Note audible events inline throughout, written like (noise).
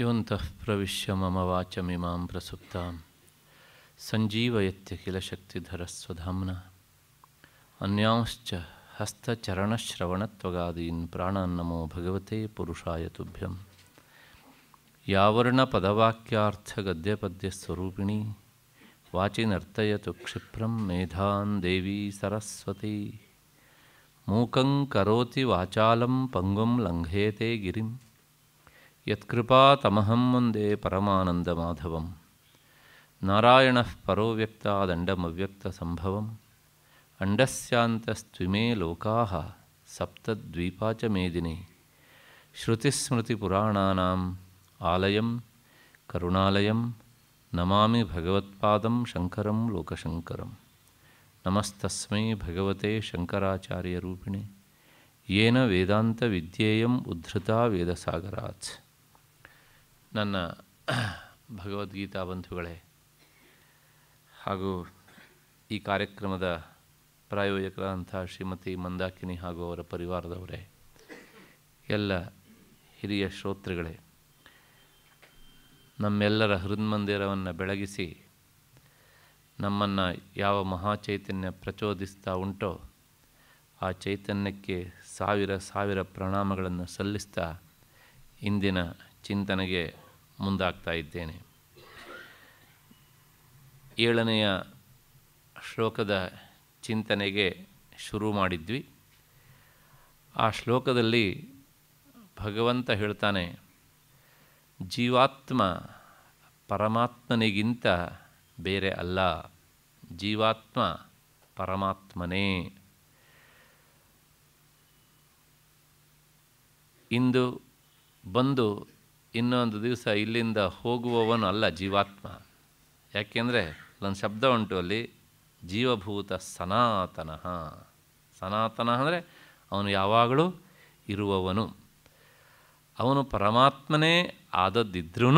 योऽन्तः प्रवेश मम वाचमिमां प्रसुप्तां सञ्जीवयत्य किल शक्तिधरस्वधाम्ना अन्यांश्च हस्तचरणश्रवणत्वगादीन् प्राणान् भगवते पुरुषाय तुभ्यं यावर्णपदवाक्यार्थगद्यपद्यस्वरूपिणी वाचि नर्तयतु क्षिप्रं मेधान् देवी सरस्वती मूकं करोति वाचालं पङ्गुं लङ्घेते गिरिम् यत्कृपातमहं वन्दे परमानन्दमाधवं नारायणः परोव्यक्तादण्डमव्यक्तसम्भवम् अण्डस्यान्तस्त्मे लोकाः सप्तद्वीपा च मेदिनि श्रुतिस्मृतिपुराणानाम् आलयं करुणालयं नमामि भगवत्पादं शङ्करं लोकशङ्करं नमस्तस्मै भगवते शङ्कराचार्यरूपिणि येन वेदान्तविद्येयम् उद्धृता वेदसागरात् ನನ್ನ ಭಗವದ್ಗೀತಾ ಬಂಧುಗಳೇ ಹಾಗೂ ಈ ಕಾರ್ಯಕ್ರಮದ ಪ್ರಾಯೋಜಕರಾದಂಥ ಶ್ರೀಮತಿ ಮಂದಾಕಿನಿ ಹಾಗೂ ಅವರ ಪರಿವಾರದವರೇ ಎಲ್ಲ ಹಿರಿಯ ಶ್ರೋತೃಗಳೇ ನಮ್ಮೆಲ್ಲರ ಹೃನ್ಮಂದಿರವನ್ನು ಬೆಳಗಿಸಿ ನಮ್ಮನ್ನು ಯಾವ ಮಹಾಚೈತನ್ಯ ಪ್ರಚೋದಿಸ್ತಾ ಉಂಟೋ ಆ ಚೈತನ್ಯಕ್ಕೆ ಸಾವಿರ ಸಾವಿರ ಪ್ರಣಾಮಗಳನ್ನು ಸಲ್ಲಿಸ್ತಾ ಇಂದಿನ ಚಿಂತನೆಗೆ ಮುಂದಾಗ್ತಾ ಇದ್ದೇನೆ ಏಳನೆಯ ಶ್ಲೋಕದ ಚಿಂತನೆಗೆ ಶುರು ಮಾಡಿದ್ವಿ ಆ ಶ್ಲೋಕದಲ್ಲಿ ಭಗವಂತ ಹೇಳ್ತಾನೆ ಜೀವಾತ್ಮ ಪರಮಾತ್ಮನಿಗಿಂತ ಬೇರೆ ಅಲ್ಲ ಜೀವಾತ್ಮ ಪರಮಾತ್ಮನೇ ಇಂದು ಬಂದು ಇನ್ನೊಂದು ದಿವಸ ಇಲ್ಲಿಂದ ಹೋಗುವವನು ಅಲ್ಲ ಜೀವಾತ್ಮ ಯಾಕೆಂದರೆ ನನ್ನ ಶಬ್ದ ಉಂಟು ಅಲ್ಲಿ ಜೀವಭೂತ ಸನಾತನ ಸನಾತನ ಅಂದರೆ ಅವನು ಯಾವಾಗಲೂ ಇರುವವನು ಅವನು ಪರಮಾತ್ಮನೇ ಆದದ್ದಿದ್ರೂ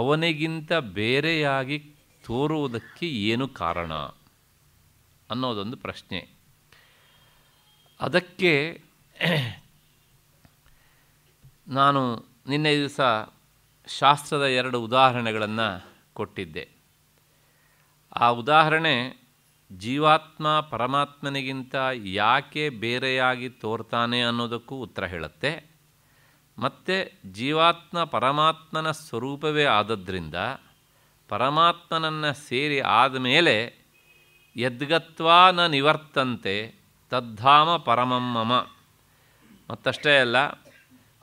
ಅವನಿಗಿಂತ ಬೇರೆಯಾಗಿ ತೋರುವುದಕ್ಕೆ ಏನು ಕಾರಣ ಅನ್ನೋದೊಂದು ಪ್ರಶ್ನೆ ಅದಕ್ಕೆ ನಾನು ನಿನ್ನೆ ದಿವಸ ಶಾಸ್ತ್ರದ ಎರಡು ಉದಾಹರಣೆಗಳನ್ನು ಕೊಟ್ಟಿದ್ದೆ ಆ ಉದಾಹರಣೆ ಜೀವಾತ್ಮ ಪರಮಾತ್ಮನಿಗಿಂತ ಯಾಕೆ ಬೇರೆಯಾಗಿ ತೋರ್ತಾನೆ ಅನ್ನೋದಕ್ಕೂ ಉತ್ತರ ಹೇಳುತ್ತೆ ಮತ್ತು ಜೀವಾತ್ಮ ಪರಮಾತ್ಮನ ಸ್ವರೂಪವೇ ಆದದ್ರಿಂದ ಪರಮಾತ್ಮನನ್ನು ಸೇರಿ ಆದಮೇಲೆ ಯದ್ಗತ್ವಾ ನ ನಿವರ್ತಂತೆ ತದ್ಧಾಮ ಪರಮಮ್ಮಮ ಮತ್ತಷ್ಟೇ ಅಲ್ಲ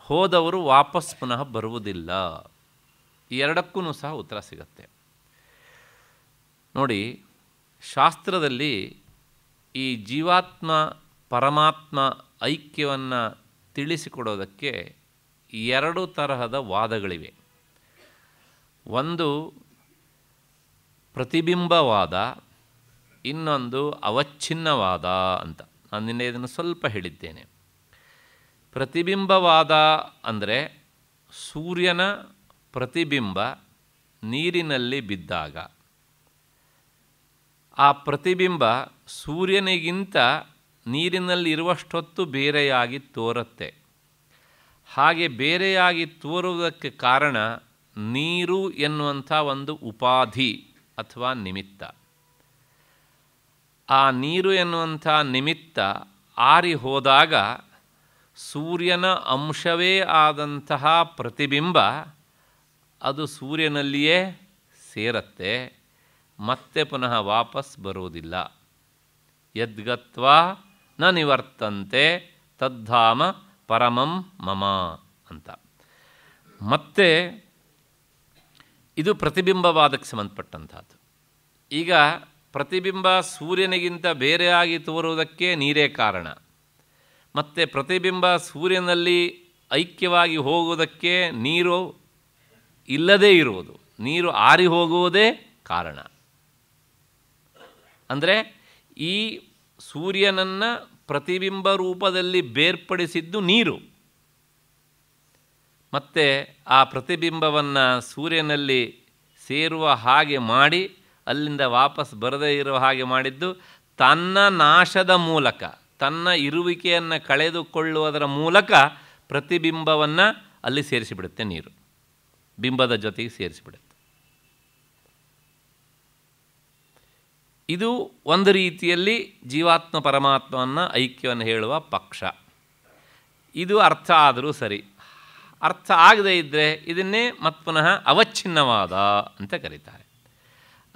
ಹೋದವರು ವಾಪಸ್ ಪುನಃ ಬರುವುದಿಲ್ಲ ಎರಡಕ್ಕೂ ಸಹ ಉತ್ತರ ಸಿಗತ್ತೆ ನೋಡಿ ಶಾಸ್ತ್ರದಲ್ಲಿ ಈ ಜೀವಾತ್ಮ ಪರಮಾತ್ಮ ಐಕ್ಯವನ್ನು ತಿಳಿಸಿಕೊಡೋದಕ್ಕೆ ಎರಡು ತರಹದ ವಾದಗಳಿವೆ ಒಂದು ಪ್ರತಿಬಿಂಬವಾದ ಇನ್ನೊಂದು ಅವಚ್ಛಿನ್ನವಾದ ಅಂತ ನಾನು ನಿನ್ನೆ ಇದನ್ನು ಸ್ವಲ್ಪ ಹೇಳಿದ್ದೇನೆ ಪ್ರತಿಬಿಂಬವಾದ ಅಂದರೆ ಸೂರ್ಯನ ಪ್ರತಿಬಿಂಬ ನೀರಿನಲ್ಲಿ ಬಿದ್ದಾಗ ಆ ಪ್ರತಿಬಿಂಬ ಸೂರ್ಯನಿಗಿಂತ ನೀರಿನಲ್ಲಿರುವಷ್ಟೊತ್ತು ಬೇರೆಯಾಗಿ ತೋರುತ್ತೆ ಹಾಗೆ ಬೇರೆಯಾಗಿ ತೋರುವುದಕ್ಕೆ ಕಾರಣ ನೀರು ಎನ್ನುವಂಥ ಒಂದು ಉಪಾಧಿ ಅಥವಾ ನಿಮಿತ್ತ ಆ ನೀರು ಎನ್ನುವಂಥ ನಿಮಿತ್ತ ಆರಿ ಹೋದಾಗ ಸೂರ್ಯನ ಅಂಶವೇ ಆದಂತಹ ಪ್ರತಿಬಿಂಬ ಅದು ಸೂರ್ಯನಲ್ಲಿಯೇ ಸೇರತ್ತೆ ಮತ್ತೆ ಪುನಃ ವಾಪಸ್ ಬರೋದಿಲ್ಲ ಯದ್ಗತ್ವ ನ ನಿವರ್ತಂತೆ ತದ್ಧಾಮ ಪರಮಂ ಮಮ ಅಂತ ಮತ್ತೆ ಇದು ಪ್ರತಿಬಿಂಬವಾದಕ್ಕೆ ಸಂಬಂಧಪಟ್ಟಂಥದ್ದು ಈಗ ಪ್ರತಿಬಿಂಬ ಸೂರ್ಯನಿಗಿಂತ ಬೇರೆಯಾಗಿ ತೋರುವುದಕ್ಕೆ ನೀರೇ ಕಾರಣ ಮತ್ತು ಪ್ರತಿಬಿಂಬ ಸೂರ್ಯನಲ್ಲಿ ಐಕ್ಯವಾಗಿ ಹೋಗುವುದಕ್ಕೆ ನೀರು ಇಲ್ಲದೇ ಇರುವುದು ನೀರು ಆರಿ ಹೋಗುವುದೇ ಕಾರಣ ಅಂದರೆ ಈ ಸೂರ್ಯನನ್ನು ಪ್ರತಿಬಿಂಬ ರೂಪದಲ್ಲಿ ಬೇರ್ಪಡಿಸಿದ್ದು ನೀರು ಮತ್ತು ಆ ಪ್ರತಿಬಿಂಬವನ್ನು ಸೂರ್ಯನಲ್ಲಿ ಸೇರುವ ಹಾಗೆ ಮಾಡಿ ಅಲ್ಲಿಂದ ವಾಪಸ್ ಬರದೇ ಇರುವ ಹಾಗೆ ಮಾಡಿದ್ದು ತನ್ನ ನಾಶದ ಮೂಲಕ ತನ್ನ ಇರುವಿಕೆಯನ್ನು ಕಳೆದುಕೊಳ್ಳುವುದರ ಮೂಲಕ ಪ್ರತಿಬಿಂಬವನ್ನು ಅಲ್ಲಿ ಸೇರಿಸಿಬಿಡುತ್ತೆ ನೀರು ಬಿಂಬದ ಜೊತೆಗೆ ಸೇರಿಸಿಬಿಡುತ್ತೆ ಇದು ಒಂದು ರೀತಿಯಲ್ಲಿ ಜೀವಾತ್ಮ ಪರಮಾತ್ಮವನ್ನು ಐಕ್ಯವನ್ನು ಹೇಳುವ ಪಕ್ಷ ಇದು ಅರ್ಥ ಆದರೂ ಸರಿ ಅರ್ಥ ಆಗದೇ ಇದ್ದರೆ ಇದನ್ನೇ ಮತ್ಪುನಃ ಅವಚ್ಛಿನ್ನವಾದ ಅಂತ ಕರೀತಾರೆ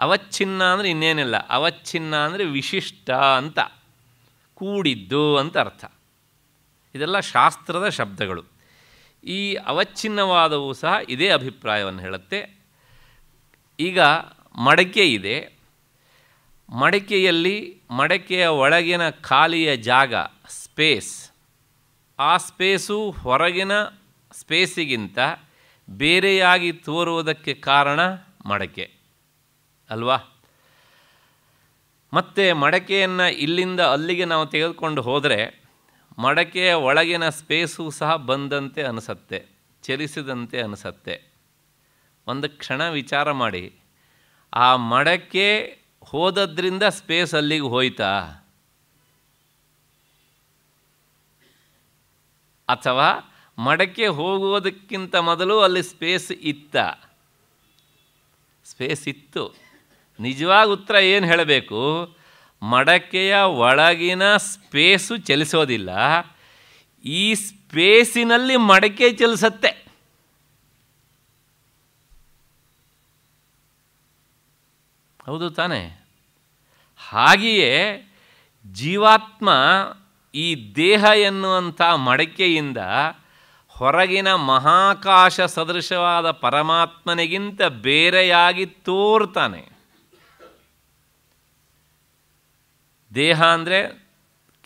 ಅವಚ್ಛಿನ್ನ ಅಂದರೆ ಇನ್ನೇನಿಲ್ಲ ಅವಚ್ಛಿನ್ನ ಅಂದರೆ ವಿಶಿಷ್ಟ ಅಂತ ಕೂಡಿದ್ದು ಅಂತ ಅರ್ಥ ಇದೆಲ್ಲ ಶಾಸ್ತ್ರದ ಶಬ್ದಗಳು ಈ ಅವಚ್ಛಿನ್ನವಾದವು ಸಹ ಇದೇ ಅಭಿಪ್ರಾಯವನ್ನು ಹೇಳುತ್ತೆ ಈಗ ಮಡಕೆ ಇದೆ ಮಡಕೆಯಲ್ಲಿ ಮಡಕೆಯ ಒಳಗಿನ ಖಾಲಿಯ ಜಾಗ ಸ್ಪೇಸ್ ಆ ಸ್ಪೇಸು ಹೊರಗಿನ ಸ್ಪೇಸಿಗಿಂತ ಬೇರೆಯಾಗಿ ತೋರುವುದಕ್ಕೆ ಕಾರಣ ಮಡಕೆ ಅಲ್ವಾ ಮತ್ತು ಮಡಕೆಯನ್ನು ಇಲ್ಲಿಂದ ಅಲ್ಲಿಗೆ ನಾವು ತೆಗೆದುಕೊಂಡು ಹೋದರೆ ಮಡಕೆಯ ಒಳಗಿನ ಸ್ಪೇಸು ಸಹ ಬಂದಂತೆ ಅನಿಸತ್ತೆ ಚಲಿಸಿದಂತೆ ಅನಿಸತ್ತೆ ಒಂದು ಕ್ಷಣ ವಿಚಾರ ಮಾಡಿ ಆ ಮಡಕೆ ಹೋದದ್ರಿಂದ ಸ್ಪೇಸ್ ಅಲ್ಲಿಗೆ ಹೋಯ್ತಾ ಅಥವಾ ಮಡಕೆ ಹೋಗುವುದಕ್ಕಿಂತ ಮೊದಲು ಅಲ್ಲಿ ಸ್ಪೇಸ್ ಇತ್ತ ಸ್ಪೇಸ್ ಇತ್ತು ನಿಜವಾಗಿ ಉತ್ತರ ಏನು ಹೇಳಬೇಕು ಮಡಕೆಯ ಒಳಗಿನ ಸ್ಪೇಸು ಚಲಿಸೋದಿಲ್ಲ ಈ ಸ್ಪೇಸಿನಲ್ಲಿ ಮಡಕೆ ಚಲಿಸತ್ತೆ ಹೌದು ತಾನೇ ಹಾಗೆಯೇ ಜೀವಾತ್ಮ ಈ ದೇಹ ಎನ್ನುವಂಥ ಮಡಕೆಯಿಂದ ಹೊರಗಿನ ಮಹಾಕಾಶ ಸದೃಶವಾದ ಪರಮಾತ್ಮನಿಗಿಂತ ಬೇರೆಯಾಗಿ ತೋರ್ತಾನೆ ದೇಹ ಅಂದರೆ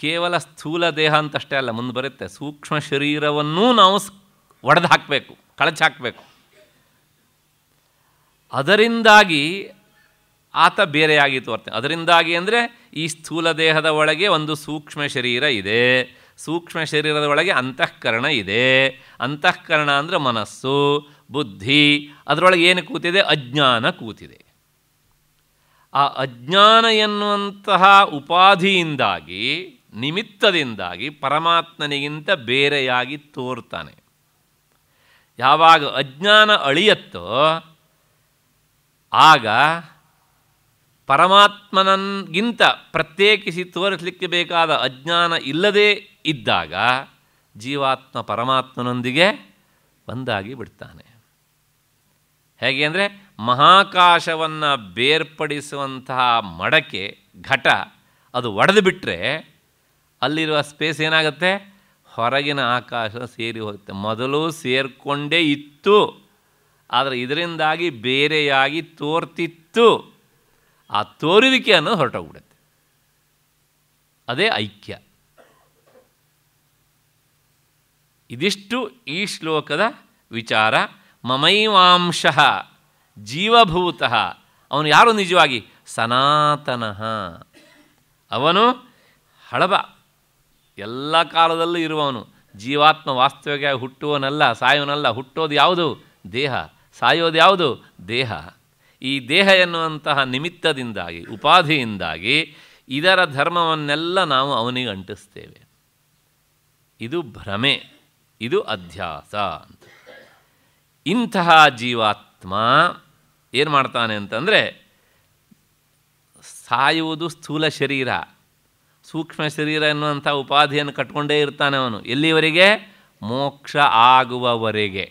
ಕೇವಲ ಸ್ಥೂಲ ದೇಹ ಅಂತಷ್ಟೇ ಅಲ್ಲ ಮುಂದೆ ಬರುತ್ತೆ ಸೂಕ್ಷ್ಮ ಶರೀರವನ್ನೂ ನಾವು ಒಡೆದು ಹಾಕಬೇಕು ಕಳಚಿ ಹಾಕಬೇಕು ಅದರಿಂದಾಗಿ ಆತ ಬೇರೆಯಾಗಿ ತೋರ್ತೇನೆ ಅದರಿಂದಾಗಿ ಅಂದರೆ ಈ ಸ್ಥೂಲ ದೇಹದ ಒಳಗೆ ಒಂದು ಸೂಕ್ಷ್ಮ ಶರೀರ ಇದೆ ಸೂಕ್ಷ್ಮ ಶರೀರದ ಒಳಗೆ ಅಂತಃಕರಣ ಇದೆ ಅಂತಃಕರಣ ಅಂದರೆ ಮನಸ್ಸು ಬುದ್ಧಿ ಅದರೊಳಗೆ ಏನು ಕೂತಿದೆ ಅಜ್ಞಾನ ಕೂತಿದೆ ಆ ಅಜ್ಞಾನ ಎನ್ನುವಂತಹ ಉಪಾಧಿಯಿಂದಾಗಿ ನಿಮಿತ್ತದಿಂದಾಗಿ ಪರಮಾತ್ಮನಿಗಿಂತ ಬೇರೆಯಾಗಿ ತೋರ್ತಾನೆ ಯಾವಾಗ ಅಜ್ಞಾನ ಅಳಿಯತ್ತೋ ಆಗ ಪರಮಾತ್ಮನಗಿಂತ ಪ್ರತ್ಯೇಕಿಸಿ ತೋರಿಸಲಿಕ್ಕೆ ಬೇಕಾದ ಅಜ್ಞಾನ ಇಲ್ಲದೇ ಇದ್ದಾಗ ಜೀವಾತ್ಮ ಪರಮಾತ್ಮನೊಂದಿಗೆ ಒಂದಾಗಿ ಬಿಡ್ತಾನೆ ಹೇಗೆ ಅಂದರೆ ಮಹಾಕಾಶವನ್ನು ಬೇರ್ಪಡಿಸುವಂತಹ ಮಡಕೆ ಘಟ ಅದು ಒಡೆದು ಬಿಟ್ಟರೆ ಅಲ್ಲಿರುವ ಸ್ಪೇಸ್ ಏನಾಗುತ್ತೆ ಹೊರಗಿನ ಆಕಾಶ ಸೇರಿ ಹೋಗುತ್ತೆ ಮೊದಲು ಸೇರಿಕೊಂಡೇ ಇತ್ತು ಆದರೆ ಇದರಿಂದಾಗಿ ಬೇರೆಯಾಗಿ ತೋರ್ತಿತ್ತು ಆ ತೋರುವಿಕೆ ಅನ್ನೋದು ಹೊರಟೋಗ್ಬಿಡುತ್ತೆ ಅದೇ ಐಕ್ಯ ಇದಿಷ್ಟು ಈ ಶ್ಲೋಕದ ವಿಚಾರ ಮಮೈವಾಂಶ ಜೀವಭೂತಃ ಅವನು ಯಾರು ನಿಜವಾಗಿ ಸನಾತನಃ ಅವನು ಹಳಬ ಎಲ್ಲ ಕಾಲದಲ್ಲೂ ಇರುವವನು ಜೀವಾತ್ಮ ವಾಸ್ತವಿಕವಾಗಿ ಹುಟ್ಟುವನಲ್ಲ ಸಾಯುವನಲ್ಲ ಹುಟ್ಟೋದು ಯಾವುದು ದೇಹ ಸಾಯೋದು ಯಾವುದು ದೇಹ ಈ ದೇಹ ಎನ್ನುವಂತಹ ನಿಮಿತ್ತದಿಂದಾಗಿ ಉಪಾಧಿಯಿಂದಾಗಿ ಇದರ ಧರ್ಮವನ್ನೆಲ್ಲ ನಾವು ಅವನಿಗೆ ಅಂಟಿಸ್ತೇವೆ ಇದು ಭ್ರಮೆ ಇದು ಅಧ್ಯಾಸ ಇಂತಹ ಜೀವಾತ್ಮ ಏನು ಮಾಡ್ತಾನೆ ಅಂತಂದರೆ ಸಾಯುವುದು ಸ್ಥೂಲ ಶರೀರ ಸೂಕ್ಷ್ಮ ಶರೀರ ಎನ್ನುವಂಥ ಉಪಾಧಿಯನ್ನು ಕಟ್ಕೊಂಡೇ ಇರ್ತಾನೆ ಅವನು ಎಲ್ಲಿವರೆಗೆ ಮೋಕ್ಷ ಆಗುವವರೆಗೆ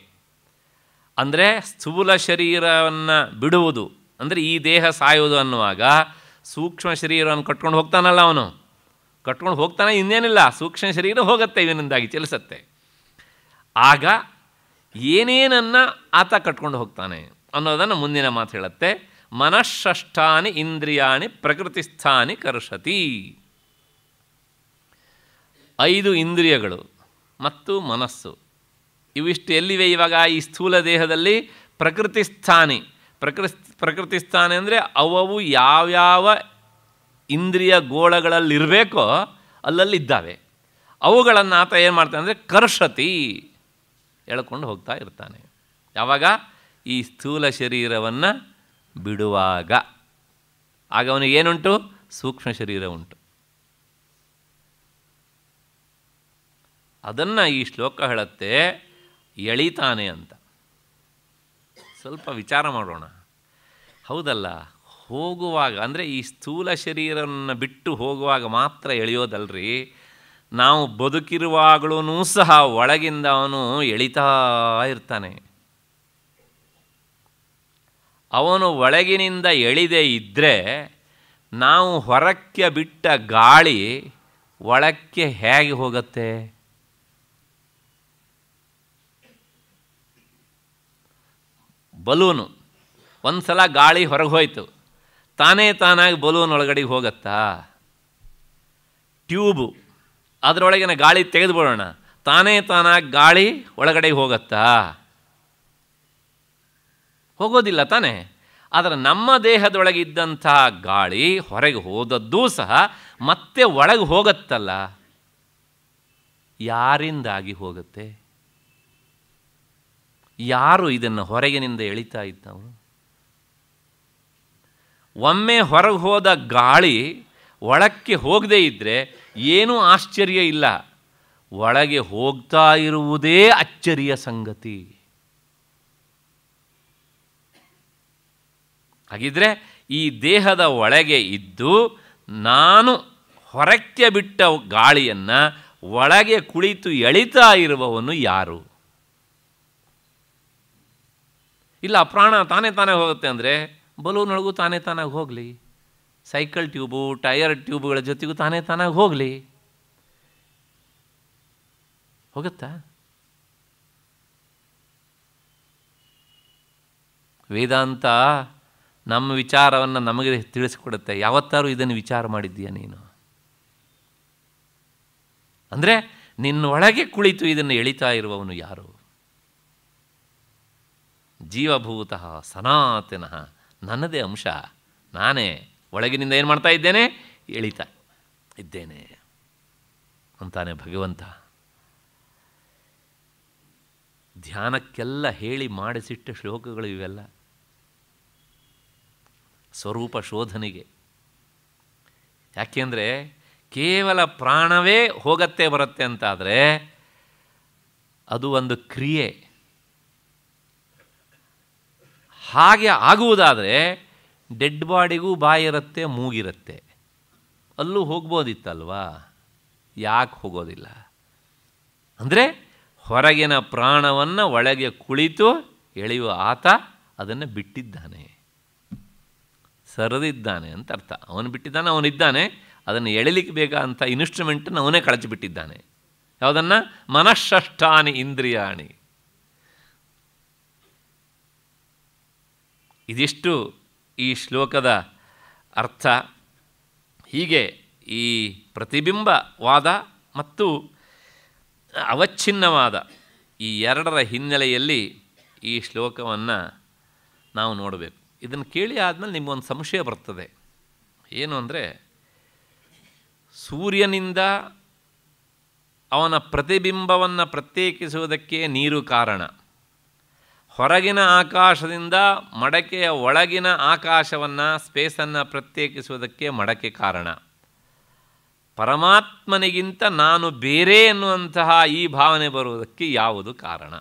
ಅಂದರೆ ಸ್ಥೂಲ ಶರೀರವನ್ನು ಬಿಡುವುದು ಅಂದರೆ ಈ ದೇಹ ಸಾಯುವುದು ಅನ್ನುವಾಗ ಸೂಕ್ಷ್ಮ ಶರೀರವನ್ನು ಕಟ್ಕೊಂಡು ಹೋಗ್ತಾನಲ್ಲ ಅವನು ಕಟ್ಕೊಂಡು ಹೋಗ್ತಾನೆ ಇನ್ನೇನಿಲ್ಲ ಸೂಕ್ಷ್ಮ ಶರೀರ ಹೋಗುತ್ತೆ ಇವನಿಂದಾಗಿ ಚಲಿಸತ್ತೆ ಆಗ ಏನೇನನ್ನು ಆತ ಕಟ್ಕೊಂಡು ಹೋಗ್ತಾನೆ ಅನ್ನೋದನ್ನು ಮುಂದಿನ ಮಾತು ಹೇಳುತ್ತೆ ಮನಃಷ್ಠಾನಿ ಇಂದ್ರಿಯಾಣಿ ಪ್ರಕೃತಿಸ್ಥಾನಿ ಕರ್ಷತಿ ಐದು ಇಂದ್ರಿಯಗಳು ಮತ್ತು ಮನಸ್ಸು ಇವಿಷ್ಟು ಎಲ್ಲಿವೆ ಇವಾಗ ಈ ಸ್ಥೂಲ ದೇಹದಲ್ಲಿ ಪ್ರಕೃತಿಸ್ಥಾನಿ ಪ್ರಕೃತಿ ಪ್ರಕೃತಿಸ್ಥಾನಿ ಅಂದರೆ ಅವವು ಯಾವ್ಯಾವ ಇಂದ್ರಿಯ ಗೋಳಗಳಲ್ಲಿರಬೇಕೋ ಇದ್ದಾವೆ ಅವುಗಳನ್ನು ಆತ ಏನು ಮಾಡ್ತಾನೆ ಅಂದರೆ ಕರ್ಷತಿ ಎಳ್ಕೊಂಡು ಹೋಗ್ತಾ ಇರ್ತಾನೆ ಯಾವಾಗ ಈ ಸ್ಥೂಲ ಶರೀರವನ್ನು ಬಿಡುವಾಗ ಆಗ ಅವನಿಗೆ ಏನುಂಟು ಸೂಕ್ಷ್ಮ ಶರೀರ ಉಂಟು ಅದನ್ನು ಈ ಶ್ಲೋಕ ಹೇಳುತ್ತೆ ಎಳಿತಾನೆ ಅಂತ ಸ್ವಲ್ಪ ವಿಚಾರ ಮಾಡೋಣ ಹೌದಲ್ಲ ಹೋಗುವಾಗ ಅಂದರೆ ಈ ಸ್ಥೂಲ ಶರೀರವನ್ನು ಬಿಟ್ಟು ಹೋಗುವಾಗ ಮಾತ್ರ ಎಳೆಯೋದಲ್ರಿ ನಾವು ಬದುಕಿರುವಾಗಲೂ ಸಹ ಒಳಗಿಂದ ಅವನು ಎಳಿತಾ ಇರ್ತಾನೆ ಅವನು ಒಳಗಿನಿಂದ ಎಳಿದೇ ಇದ್ದರೆ ನಾವು ಹೊರಕ್ಕೆ ಬಿಟ್ಟ ಗಾಳಿ ಒಳಕ್ಕೆ ಹೇಗೆ ಹೋಗತ್ತೆ ಬಲೂನು ಒಂದು ಸಲ ಗಾಳಿ ಹೊರಗೆ ಹೋಯಿತು ತಾನೇ ತಾನಾಗಿ ಬಲೂನ್ ಒಳಗಡೆ ಹೋಗತ್ತಾ ಟ್ಯೂಬು ಅದರೊಳಗಿನ ಗಾಳಿ ತೆಗೆದುಬಿಡೋಣ ತಾನೇ ತಾನಾಗಿ ಗಾಳಿ ಒಳಗಡೆ ಹೋಗತ್ತಾ ಹೋಗೋದಿಲ್ಲ ತಾನೇ ಆದರೆ ನಮ್ಮ ದೇಹದೊಳಗಿದ್ದಂಥ ಗಾಳಿ ಹೊರಗೆ ಹೋದದ್ದು ಸಹ ಮತ್ತೆ ಒಳಗೆ ಹೋಗತ್ತಲ್ಲ ಯಾರಿಂದಾಗಿ ಹೋಗುತ್ತೆ ಯಾರು ಇದನ್ನು ಹೊರಗಿನಿಂದ ಎಳಿತಾ ಇದ್ದವು ಒಮ್ಮೆ ಹೊರಗೆ ಹೋದ ಗಾಳಿ ಒಳಕ್ಕೆ ಹೋಗದೇ ಇದ್ದರೆ ಏನೂ ಆಶ್ಚರ್ಯ ಇಲ್ಲ ಒಳಗೆ ಹೋಗ್ತಾ ಇರುವುದೇ ಅಚ್ಚರಿಯ ಸಂಗತಿ ಹಾಗಿದ್ರೆ ಈ ದೇಹದ ಒಳಗೆ ಇದ್ದು ನಾನು ಹೊರಕ್ಕೆ ಬಿಟ್ಟ ಗಾಳಿಯನ್ನು ಒಳಗೆ ಕುಳಿತು ಎಳಿತಾ ಇರುವವನು ಯಾರು ಇಲ್ಲ ಪ್ರಾಣ ತಾನೇ ತಾನೇ ಹೋಗುತ್ತೆ ಅಂದರೆ ಬಲೂನೊಳಗೂ ತಾನೇ ತಾನಾಗಿ ಹೋಗಲಿ ಸೈಕಲ್ ಟ್ಯೂಬು ಟೈರ್ ಟ್ಯೂಬ್ಗಳ ಜೊತೆಗೂ ತಾನೇ ತಾನಾಗಿ ಹೋಗಲಿ ಹೋಗುತ್ತಾ ವೇದಾಂತ ನಮ್ಮ ವಿಚಾರವನ್ನು ನಮಗೆ ತಿಳಿಸಿಕೊಡುತ್ತೆ ಯಾವತ್ತಾರು ಇದನ್ನು ವಿಚಾರ ಮಾಡಿದ್ದೀಯ ನೀನು ಅಂದರೆ ನಿನ್ನೊಳಗೆ ಕುಳಿತು ಇದನ್ನು ಎಳಿತಾ ಇರುವವನು ಯಾರು ಜೀವಭೂತಃ ಸನಾತನ ನನ್ನದೇ ಅಂಶ ನಾನೇ ಒಳಗಿನಿಂದ ಏನು ಮಾಡ್ತಾ ಇದ್ದೇನೆ ಎಳಿತಾ ಇದ್ದೇನೆ ಅಂತಾನೆ ಭಗವಂತ ಧ್ಯಾನಕ್ಕೆಲ್ಲ ಹೇಳಿ ಮಾಡಿಸಿಟ್ಟ ಶ್ಲೋಕಗಳು ಇವೆಲ್ಲ ಸ್ವರೂಪ ಶೋಧನೆಗೆ ಯಾಕೆಂದರೆ ಕೇವಲ ಪ್ರಾಣವೇ ಹೋಗತ್ತೆ ಬರುತ್ತೆ ಅಂತಾದರೆ ಅದು ಒಂದು ಕ್ರಿಯೆ ಹಾಗೆ ಆಗುವುದಾದರೆ ಡೆಡ್ ಬಾಡಿಗೂ ಬಾಯಿರುತ್ತೆ ಮೂಗಿರುತ್ತೆ ಅಲ್ಲೂ ಹೋಗ್ಬೋದಿತ್ತಲ್ವಾ ಯಾಕೆ ಹೋಗೋದಿಲ್ಲ ಅಂದರೆ ಹೊರಗಿನ ಪ್ರಾಣವನ್ನು ಒಳಗೆ ಕುಳಿತು ಎಳೆಯುವ ಆತ ಅದನ್ನು ಬಿಟ್ಟಿದ್ದಾನೆ ಸರದಿದ್ದಾನೆ ಅಂತ ಅರ್ಥ ಅವನು ಬಿಟ್ಟಿದ್ದಾನೆ ಅವನಿದ್ದಾನೆ ಅದನ್ನು ಎಳಿಲಿಕ್ಕೆ ಬೇಕಾದಂಥ ಇನ್ಸ್ಟ್ರೂಮೆಂಟನ್ನು ಅವನೇ ಕಳಚಿಬಿಟ್ಟಿದ್ದಾನೆ ಯಾವುದನ್ನು ಮನಃಷ್ಠಾನಿ ಇಂದ್ರಿಯಾಣಿ ಇದಿಷ್ಟು ಈ ಶ್ಲೋಕದ ಅರ್ಥ ಹೀಗೆ ಈ ಪ್ರತಿಬಿಂಬವಾದ ಮತ್ತು ಅವಚ್ಛಿನ್ನವಾದ ಈ ಎರಡರ ಹಿನ್ನೆಲೆಯಲ್ಲಿ ಈ ಶ್ಲೋಕವನ್ನು ನಾವು ನೋಡಬೇಕು ಇದನ್ನು ಕೇಳಿ ಆದಮೇಲೆ ನಿಮಗೊಂದು ಸಂಶಯ ಬರ್ತದೆ ಏನು ಅಂದರೆ ಸೂರ್ಯನಿಂದ ಅವನ ಪ್ರತಿಬಿಂಬವನ್ನು ಪ್ರತ್ಯೇಕಿಸುವುದಕ್ಕೆ ನೀರು ಕಾರಣ ಹೊರಗಿನ ಆಕಾಶದಿಂದ ಮಡಕೆಯ ಒಳಗಿನ ಆಕಾಶವನ್ನು ಸ್ಪೇಸನ್ನು ಪ್ರತ್ಯೇಕಿಸುವುದಕ್ಕೆ ಮಡಕೆ ಕಾರಣ ಪರಮಾತ್ಮನಿಗಿಂತ ನಾನು ಬೇರೆ ಎನ್ನುವಂತಹ ಈ ಭಾವನೆ ಬರುವುದಕ್ಕೆ ಯಾವುದು ಕಾರಣ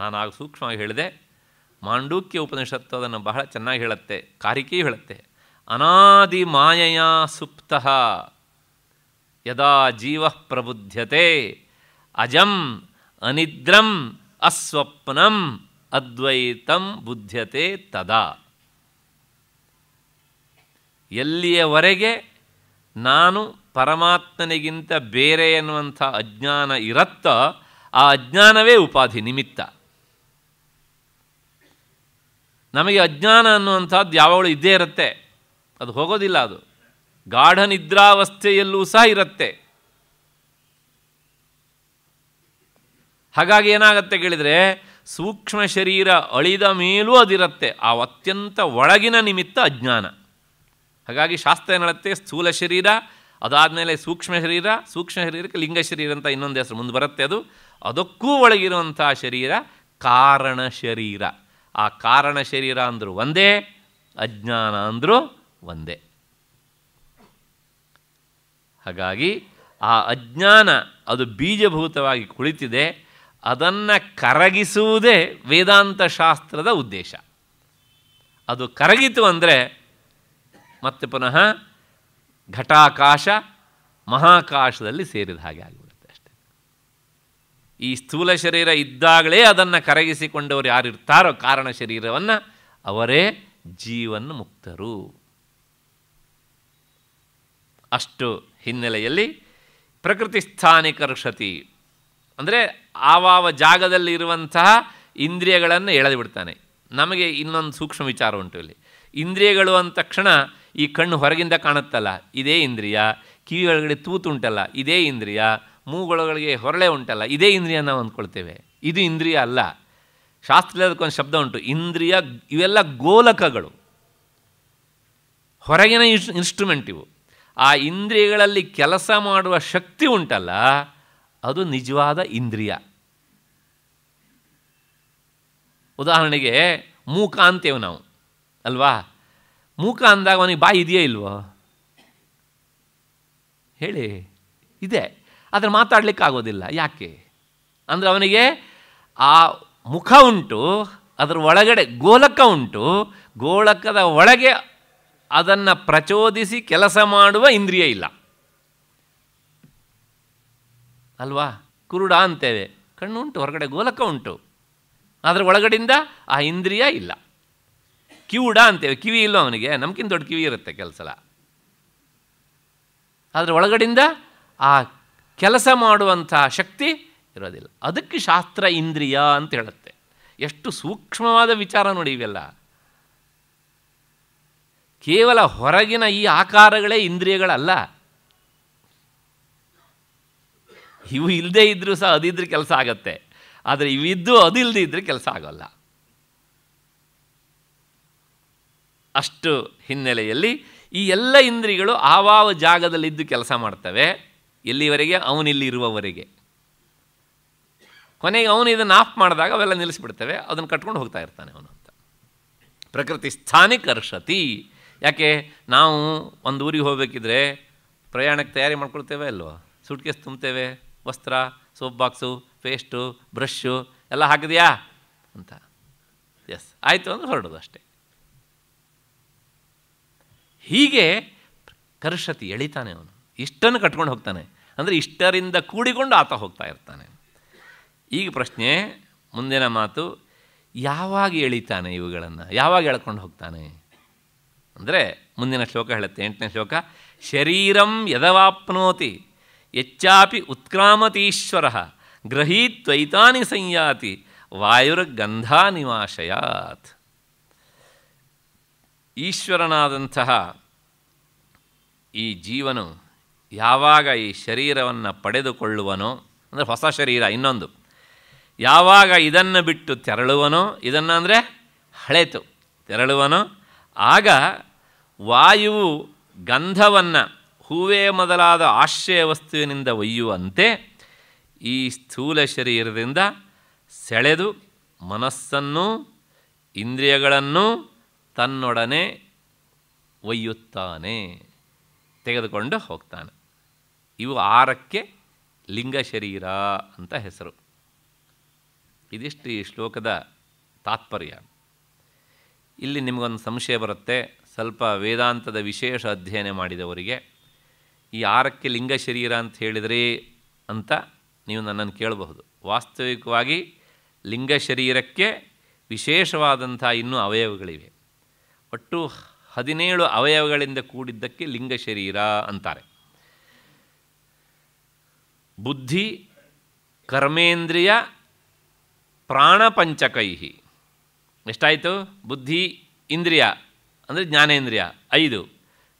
ನಾನು ಆಗ ಸೂಕ್ಷ್ಮವಾಗಿ ಹೇಳಿದೆ ಮಾಂಡೂಕ್ಯ ಉಪನಿಷತ್ತು ಅದನ್ನು ಬಹಳ ಚೆನ್ನಾಗಿ ಹೇಳುತ್ತೆ ಕಾರಿಕೆಯೂ ಹೇಳುತ್ತೆ ಅನಾದಿ ಮಾಯೆಯ ಸುಪ್ತ ಯದಾ ಜೀವ ಪ್ರಬುದ್ಧತೆ ಅಜಂ ಅನಿದ್ರಂ ಅಸ್ವಪ್ನಂ ಅದ್ವೈತಂ ಬುದ್ಧತೆ ತದಾ ಎಲ್ಲಿಯವರೆಗೆ ನಾನು ಪರಮಾತ್ಮನಿಗಿಂತ ಬೇರೆ ಎನ್ನುವಂಥ ಅಜ್ಞಾನ ಇರತ್ತ ಆ ಅಜ್ಞಾನವೇ ಉಪಾಧಿ ನಿಮಿತ್ತ ನಮಗೆ ಅಜ್ಞಾನ ಅನ್ನುವಂಥದ್ದು ಯಾವಾಗಲೂ ಇದ್ದೇ ಇರುತ್ತೆ ಅದು ಹೋಗೋದಿಲ್ಲ ಅದು ಗಾಢ ನಿದ್ರಾವಸ್ಥೆಯಲ್ಲೂ ಸಹ ಇರುತ್ತೆ ಹಾಗಾಗಿ ಏನಾಗತ್ತೆ ಕೇಳಿದರೆ ಸೂಕ್ಷ್ಮ ಶರೀರ ಅಳಿದ ಮೇಲೂ ಅದಿರುತ್ತೆ ಆ ಅತ್ಯಂತ ಒಳಗಿನ ನಿಮಿತ್ತ ಅಜ್ಞಾನ ಹಾಗಾಗಿ ಶಾಸ್ತ್ರ ಏನು ಹೇಳುತ್ತೆ ಸ್ಥೂಲ ಶರೀರ ಮೇಲೆ ಸೂಕ್ಷ್ಮ ಶರೀರ ಸೂಕ್ಷ್ಮ ಶರೀರಕ್ಕೆ ಲಿಂಗ ಶರೀರ ಅಂತ ಇನ್ನೊಂದು ಹೆಸರು ಮುಂದೆ ಬರುತ್ತೆ ಅದು ಅದಕ್ಕೂ ಒಳಗಿರುವಂಥ ಶರೀರ ಕಾರಣ ಶರೀರ ಆ ಕಾರಣ ಶರೀರ ಅಂದರೂ ಒಂದೇ ಅಜ್ಞಾನ ಅಂದರೂ ಒಂದೇ ಹಾಗಾಗಿ ಆ ಅಜ್ಞಾನ ಅದು ಬೀಜಭೂತವಾಗಿ ಕುಳಿತಿದೆ ಅದನ್ನು ಕರಗಿಸುವುದೇ ವೇದಾಂತ ಶಾಸ್ತ್ರದ ಉದ್ದೇಶ ಅದು ಕರಗಿತು ಅಂದರೆ ಮತ್ತೆ ಪುನಃ ಘಟಾಕಾಶ ಮಹಾಕಾಶದಲ್ಲಿ ಸೇರಿದ ಹಾಗೆ ಆಗಿಬಿಡುತ್ತೆ ಅಷ್ಟೆ ಈ ಸ್ಥೂಲ ಶರೀರ ಇದ್ದಾಗಲೇ ಅದನ್ನು ಕರಗಿಸಿಕೊಂಡವರು ಯಾರಿರ್ತಾರೋ ಕಾರಣ ಶರೀರವನ್ನು ಅವರೇ ಜೀವನ್ ಮುಕ್ತರು ಅಷ್ಟು ಹಿನ್ನೆಲೆಯಲ್ಲಿ ಪ್ರಕೃತಿ ಸ್ಥಾನಿಕರ್ಷತಿ ಅಂದರೆ ಆವಾವ ಜಾಗದಲ್ಲಿ ಇರುವಂತಹ ಇಂದ್ರಿಯಗಳನ್ನು ಎಳೆದು ಬಿಡ್ತಾನೆ ನಮಗೆ ಇನ್ನೊಂದು ಸೂಕ್ಷ್ಮ ವಿಚಾರ ಉಂಟು ಇಲ್ಲಿ ಇಂದ್ರಿಯಗಳು ಅಂದ ತಕ್ಷಣ ಈ ಕಣ್ಣು ಹೊರಗಿಂದ ಕಾಣುತ್ತಲ್ಲ ಇದೇ ಇಂದ್ರಿಯ ತೂತು ತೂತುಂಟಲ್ಲ ಇದೇ ಇಂದ್ರಿಯ ಮೂಗೊಳಗಳಿಗೆ ಹೊರಳೆ ಉಂಟಲ್ಲ ಇದೇ ಇಂದ್ರಿಯ ನಾವು ಅಂದ್ಕೊಳ್ತೇವೆ ಇದು ಇಂದ್ರಿಯ ಅಲ್ಲ ಶಾಸ್ತ್ರದಲ್ಲಿ ಅದಕ್ಕೊಂದು ಶಬ್ದ ಉಂಟು ಇಂದ್ರಿಯ ಇವೆಲ್ಲ ಗೋಲಕಗಳು ಹೊರಗಿನ ಇನ್ಸ್ಟ್ರೂಮೆಂಟ್ ಇವು ಆ ಇಂದ್ರಿಯಗಳಲ್ಲಿ ಕೆಲಸ ಮಾಡುವ ಶಕ್ತಿ ಉಂಟಲ್ಲ ಅದು ನಿಜವಾದ ಇಂದ್ರಿಯ ಉದಾಹರಣೆಗೆ ಮೂಕ ಅಂತೇವೆ ನಾವು ಅಲ್ವಾ ಮೂಕ ಅಂದಾಗ ಅವನಿಗೆ ಬಾಯಿ ಇದೆಯೇ ಇಲ್ವೋ ಹೇಳಿ ಇದೆ ಆದರೆ ಮಾತಾಡ್ಲಿಕ್ಕೆ ಆಗೋದಿಲ್ಲ ಯಾಕೆ ಅಂದರೆ ಅವನಿಗೆ ಆ ಮುಖ ಉಂಟು ಅದರ ಒಳಗಡೆ ಗೋಲಕ ಉಂಟು ಗೋಲಕದ ಒಳಗೆ ಅದನ್ನು ಪ್ರಚೋದಿಸಿ ಕೆಲಸ ಮಾಡುವ ಇಂದ್ರಿಯ ಇಲ್ಲ ಅಲ್ವಾ ಕುರುಡ ಅಂತೇವೆ ಕಣ್ಣು ಉಂಟು ಹೊರಗಡೆ ಗೋಲಕ ಉಂಟು ಆದರೆ ಒಳಗಡೆಯಿಂದ ಆ ಇಂದ್ರಿಯ ಇಲ್ಲ ಕಿವುಡ ಅಂತೇವೆ ಕಿವಿ ಇಲ್ಲ ಅವನಿಗೆ ನಮ್ಗಿಂತ ದೊಡ್ಡ ಕಿವಿ ಇರುತ್ತೆ ಕೆಲಸ ಆದರೆ ಒಳಗಡೆಯಿಂದ ಆ ಕೆಲಸ ಮಾಡುವಂಥ ಶಕ್ತಿ ಇರೋದಿಲ್ಲ ಅದಕ್ಕೆ ಶಾಸ್ತ್ರ ಇಂದ್ರಿಯ ಅಂತ ಹೇಳುತ್ತೆ ಎಷ್ಟು ಸೂಕ್ಷ್ಮವಾದ ವಿಚಾರ ನೋಡಿ ಇವೆಲ್ಲ ಕೇವಲ ಹೊರಗಿನ ಈ ಆಕಾರಗಳೇ ಇಂದ್ರಿಯಗಳಲ್ಲ ಇವು ಇಲ್ಲದೆ ಇದ್ದರೂ ಸಹ ಅದಿದ್ರೆ ಕೆಲಸ ಆಗತ್ತೆ ಆದರೆ ಇವಿದ್ದು ಅದಿಲ್ಲದೆ ಇದ್ದರೆ ಕೆಲಸ ಆಗೋಲ್ಲ ಅಷ್ಟು ಹಿನ್ನೆಲೆಯಲ್ಲಿ ಈ ಎಲ್ಲ ಇಂದ್ರಿಗಳು ಆವಾವ ಜಾಗದಲ್ಲಿದ್ದು ಕೆಲಸ ಮಾಡ್ತವೆ ಎಲ್ಲಿವರೆಗೆ ಅವನಿಲ್ಲಿರುವವರೆಗೆ ಕೊನೆಗೆ ಅವನು ಇದನ್ನು ಆಫ್ ಮಾಡಿದಾಗ ಅವೆಲ್ಲ ನಿಲ್ಲಿಸ್ಬಿಡ್ತವೆ ಅದನ್ನು ಕಟ್ಕೊಂಡು ಹೋಗ್ತಾ ಇರ್ತಾನೆ ಅವನು ಅಂತ ಪ್ರಕೃತಿ ಸ್ಥಾನಿಕರ್ಷತಿ ಯಾಕೆ ನಾವು ಒಂದು ಊರಿಗೆ ಹೋಗಬೇಕಿದ್ರೆ ಪ್ರಯಾಣಕ್ಕೆ ತಯಾರಿ ಮಾಡ್ಕೊಳ್ತೇವೆ ಅಲ್ವೋ ಸುಟ್ಕೇಸ್ ತುಂಬ್ತೇವೆ ವಸ್ತ್ರ ಸೋಪ್ ಬಾಕ್ಸು ಪೇಸ್ಟು ಬ್ರಷ್ಷು ಎಲ್ಲ ಹಾಕಿದೆಯಾ ಅಂತ ಎಸ್ ಆಯಿತು ಅಂದರೆ ಹೊರಡೋದು ಅಷ್ಟೇ ಹೀಗೆ ಕರ್ಷತಿ ಎಳಿತಾನೆ ಅವನು ಇಷ್ಟನ್ನು ಕಟ್ಕೊಂಡು ಹೋಗ್ತಾನೆ ಅಂದರೆ ಇಷ್ಟರಿಂದ ಕೂಡಿಕೊಂಡು ಆತ ಹೋಗ್ತಾ ಇರ್ತಾನೆ ಈಗ ಪ್ರಶ್ನೆ ಮುಂದಿನ ಮಾತು ಯಾವಾಗ ಎಳಿತಾನೆ ಇವುಗಳನ್ನು ಯಾವಾಗ ಎಳ್ಕೊಂಡು ಹೋಗ್ತಾನೆ ಅಂದರೆ ಮುಂದಿನ ಶ್ಲೋಕ ಹೇಳುತ್ತೆ ಎಂಟನೇ ಶ್ಲೋಕ ಶರೀರಂ ಯದವಾಪ್ನೋತಿ ಯಚ್ಚಾಪಿ ಉತ್ಕ್ರಾಮತೀಶ್ವರ ಗ್ರಹೀತ್ವೈತಾನಿ ಸಂಯಾತಿ ವಾಯುರ್ಗಂಧಾ ನಿವಾಶಯಾತ್ ಈಶ್ವರನಾದಂತಹ ಈ ಜೀವನು ಯಾವಾಗ ಈ ಶರೀರವನ್ನು ಪಡೆದುಕೊಳ್ಳುವನೋ ಅಂದರೆ ಹೊಸ ಶರೀರ ಇನ್ನೊಂದು ಯಾವಾಗ ಇದನ್ನು ಬಿಟ್ಟು ತೆರಳುವನೋ ಇದನ್ನು ಅಂದರೆ ಹಳೆತು ತೆರಳುವನೋ ಆಗ ವಾಯುವು ಗಂಧವನ್ನು ಹೂವೇ ಮೊದಲಾದ ಆಶ್ರಯ ವಸ್ತುವಿನಿಂದ ಒಯ್ಯುವಂತೆ ಈ ಸ್ಥೂಲ ಶರೀರದಿಂದ ಸೆಳೆದು ಮನಸ್ಸನ್ನು ಇಂದ್ರಿಯಗಳನ್ನು ತನ್ನೊಡನೆ ಒಯ್ಯುತ್ತಾನೆ ತೆಗೆದುಕೊಂಡು ಹೋಗ್ತಾನೆ ಇವು ಆರಕ್ಕೆ ಲಿಂಗ ಶರೀರ ಅಂತ ಹೆಸರು ಇದಿಷ್ಟು ಈ ಶ್ಲೋಕದ ತಾತ್ಪರ್ಯ ಇಲ್ಲಿ ನಿಮಗೊಂದು ಸಂಶಯ ಬರುತ್ತೆ ಸ್ವಲ್ಪ ವೇದಾಂತದ ವಿಶೇಷ ಅಧ್ಯಯನ ಮಾಡಿದವರಿಗೆ ಈ ಆರಕ್ಕೆ ಲಿಂಗ ಶರೀರ ಅಂತ ಹೇಳಿದರೆ ಅಂತ ನೀವು ನನ್ನನ್ನು ಕೇಳಬಹುದು ವಾಸ್ತವಿಕವಾಗಿ ಲಿಂಗ ಶರೀರಕ್ಕೆ ವಿಶೇಷವಾದಂಥ ಇನ್ನೂ ಅವಯವಗಳಿವೆ ಒಟ್ಟು ಹದಿನೇಳು ಅವಯವಗಳಿಂದ ಕೂಡಿದ್ದಕ್ಕೆ ಲಿಂಗ ಶರೀರ ಅಂತಾರೆ ಬುದ್ಧಿ ಕರ್ಮೇಂದ್ರಿಯ ಪ್ರಾಣಪಂಚಕೈ ಎಷ್ಟಾಯಿತು ಬುದ್ಧಿ ಇಂದ್ರಿಯ ಅಂದರೆ ಜ್ಞಾನೇಂದ್ರಿಯ ಐದು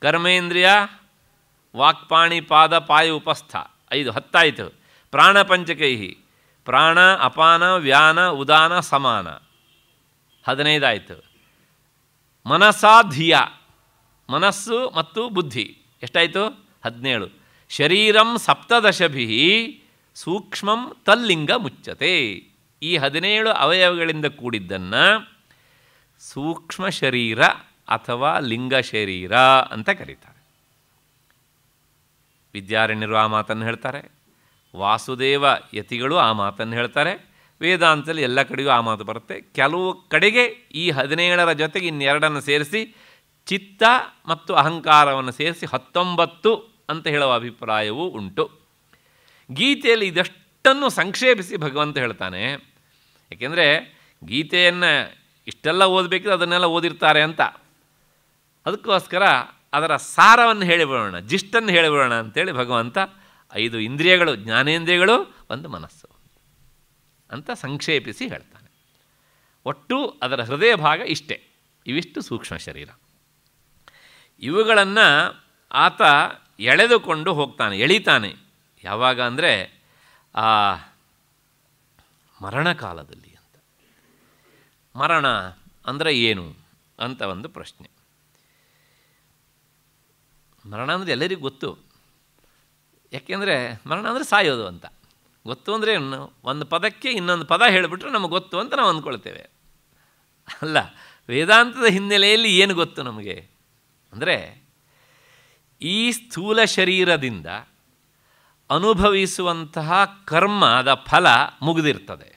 ಕರ್ಮೇಂದ್ರಿಯ ವಾಕ್ಪಾಣಿ ಪಾದ ಪಾಯ ಉಪಸ್ಥ ಐದು ಹತ್ತಾಯಿತು ಪ್ರಾಣ ಪಂಚಕೈಹಿ ಪ್ರಾಣ ಅಪಾನ ವ್ಯಾನ ಉದಾನ ಸಮಾನ ಹದಿನೈದಾಯಿತು ಮನಸಾಧಿಯ ಮನಸ್ಸು ಮತ್ತು ಬುದ್ಧಿ ಎಷ್ಟಾಯಿತು ಹದಿನೇಳು ಶರೀರಂ ಸಪ್ತದಶಭಿ ಸೂಕ್ಷ್ಮಂ ತಲ್ಲಿಂಗ ಮುಚ್ಚತೆ ಈ ಹದಿನೇಳು ಅವಯವಗಳಿಂದ ಕೂಡಿದ್ದನ್ನು ಸೂಕ್ಷ್ಮ ಶರೀರ ಅಥವಾ ಲಿಂಗ ಶರೀರ ಅಂತ ಕರೀತಾರೆ ವಿದ್ಯಾರಣ್ಯರು ಆ ಮಾತನ್ನು ಹೇಳ್ತಾರೆ ವಾಸುದೇವ ಯತಿಗಳು ಆ ಮಾತನ್ನು ಹೇಳ್ತಾರೆ ವೇದಾಂತದಲ್ಲಿ ಎಲ್ಲ ಕಡೆಗೂ ಆ ಮಾತು ಬರುತ್ತೆ ಕೆಲವು ಕಡೆಗೆ ಈ ಹದಿನೇಳರ ಜೊತೆಗೆ ಇನ್ನೆರಡನ್ನು ಸೇರಿಸಿ ಚಿತ್ತ ಮತ್ತು ಅಹಂಕಾರವನ್ನು ಸೇರಿಸಿ ಹತ್ತೊಂಬತ್ತು ಅಂತ ಹೇಳುವ ಅಭಿಪ್ರಾಯವೂ ಉಂಟು ಗೀತೆಯಲ್ಲಿ ಇದಷ್ಟನ್ನು ಸಂಕ್ಷೇಪಿಸಿ ಭಗವಂತ ಹೇಳ್ತಾನೆ ಏಕೆಂದರೆ ಗೀತೆಯನ್ನು ಇಷ್ಟೆಲ್ಲ ಓದಬೇಕಿದ್ರೆ ಅದನ್ನೆಲ್ಲ ಓದಿರ್ತಾರೆ ಅಂತ ಅದಕ್ಕೋಸ್ಕರ ಅದರ ಸಾರವನ್ನು ಹೇಳಿಬಿಡೋಣ ಜಿಷ್ಟನ್ನು ಹೇಳಿಬಿಡೋಣ ಅಂತೇಳಿ ಭಗವಂತ ಐದು ಇಂದ್ರಿಯಗಳು ಜ್ಞಾನೇಂದ್ರಿಯಗಳು ಒಂದು ಮನಸ್ಸು ಅಂತ ಸಂಕ್ಷೇಪಿಸಿ ಹೇಳ್ತಾನೆ ಒಟ್ಟು ಅದರ ಹೃದಯ ಭಾಗ ಇಷ್ಟೇ ಇವಿಷ್ಟು ಸೂಕ್ಷ್ಮ ಶರೀರ ಇವುಗಳನ್ನು ಆತ ಎಳೆದುಕೊಂಡು ಹೋಗ್ತಾನೆ ಎಳಿತಾನೆ ಯಾವಾಗ ಅಂದರೆ ಆ ಮರಣ ಕಾಲದಲ್ಲಿ ಅಂತ ಮರಣ ಅಂದರೆ ಏನು ಅಂತ ಒಂದು ಪ್ರಶ್ನೆ ಮರಣ ಅಂದರೆ ಎಲ್ಲರಿಗೂ ಗೊತ್ತು ಯಾಕೆಂದರೆ ಮರಣ ಅಂದರೆ ಸಾಯೋದು ಅಂತ ಗೊತ್ತು ಅಂದರೆ ಒಂದು ಪದಕ್ಕೆ ಇನ್ನೊಂದು ಪದ ಹೇಳಿಬಿಟ್ರೆ ನಮಗೆ ಗೊತ್ತು ಅಂತ ನಾವು ಅಂದ್ಕೊಳ್ತೇವೆ ಅಲ್ಲ ವೇದಾಂತದ ಹಿನ್ನೆಲೆಯಲ್ಲಿ ಏನು ಗೊತ್ತು ನಮಗೆ ಅಂದರೆ ಈ ಸ್ಥೂಲ ಶರೀರದಿಂದ ಅನುಭವಿಸುವಂತಹ ಕರ್ಮದ ಫಲ ಮುಗಿದಿರ್ತದೆ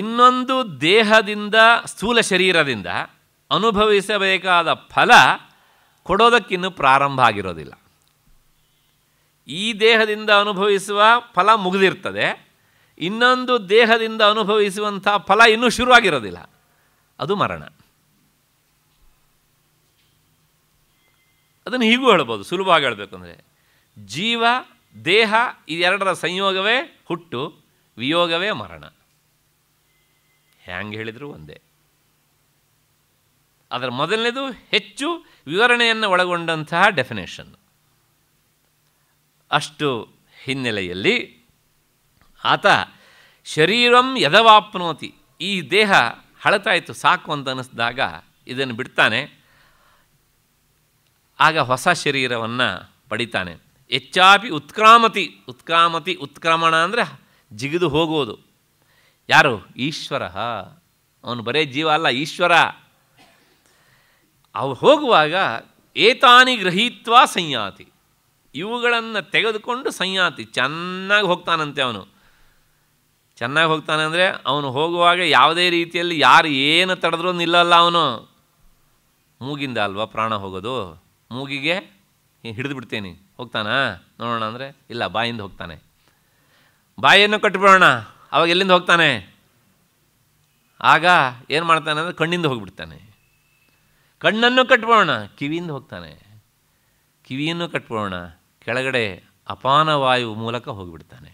ಇನ್ನೊಂದು ದೇಹದಿಂದ ಸ್ಥೂಲ ಶರೀರದಿಂದ ಅನುಭವಿಸಬೇಕಾದ ಫಲ ಕೊಡೋದಕ್ಕಿನ್ನೂ ಪ್ರಾರಂಭ ಆಗಿರೋದಿಲ್ಲ ಈ ದೇಹದಿಂದ ಅನುಭವಿಸುವ ಫಲ ಮುಗಿದಿರ್ತದೆ ಇನ್ನೊಂದು ದೇಹದಿಂದ ಅನುಭವಿಸುವಂಥ ಫಲ ಇನ್ನೂ ಶುರುವಾಗಿರೋದಿಲ್ಲ ಅದು ಮರಣ ಅದನ್ನು ಹೀಗೂ ಹೇಳ್ಬೋದು ಸುಲಭವಾಗಿ ಹೇಳಬೇಕು ಜೀವ ದೇಹ ಇದೆರಡರ ಸಂಯೋಗವೇ ಹುಟ್ಟು ವಿಯೋಗವೇ ಮರಣ ಹ್ಯಾಂಗೆ ಹೇಳಿದರೂ ಒಂದೇ ಅದರ ಮೊದಲನೇದು ಹೆಚ್ಚು ವಿವರಣೆಯನ್ನು ಒಳಗೊಂಡಂತಹ ಡೆಫಿನೇಷನ್ ಅಷ್ಟು ಹಿನ್ನೆಲೆಯಲ್ಲಿ ಆತ ಶರೀರಂ ಯದವಾಪ್ನೋತಿ ಈ ದೇಹ ಹಳತಾಯಿತು ಸಾಕು ಅಂತ ಅನ್ನಿಸಿದಾಗ ಇದನ್ನು ಬಿಡ್ತಾನೆ ಆಗ ಹೊಸ ಶರೀರವನ್ನು ಪಡಿತಾನೆ ಹೆಚ್ಚಾಪಿ ಉತ್ಕ್ರಾಮತಿ ಉತ್ಕ್ರಾಮತಿ ಉತ್ಕ್ರಮಣ ಅಂದರೆ ಜಿಗಿದು ಹೋಗೋದು ಯಾರು ಈಶ್ವರ ಅವನು ಬರೇ ಜೀವ ಅಲ್ಲ ಈಶ್ವರ ಅವು ಹೋಗುವಾಗ ಏತಾನಿ ಗ್ರಹೀತ್ವ ಸಂಯಾತಿ ಇವುಗಳನ್ನು ತೆಗೆದುಕೊಂಡು ಸಂಯಾತಿ ಚೆನ್ನಾಗಿ ಹೋಗ್ತಾನಂತೆ ಅವನು ಚೆನ್ನಾಗಿ ಹೋಗ್ತಾನೆ ಅಂದರೆ ಅವನು ಹೋಗುವಾಗ ಯಾವುದೇ ರೀತಿಯಲ್ಲಿ ಯಾರು ಏನು ತಡೆದ್ರೂ ನಿಲ್ಲಲ್ಲ ಅವನು ಮೂಗಿಂದ ಅಲ್ವಾ ಪ್ರಾಣ ಹೋಗೋದು ಮೂಗಿಗೆ ಹಿಡಿದು ಬಿಡ್ತೀನಿ ಹೋಗ್ತಾನಾ ನೋಡೋಣ ಅಂದರೆ ಇಲ್ಲ ಬಾಯಿಂದ ಹೋಗ್ತಾನೆ ಬಾಯಿಯನ್ನು ಕಟ್ಟಿಬಿಡೋಣ ಅವಾಗ ಎಲ್ಲಿಂದ ಹೋಗ್ತಾನೆ ಆಗ ಏನು ಮಾಡ್ತಾನೆ ಅಂದರೆ ಕಣ್ಣಿಂದ ಹೋಗಿಬಿಡ್ತಾನೆ ಕಣ್ಣನ್ನು ಕಟ್ಬೋಣ ಕಿವಿಯಿಂದ ಹೋಗ್ತಾನೆ ಕಿವಿಯನ್ನು ಕಟ್ಬೋಣ ಕೆಳಗಡೆ ಅಪಾನ ವಾಯು ಮೂಲಕ ಹೋಗಿಬಿಡ್ತಾನೆ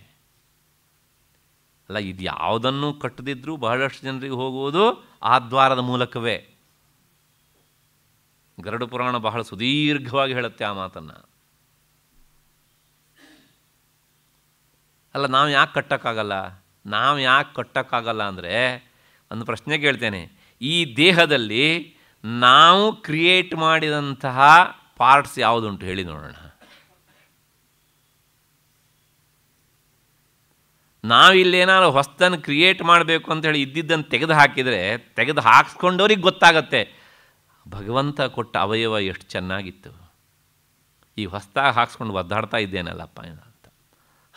ಅಲ್ಲ ಇದು ಯಾವುದನ್ನು ಕಟ್ಟದಿದ್ದರೂ ಬಹಳಷ್ಟು ಜನರಿಗೆ ಹೋಗುವುದು ಆ ದ್ವಾರದ ಮೂಲಕವೇ ಗರುಡ ಪುರಾಣ ಬಹಳ ಸುದೀರ್ಘವಾಗಿ ಹೇಳುತ್ತೆ ಆ ಮಾತನ್ನು ಅಲ್ಲ ನಾವು ಯಾಕೆ ಕಟ್ಟೋಕ್ಕಾಗಲ್ಲ ನಾವು ಯಾಕೆ ಕಟ್ಟೋಕ್ಕಾಗಲ್ಲ ಅಂದರೆ ಒಂದು ಪ್ರಶ್ನೆ ಕೇಳ್ತೇನೆ ಈ ದೇಹದಲ್ಲಿ ನಾವು ಕ್ರಿಯೇಟ್ ಮಾಡಿದಂತಹ ಪಾರ್ಟ್ಸ್ ಯಾವುದುಂಟು ಹೇಳಿ ನೋಡೋಣ ನಾವಿಲ್ಲೇನಾದ್ರು ಹೊಸ್ತನ್ನು ಕ್ರಿಯೇಟ್ ಮಾಡಬೇಕು ಅಂತೇಳಿ ಇದ್ದಿದ್ದನ್ನು ತೆಗೆದು ಹಾಕಿದರೆ ತೆಗೆದು ಹಾಕ್ಸ್ಕೊಂಡವ್ರಿಗೆ ಗೊತ್ತಾಗತ್ತೆ ಭಗವಂತ ಕೊಟ್ಟ ಅವಯವ ಎಷ್ಟು ಚೆನ್ನಾಗಿತ್ತು ಈ ಹೊಸ್ತಾಗಿ ಹಾಕ್ಸ್ಕೊಂಡು ಒದ್ದಾಡ್ತಾ ಇದ್ದೇನಲ್ಲಪ್ಪ ಅಂತ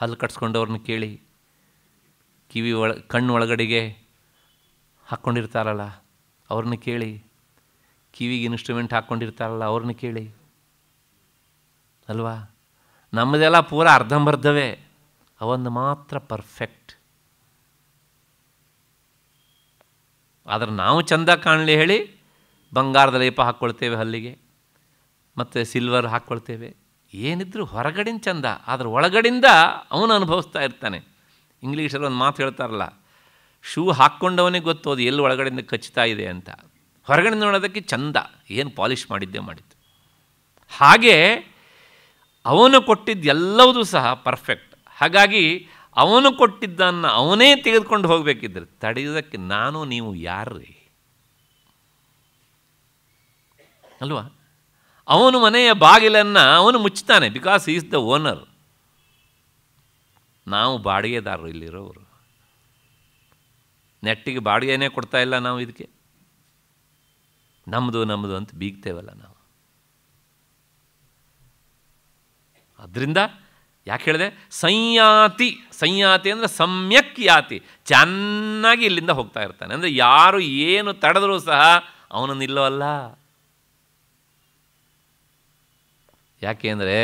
ಹಲ್ಲು ಕಟ್ಸ್ಕೊಂಡವ್ರನ್ನ ಕೇಳಿ ಕಿವಿ ಒಳ ಕಣ್ಣು ಒಳಗಡೆಗೆ ಹಾಕ್ಕೊಂಡಿರ್ತಾರಲ್ಲ ಅವ್ರನ್ನ ಕೇಳಿ ಕಿವಿಗೆ ಇನ್ಸ್ಟ್ರೂಮೆಂಟ್ ಹಾಕ್ಕೊಂಡಿರ್ತಾರಲ್ಲ ಅವ್ರನ್ನ ಕೇಳಿ ಅಲ್ವಾ ನಮ್ಮದೆಲ್ಲ ಪೂರ ಅರ್ಧಂಬರ್ಧವೇ ಅವೊಂದು ಮಾತ್ರ ಪರ್ಫೆಕ್ಟ್ ಆದರೆ ನಾವು ಚಂದ ಕಾಣಲಿ ಹೇಳಿ ಬಂಗಾರದ ಲೇಪ ಹಾಕ್ಕೊಳ್ತೇವೆ ಹಲ್ಲಿಗೆ ಮತ್ತು ಸಿಲ್ವರ್ ಹಾಕ್ಕೊಳ್ತೇವೆ ಏನಿದ್ರೂ ಹೊರಗಡಿನ ಚಂದ ಆದರೆ ಒಳಗಡಿಂದ ಅವನು ಅನುಭವಿಸ್ತಾ ಇರ್ತಾನೆ ಇಂಗ್ಲೀಷಲ್ಲಿ ಒಂದು ಮಾತು ಹೇಳ್ತಾರಲ್ಲ ಶೂ ಹಾಕ್ಕೊಂಡವನಿಗೆ ಗೊತ್ತು ಅದು ಎಲ್ಲಿ ಒಳಗಡೆಯಿಂದ ಕಚ್ಚುತ್ತಾ ಇದೆ ಅಂತ ಹೊರಗಡೆ ನೋಡೋದಕ್ಕೆ ಚಂದ ಏನು ಪಾಲಿಷ್ ಮಾಡಿದ್ದೆ ಮಾಡಿತ್ತು ಹಾಗೆ ಅವನು ಕೊಟ್ಟಿದ್ದು ಸಹ ಪರ್ಫೆಕ್ಟ್ ಹಾಗಾಗಿ ಅವನು ಕೊಟ್ಟಿದ್ದನ್ನು ಅವನೇ ತೆಗೆದುಕೊಂಡು ಹೋಗಬೇಕಿದ್ರೆ ತಡೆಯೋದಕ್ಕೆ ನಾನು ನೀವು ಯಾರ್ರೀ ಅಲ್ವಾ ಅವನು ಮನೆಯ ಬಾಗಿಲನ್ನು ಅವನು ಮುಚ್ಚುತ್ತಾನೆ ಬಿಕಾಸ್ ಈಸ್ ದ ಓನರ್ ನಾವು ಬಾಡಿಗೆದಾರರು ಇಲ್ಲಿರೋರು ನೆಟ್ಟಿಗೆ ಬಾಡಿಗೆನೇ ಕೊಡ್ತಾ ಇಲ್ಲ ನಾವು ಇದಕ್ಕೆ ನಮ್ಮದು ನಮ್ಮದು ಅಂತ ಬೀಗ್ತೇವಲ್ಲ ನಾವು ಅದರಿಂದ ಯಾಕೆ ಹೇಳಿದೆ ಸಂಯಾತಿ ಸಂಯಾತಿ ಅಂದರೆ ಸಮ್ಯಕ್ ಯಾತಿ ಚೆನ್ನಾಗಿ ಇಲ್ಲಿಂದ ಹೋಗ್ತಾ ಇರ್ತಾನೆ ಅಂದರೆ ಯಾರು ಏನು ತಡೆದ್ರೂ ಸಹ ಅವನು ಯಾಕೆ ಅಂದರೆ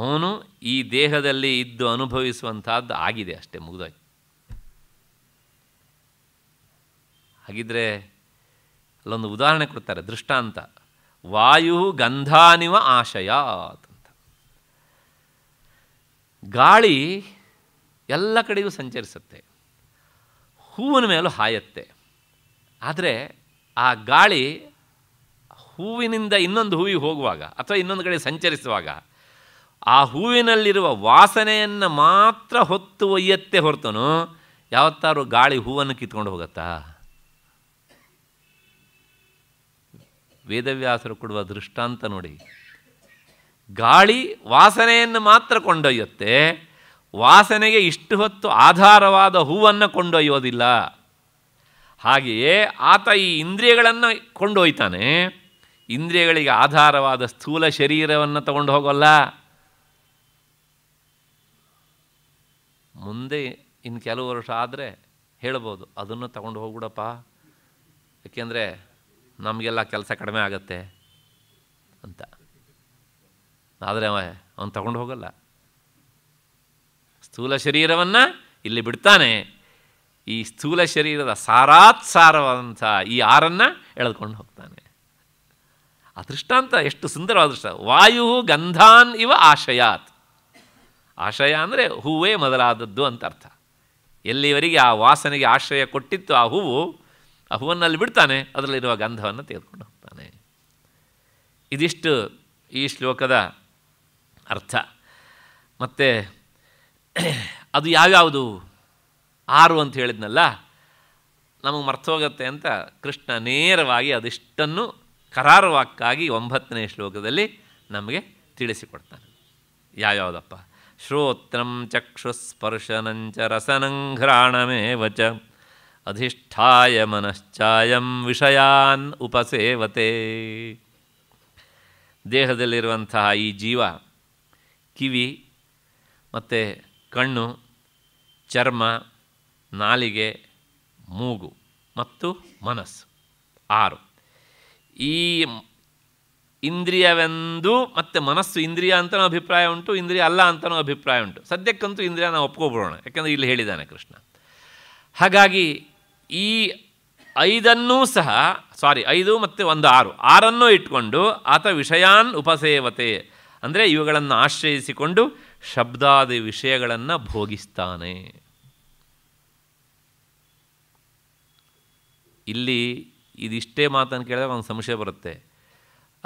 ಅವನು ಈ ದೇಹದಲ್ಲಿ ಇದ್ದು ಅನುಭವಿಸುವಂತಹದ್ದು ಆಗಿದೆ ಅಷ್ಟೇ ಮುಗಿದಾಯ್ತು ಹಾಗಿದ್ರೆ ಅಲ್ಲೊಂದು ಉದಾಹರಣೆ ಕೊಡ್ತಾರೆ ದೃಷ್ಟಾಂತ ವಾಯು ಗಂಧಾನಿವ ಆಶಯ ಅಂತ ಗಾಳಿ ಎಲ್ಲ ಕಡೆಗೂ ಸಂಚರಿಸುತ್ತೆ ಹೂವಿನ ಮೇಲೂ ಹಾಯತ್ತೆ ಆದರೆ ಆ ಗಾಳಿ ಹೂವಿನಿಂದ ಇನ್ನೊಂದು ಹೂವಿಗೆ ಹೋಗುವಾಗ ಅಥವಾ ಇನ್ನೊಂದು ಕಡೆ ಸಂಚರಿಸುವಾಗ ಆ ಹೂವಿನಲ್ಲಿರುವ ವಾಸನೆಯನ್ನು ಮಾತ್ರ ಹೊತ್ತು ಒಯ್ಯತ್ತೆ ಹೊರತನು ಯಾವತ್ತಾದ್ರೂ ಗಾಳಿ ಹೂವನ್ನು ಕಿತ್ಕೊಂಡು ಹೋಗುತ್ತಾ ವೇದವ್ಯಾಸರು ಕೊಡುವ ದೃಷ್ಟಾಂತ ನೋಡಿ ಗಾಳಿ ವಾಸನೆಯನ್ನು ಮಾತ್ರ ಕೊಂಡೊಯ್ಯುತ್ತೆ ವಾಸನೆಗೆ ಇಷ್ಟು ಹೊತ್ತು ಆಧಾರವಾದ ಹೂವನ್ನು ಕೊಂಡೊಯ್ಯೋದಿಲ್ಲ ಹಾಗೆಯೇ ಆತ ಈ ಇಂದ್ರಿಯಗಳನ್ನು ಕೊಂಡೊಯ್ತಾನೆ ಇಂದ್ರಿಯಗಳಿಗೆ ಆಧಾರವಾದ ಸ್ಥೂಲ ಶರೀರವನ್ನು ತಗೊಂಡು ಹೋಗೋಲ್ಲ ಮುಂದೆ ಇನ್ನು ಕೆಲವು ವರ್ಷ ಆದರೆ ಹೇಳ್ಬೋದು ಅದನ್ನು ತಗೊಂಡು ಹೋಗ್ಬಿಡಪ್ಪ ಏಕೆಂದರೆ ನಮಗೆಲ್ಲ ಕೆಲಸ ಕಡಿಮೆ ಆಗತ್ತೆ ಅಂತ ಆದರೆ ಅವ ಅವನು ತಗೊಂಡು ಹೋಗಲ್ಲ ಸ್ಥೂಲ ಶರೀರವನ್ನು ಇಲ್ಲಿ ಬಿಡ್ತಾನೆ ಈ ಸ್ಥೂಲ ಶರೀರದ ಸಾರಾತ್ಸಾರವಾದಂಥ ಈ ಆರನ್ನು ಎಳೆದುಕೊಂಡು ಹೋಗ್ತಾನೆ ಆ ಅಂತ ಎಷ್ಟು ಸುಂದರವಾದ ದೃಷ್ಟ ವಾಯು ಗಂಧಾನ್ ಇವ ಆಶಯಾತ್ ಆಶಯ ಅಂದರೆ ಹೂವೇ ಮೊದಲಾದದ್ದು ಅಂತ ಅರ್ಥ ಎಲ್ಲಿವರೆಗೆ ಆ ವಾಸನೆಗೆ ಆಶ್ರಯ ಕೊಟ್ಟಿತ್ತು ಆ ಹೂವು ಆ ಅಲ್ಲಿ ಬಿಡ್ತಾನೆ ಅದರಲ್ಲಿರುವ ಗಂಧವನ್ನು ತೆಗೆದುಕೊಂಡು ಹೋಗ್ತಾನೆ ಇದಿಷ್ಟು ಈ ಶ್ಲೋಕದ ಅರ್ಥ ಮತ್ತು ಅದು ಯಾವ್ಯಾವುದು ಆರು ಅಂತ ಹೇಳಿದ್ನಲ್ಲ ನಮಗೆ ಮರ್ತೋಗತ್ತೆ ಅಂತ ಕೃಷ್ಣ ನೇರವಾಗಿ ಅದಿಷ್ಟನ್ನು ಕರಾರವಾಕ್ಕಾಗಿ ಒಂಬತ್ತನೇ ಶ್ಲೋಕದಲ್ಲಿ ನಮಗೆ ತಿಳಿಸಿಕೊಡ್ತಾನೆ ಯಾವ್ಯಾವುದಪ್ಪ ಶ್ರೋತ್ರಂ ಚಕ್ಷುಸ್ಪರ್ಶನಂಚ ರಸನಂಘ್ರಾಣಮೇವ ಚ ಅಧಿಷ್ಠಾಯ ಮನಶ್ಚಾಯಂ ವಿಷಯಾನ್ ಉಪಸೇವತೆ ದೇಹದಲ್ಲಿರುವಂತಹ ಈ ಜೀವ ಕಿವಿ ಮತ್ತು ಕಣ್ಣು ಚರ್ಮ ನಾಲಿಗೆ ಮೂಗು ಮತ್ತು ಮನಸ್ಸು ಆರು ಈ ಇಂದ್ರಿಯವೆಂದು ಮತ್ತು ಮನಸ್ಸು ಇಂದ್ರಿಯ ಅಂತಲೂ ಅಭಿಪ್ರಾಯ ಉಂಟು ಇಂದ್ರಿಯ ಅಲ್ಲ ಅಂತಲೂ ಅಭಿಪ್ರಾಯ ಉಂಟು ಸದ್ಯಕ್ಕಂತೂ ಇಂದ್ರಿಯ ನಾವು ಒಪ್ಕೊಬಿಡೋಣ ಯಾಕೆಂದರೆ ಇಲ್ಲಿ ಹೇಳಿದ್ದಾನೆ ಕೃಷ್ಣ ಹಾಗಾಗಿ ಈ ಐದನ್ನೂ ಸಹ ಸಾರಿ ಐದು ಮತ್ತು ಒಂದು ಆರು ಆರನ್ನು ಇಟ್ಕೊಂಡು ಆತ ವಿಷಯಾನ್ ಉಪಸೇವತೆ ಅಂದರೆ ಇವುಗಳನ್ನು ಆಶ್ರಯಿಸಿಕೊಂಡು ಶಬ್ದಾದಿ ವಿಷಯಗಳನ್ನು ಭೋಗಿಸ್ತಾನೆ ಇಲ್ಲಿ ಇದಿಷ್ಟೇ ಮಾತನ್ನು ಕೇಳಿದಾಗ ಒಂದು ಸಂಶಯ ಬರುತ್ತೆ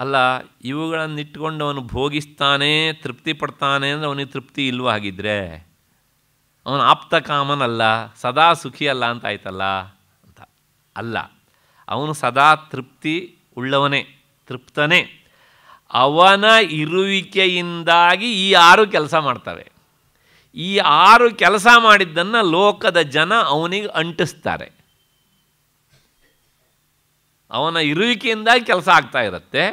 ಅಲ್ಲ ಇವುಗಳನ್ನಿಟ್ಕೊಂಡು ಅವನು ಭೋಗಿಸ್ತಾನೆ ತೃಪ್ತಿ ಪಡ್ತಾನೆ ಅಂದರೆ ಅವನಿಗೆ ತೃಪ್ತಿ ಇಲ್ವೋ ಹಾಗಿದ್ರೆ ಅವನು ಆಪ್ತ ಕಾಮನಲ್ಲ ಸದಾ ಸುಖಿ ಅಲ್ಲ ಅಂತ ಆಯ್ತಲ್ಲ ಅಂತ ಅಲ್ಲ ಅವನು ಸದಾ ತೃಪ್ತಿ ಉಳ್ಳವನೇ ತೃಪ್ತನೇ ಅವನ ಇರುವಿಕೆಯಿಂದಾಗಿ ಈ ಆರು ಕೆಲಸ ಮಾಡ್ತವೆ ಈ ಆರು ಕೆಲಸ ಮಾಡಿದ್ದನ್ನು ಲೋಕದ ಜನ ಅವನಿಗೆ ಅಂಟಿಸ್ತಾರೆ ಅವನ ಇರುವಿಕೆಯಿಂದಾಗಿ ಕೆಲಸ ಆಗ್ತಾ ಇರುತ್ತೆ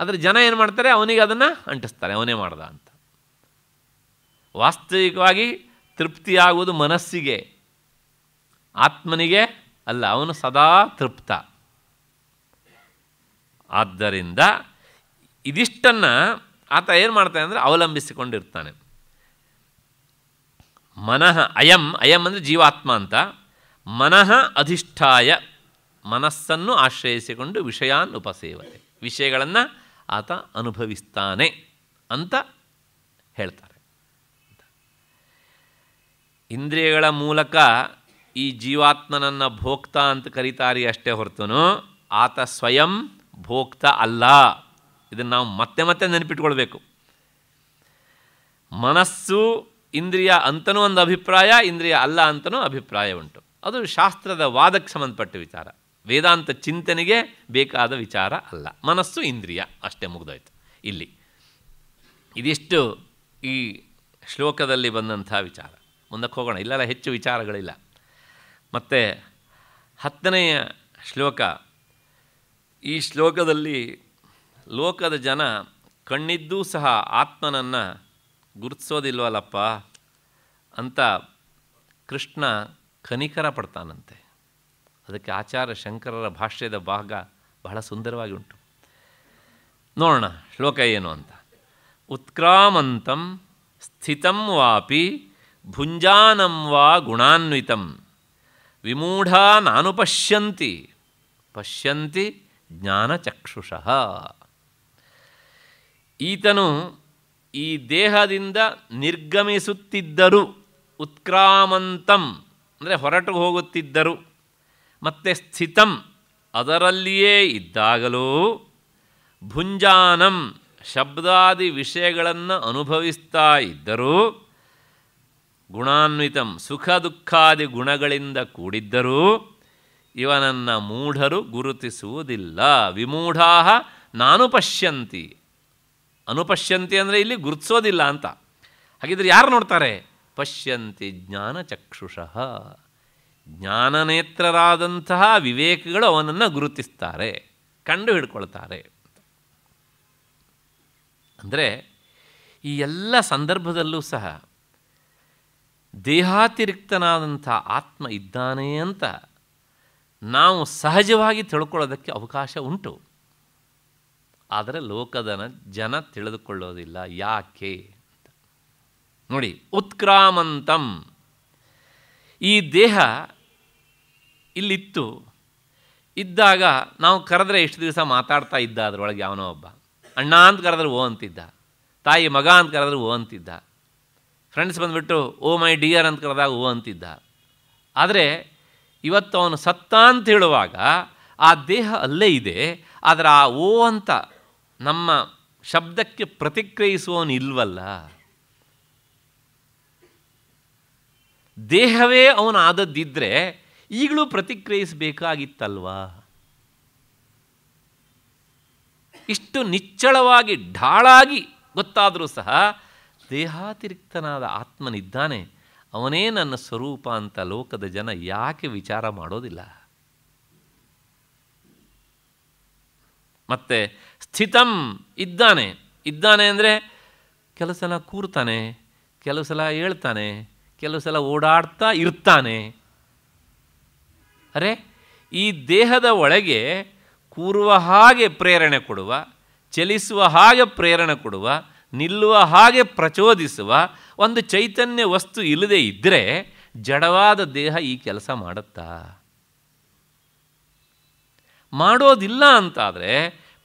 ಆದರೆ ಜನ ಏನು ಮಾಡ್ತಾರೆ ಅವನಿಗೆ ಅದನ್ನು ಅಂಟಿಸ್ತಾರೆ ಅವನೇ ಮಾಡ್ದ ಅಂತ ವಾಸ್ತವಿಕವಾಗಿ ತೃಪ್ತಿಯಾಗುವುದು ಮನಸ್ಸಿಗೆ ಆತ್ಮನಿಗೆ ಅಲ್ಲ ಅವನು ಸದಾ ತೃಪ್ತ ಆದ್ದರಿಂದ ಇದಿಷ್ಟನ್ನು ಆತ ಏನು ಮಾಡ್ತಾನೆ ಅಂದರೆ ಅವಲಂಬಿಸಿಕೊಂಡಿರ್ತಾನೆ ಮನಃ ಅಯಂ ಅಯಂ ಅಂದರೆ ಜೀವಾತ್ಮ ಅಂತ ಮನಃ ಅಧಿಷ್ಠಾಯ ಮನಸ್ಸನ್ನು ಆಶ್ರಯಿಸಿಕೊಂಡು ವಿಷಯಾನ್ ಉಪಸೇವತೆ ವಿಷಯಗಳನ್ನು ಆತ ಅನುಭವಿಸ್ತಾನೆ ಅಂತ ಹೇಳ್ತಾರೆ ಇಂದ್ರಿಯಗಳ ಮೂಲಕ ಈ ಜೀವಾತ್ಮನನ್ನು ಭೋಕ್ತ ಅಂತ ಕರೀತಾರೆ ಅಷ್ಟೇ ಹೊರತುನು ಆತ ಸ್ವಯಂ ಭೋಕ್ತ ಅಲ್ಲ ಇದನ್ನು ನಾವು ಮತ್ತೆ ಮತ್ತೆ ನೆನಪಿಟ್ಕೊಳ್ಬೇಕು ಮನಸ್ಸು ಇಂದ್ರಿಯ ಅಂತನೂ ಒಂದು ಅಭಿಪ್ರಾಯ ಇಂದ್ರಿಯ ಅಲ್ಲ ಅಂತನೂ ಅಭಿಪ್ರಾಯ ಉಂಟು ಅದು ಶಾಸ್ತ್ರದ ವಾದಕ್ಕೆ ಸಂಬಂಧಪಟ್ಟ ವಿಚಾರ ವೇದಾಂತ ಚಿಂತನೆಗೆ ಬೇಕಾದ ವಿಚಾರ ಅಲ್ಲ ಮನಸ್ಸು ಇಂದ್ರಿಯ ಅಷ್ಟೇ ಮುಗಿದೋಯ್ತು ಇಲ್ಲಿ ಇದಿಷ್ಟು ಈ ಶ್ಲೋಕದಲ್ಲಿ ಬಂದಂಥ ವಿಚಾರ ಮುಂದಕ್ಕೆ ಹೋಗೋಣ ಇಲ್ಲೆಲ್ಲ ಹೆಚ್ಚು ವಿಚಾರಗಳಿಲ್ಲ ಮತ್ತು ಹತ್ತನೆಯ ಶ್ಲೋಕ ಈ ಶ್ಲೋಕದಲ್ಲಿ ಲೋಕದ ಜನ ಕಣ್ಣಿದ್ದೂ ಸಹ ಆತ್ಮನನ್ನು ಗುರುತಿಸೋದಿಲ್ವಲ್ಲಪ್ಪ ಅಂತ ಕೃಷ್ಣ ಕನಿಕರ ಪಡ್ತಾನಂತೆ ಅದಕ್ಕೆ ಆಚಾರ್ಯ ಶಂಕರರ ಭಾಷ್ಯದ ಭಾಗ ಬಹಳ ಸುಂದರವಾಗಿ ಉಂಟು ನೋಡೋಣ ಶ್ಲೋಕ ಏನು ಅಂತ ಉತ್ಕ್ರಾಮಂತಂ ಸ್ಥಿತಂ ವಾಪಿ ಭುಂಜಾನಂ ವಾ ಗುಣಾನ್ವಿತಂ ವಿಮೂಢಾ ನಾನು ಪಶ್ಯಂತಿ ಪಶ್ಯಂತಿ ಜ್ಞಾನಚಕ್ಷುಷಃ ಈತನು ಈ ದೇಹದಿಂದ ನಿರ್ಗಮಿಸುತ್ತಿದ್ದರು ಉತ್ಕ್ರಾಮಂತಂ ಅಂದರೆ ಹೊರಟು ಹೋಗುತ್ತಿದ್ದರು ಮತ್ತೆ ಸ್ಥಿತಂ ಅದರಲ್ಲಿಯೇ ಇದ್ದಾಗಲೂ ಭುಂಜಾನಂ ಶಬ್ದಾದಿ ವಿಷಯಗಳನ್ನು ಅನುಭವಿಸ್ತಾ ಇದ್ದರೂ ಗುಣಾನ್ವಿತಂ ಸುಖ ದುಃಖಾದಿ ಗುಣಗಳಿಂದ ಕೂಡಿದ್ದರೂ ಇವನನ್ನು ಮೂಢರು ಗುರುತಿಸುವುದಿಲ್ಲ ವಿಮೂಢಾ ನಾನು ಪಶ್ಯಂತಿ ಅನುಪಶ್ಯಂತಿ ಅಂದರೆ ಇಲ್ಲಿ ಗುರುತಿಸೋದಿಲ್ಲ ಅಂತ ಹಾಗಿದ್ರೆ ಯಾರು ನೋಡ್ತಾರೆ ಪಶ್ಯಂತಿ ಜ್ಞಾನ ಚಕ್ಷುಷಃ ಜ್ಞಾನನೇತ್ರರಾದಂತಹ ವಿವೇಕಗಳು ಅವನನ್ನು ಗುರುತಿಸ್ತಾರೆ ಕಂಡು ಹಿಡ್ಕೊಳ್ತಾರೆ ಅಂದರೆ ಈ ಎಲ್ಲ ಸಂದರ್ಭದಲ್ಲೂ ಸಹ ದೇಹಾತಿರಿಕ್ತನಾದಂಥ ಆತ್ಮ ಇದ್ದಾನೆ ಅಂತ ನಾವು ಸಹಜವಾಗಿ ತಿಳ್ಕೊಳ್ಳೋದಕ್ಕೆ ಅವಕಾಶ ಉಂಟು ಆದರೆ ಲೋಕದನ ಜನ ತಿಳಿದುಕೊಳ್ಳೋದಿಲ್ಲ ಯಾಕೆ ನೋಡಿ ಉತ್ಕ್ರಾಮಂತಂ ಈ ದೇಹ ಇಲ್ಲಿತ್ತು ಇದ್ದಾಗ ನಾವು ಕರೆದ್ರೆ ಎಷ್ಟು ದಿವಸ ಮಾತಾಡ್ತಾ ಇದ್ದ ಅದರೊಳಗೆ ಯಾವನೋ ಒಬ್ಬ ಅಣ್ಣ ಅಂತ ಕರೆದ್ರೆ ಓ ಅಂತಿದ್ದ ತಾಯಿ ಮಗ ಅಂತ ಕರೆದ್ರೆ ಓ ಅಂತಿದ್ದ ಫ್ರೆಂಡ್ಸ್ ಬಂದುಬಿಟ್ಟು ಓ ಮೈ ಡಿಯರ್ ಅಂತ ಕರೆದಾಗ ಓ ಅಂತಿದ್ದ ಆದರೆ ಇವತ್ತು ಅವನು ಸತ್ತ ಅಂತ ಹೇಳುವಾಗ ಆ ದೇಹ ಅಲ್ಲೇ ಇದೆ ಆದರೆ ಆ ಓ ಅಂತ ನಮ್ಮ ಶಬ್ದಕ್ಕೆ ಪ್ರತಿಕ್ರಿಯಿಸುವವನು ಇಲ್ವಲ್ಲ ದೇಹವೇ ಅವನು ಆದದ್ದಿದ್ದರೆ ಈಗಲೂ ಪ್ರತಿಕ್ರಿಯಿಸಬೇಕಾಗಿತ್ತಲ್ವಾ ಇಷ್ಟು ನಿಚ್ಚಳವಾಗಿ ಢಾಳಾಗಿ ಗೊತ್ತಾದರೂ ಸಹ ದೇಹಾತಿರಿಕ್ತನಾದ ಆತ್ಮನಿದ್ದಾನೆ ಅವನೇ ನನ್ನ ಸ್ವರೂಪ ಅಂತ ಲೋಕದ ಜನ ಯಾಕೆ ವಿಚಾರ ಮಾಡೋದಿಲ್ಲ ಮತ್ತು ಸ್ಥಿತಂ ಇದ್ದಾನೆ ಇದ್ದಾನೆ ಅಂದರೆ ಕೆಲವು ಸಲ ಕೂರ್ತಾನೆ ಕೆಲವು ಸಲ ಹೇಳ್ತಾನೆ ಕೆಲವು ಸಲ ಓಡಾಡ್ತಾ ಇರ್ತಾನೆ ಅರೆ ಈ ದೇಹದ ಒಳಗೆ ಕೂರುವ ಹಾಗೆ ಪ್ರೇರಣೆ ಕೊಡುವ ಚಲಿಸುವ ಹಾಗೆ ಪ್ರೇರಣೆ ಕೊಡುವ ನಿಲ್ಲುವ ಹಾಗೆ ಪ್ರಚೋದಿಸುವ ಒಂದು ಚೈತನ್ಯ ವಸ್ತು ಇಲ್ಲದೆ ಇದ್ದರೆ ಜಡವಾದ ದೇಹ ಈ ಕೆಲಸ ಮಾಡುತ್ತಾ ಮಾಡೋದಿಲ್ಲ ಅಂತಾದರೆ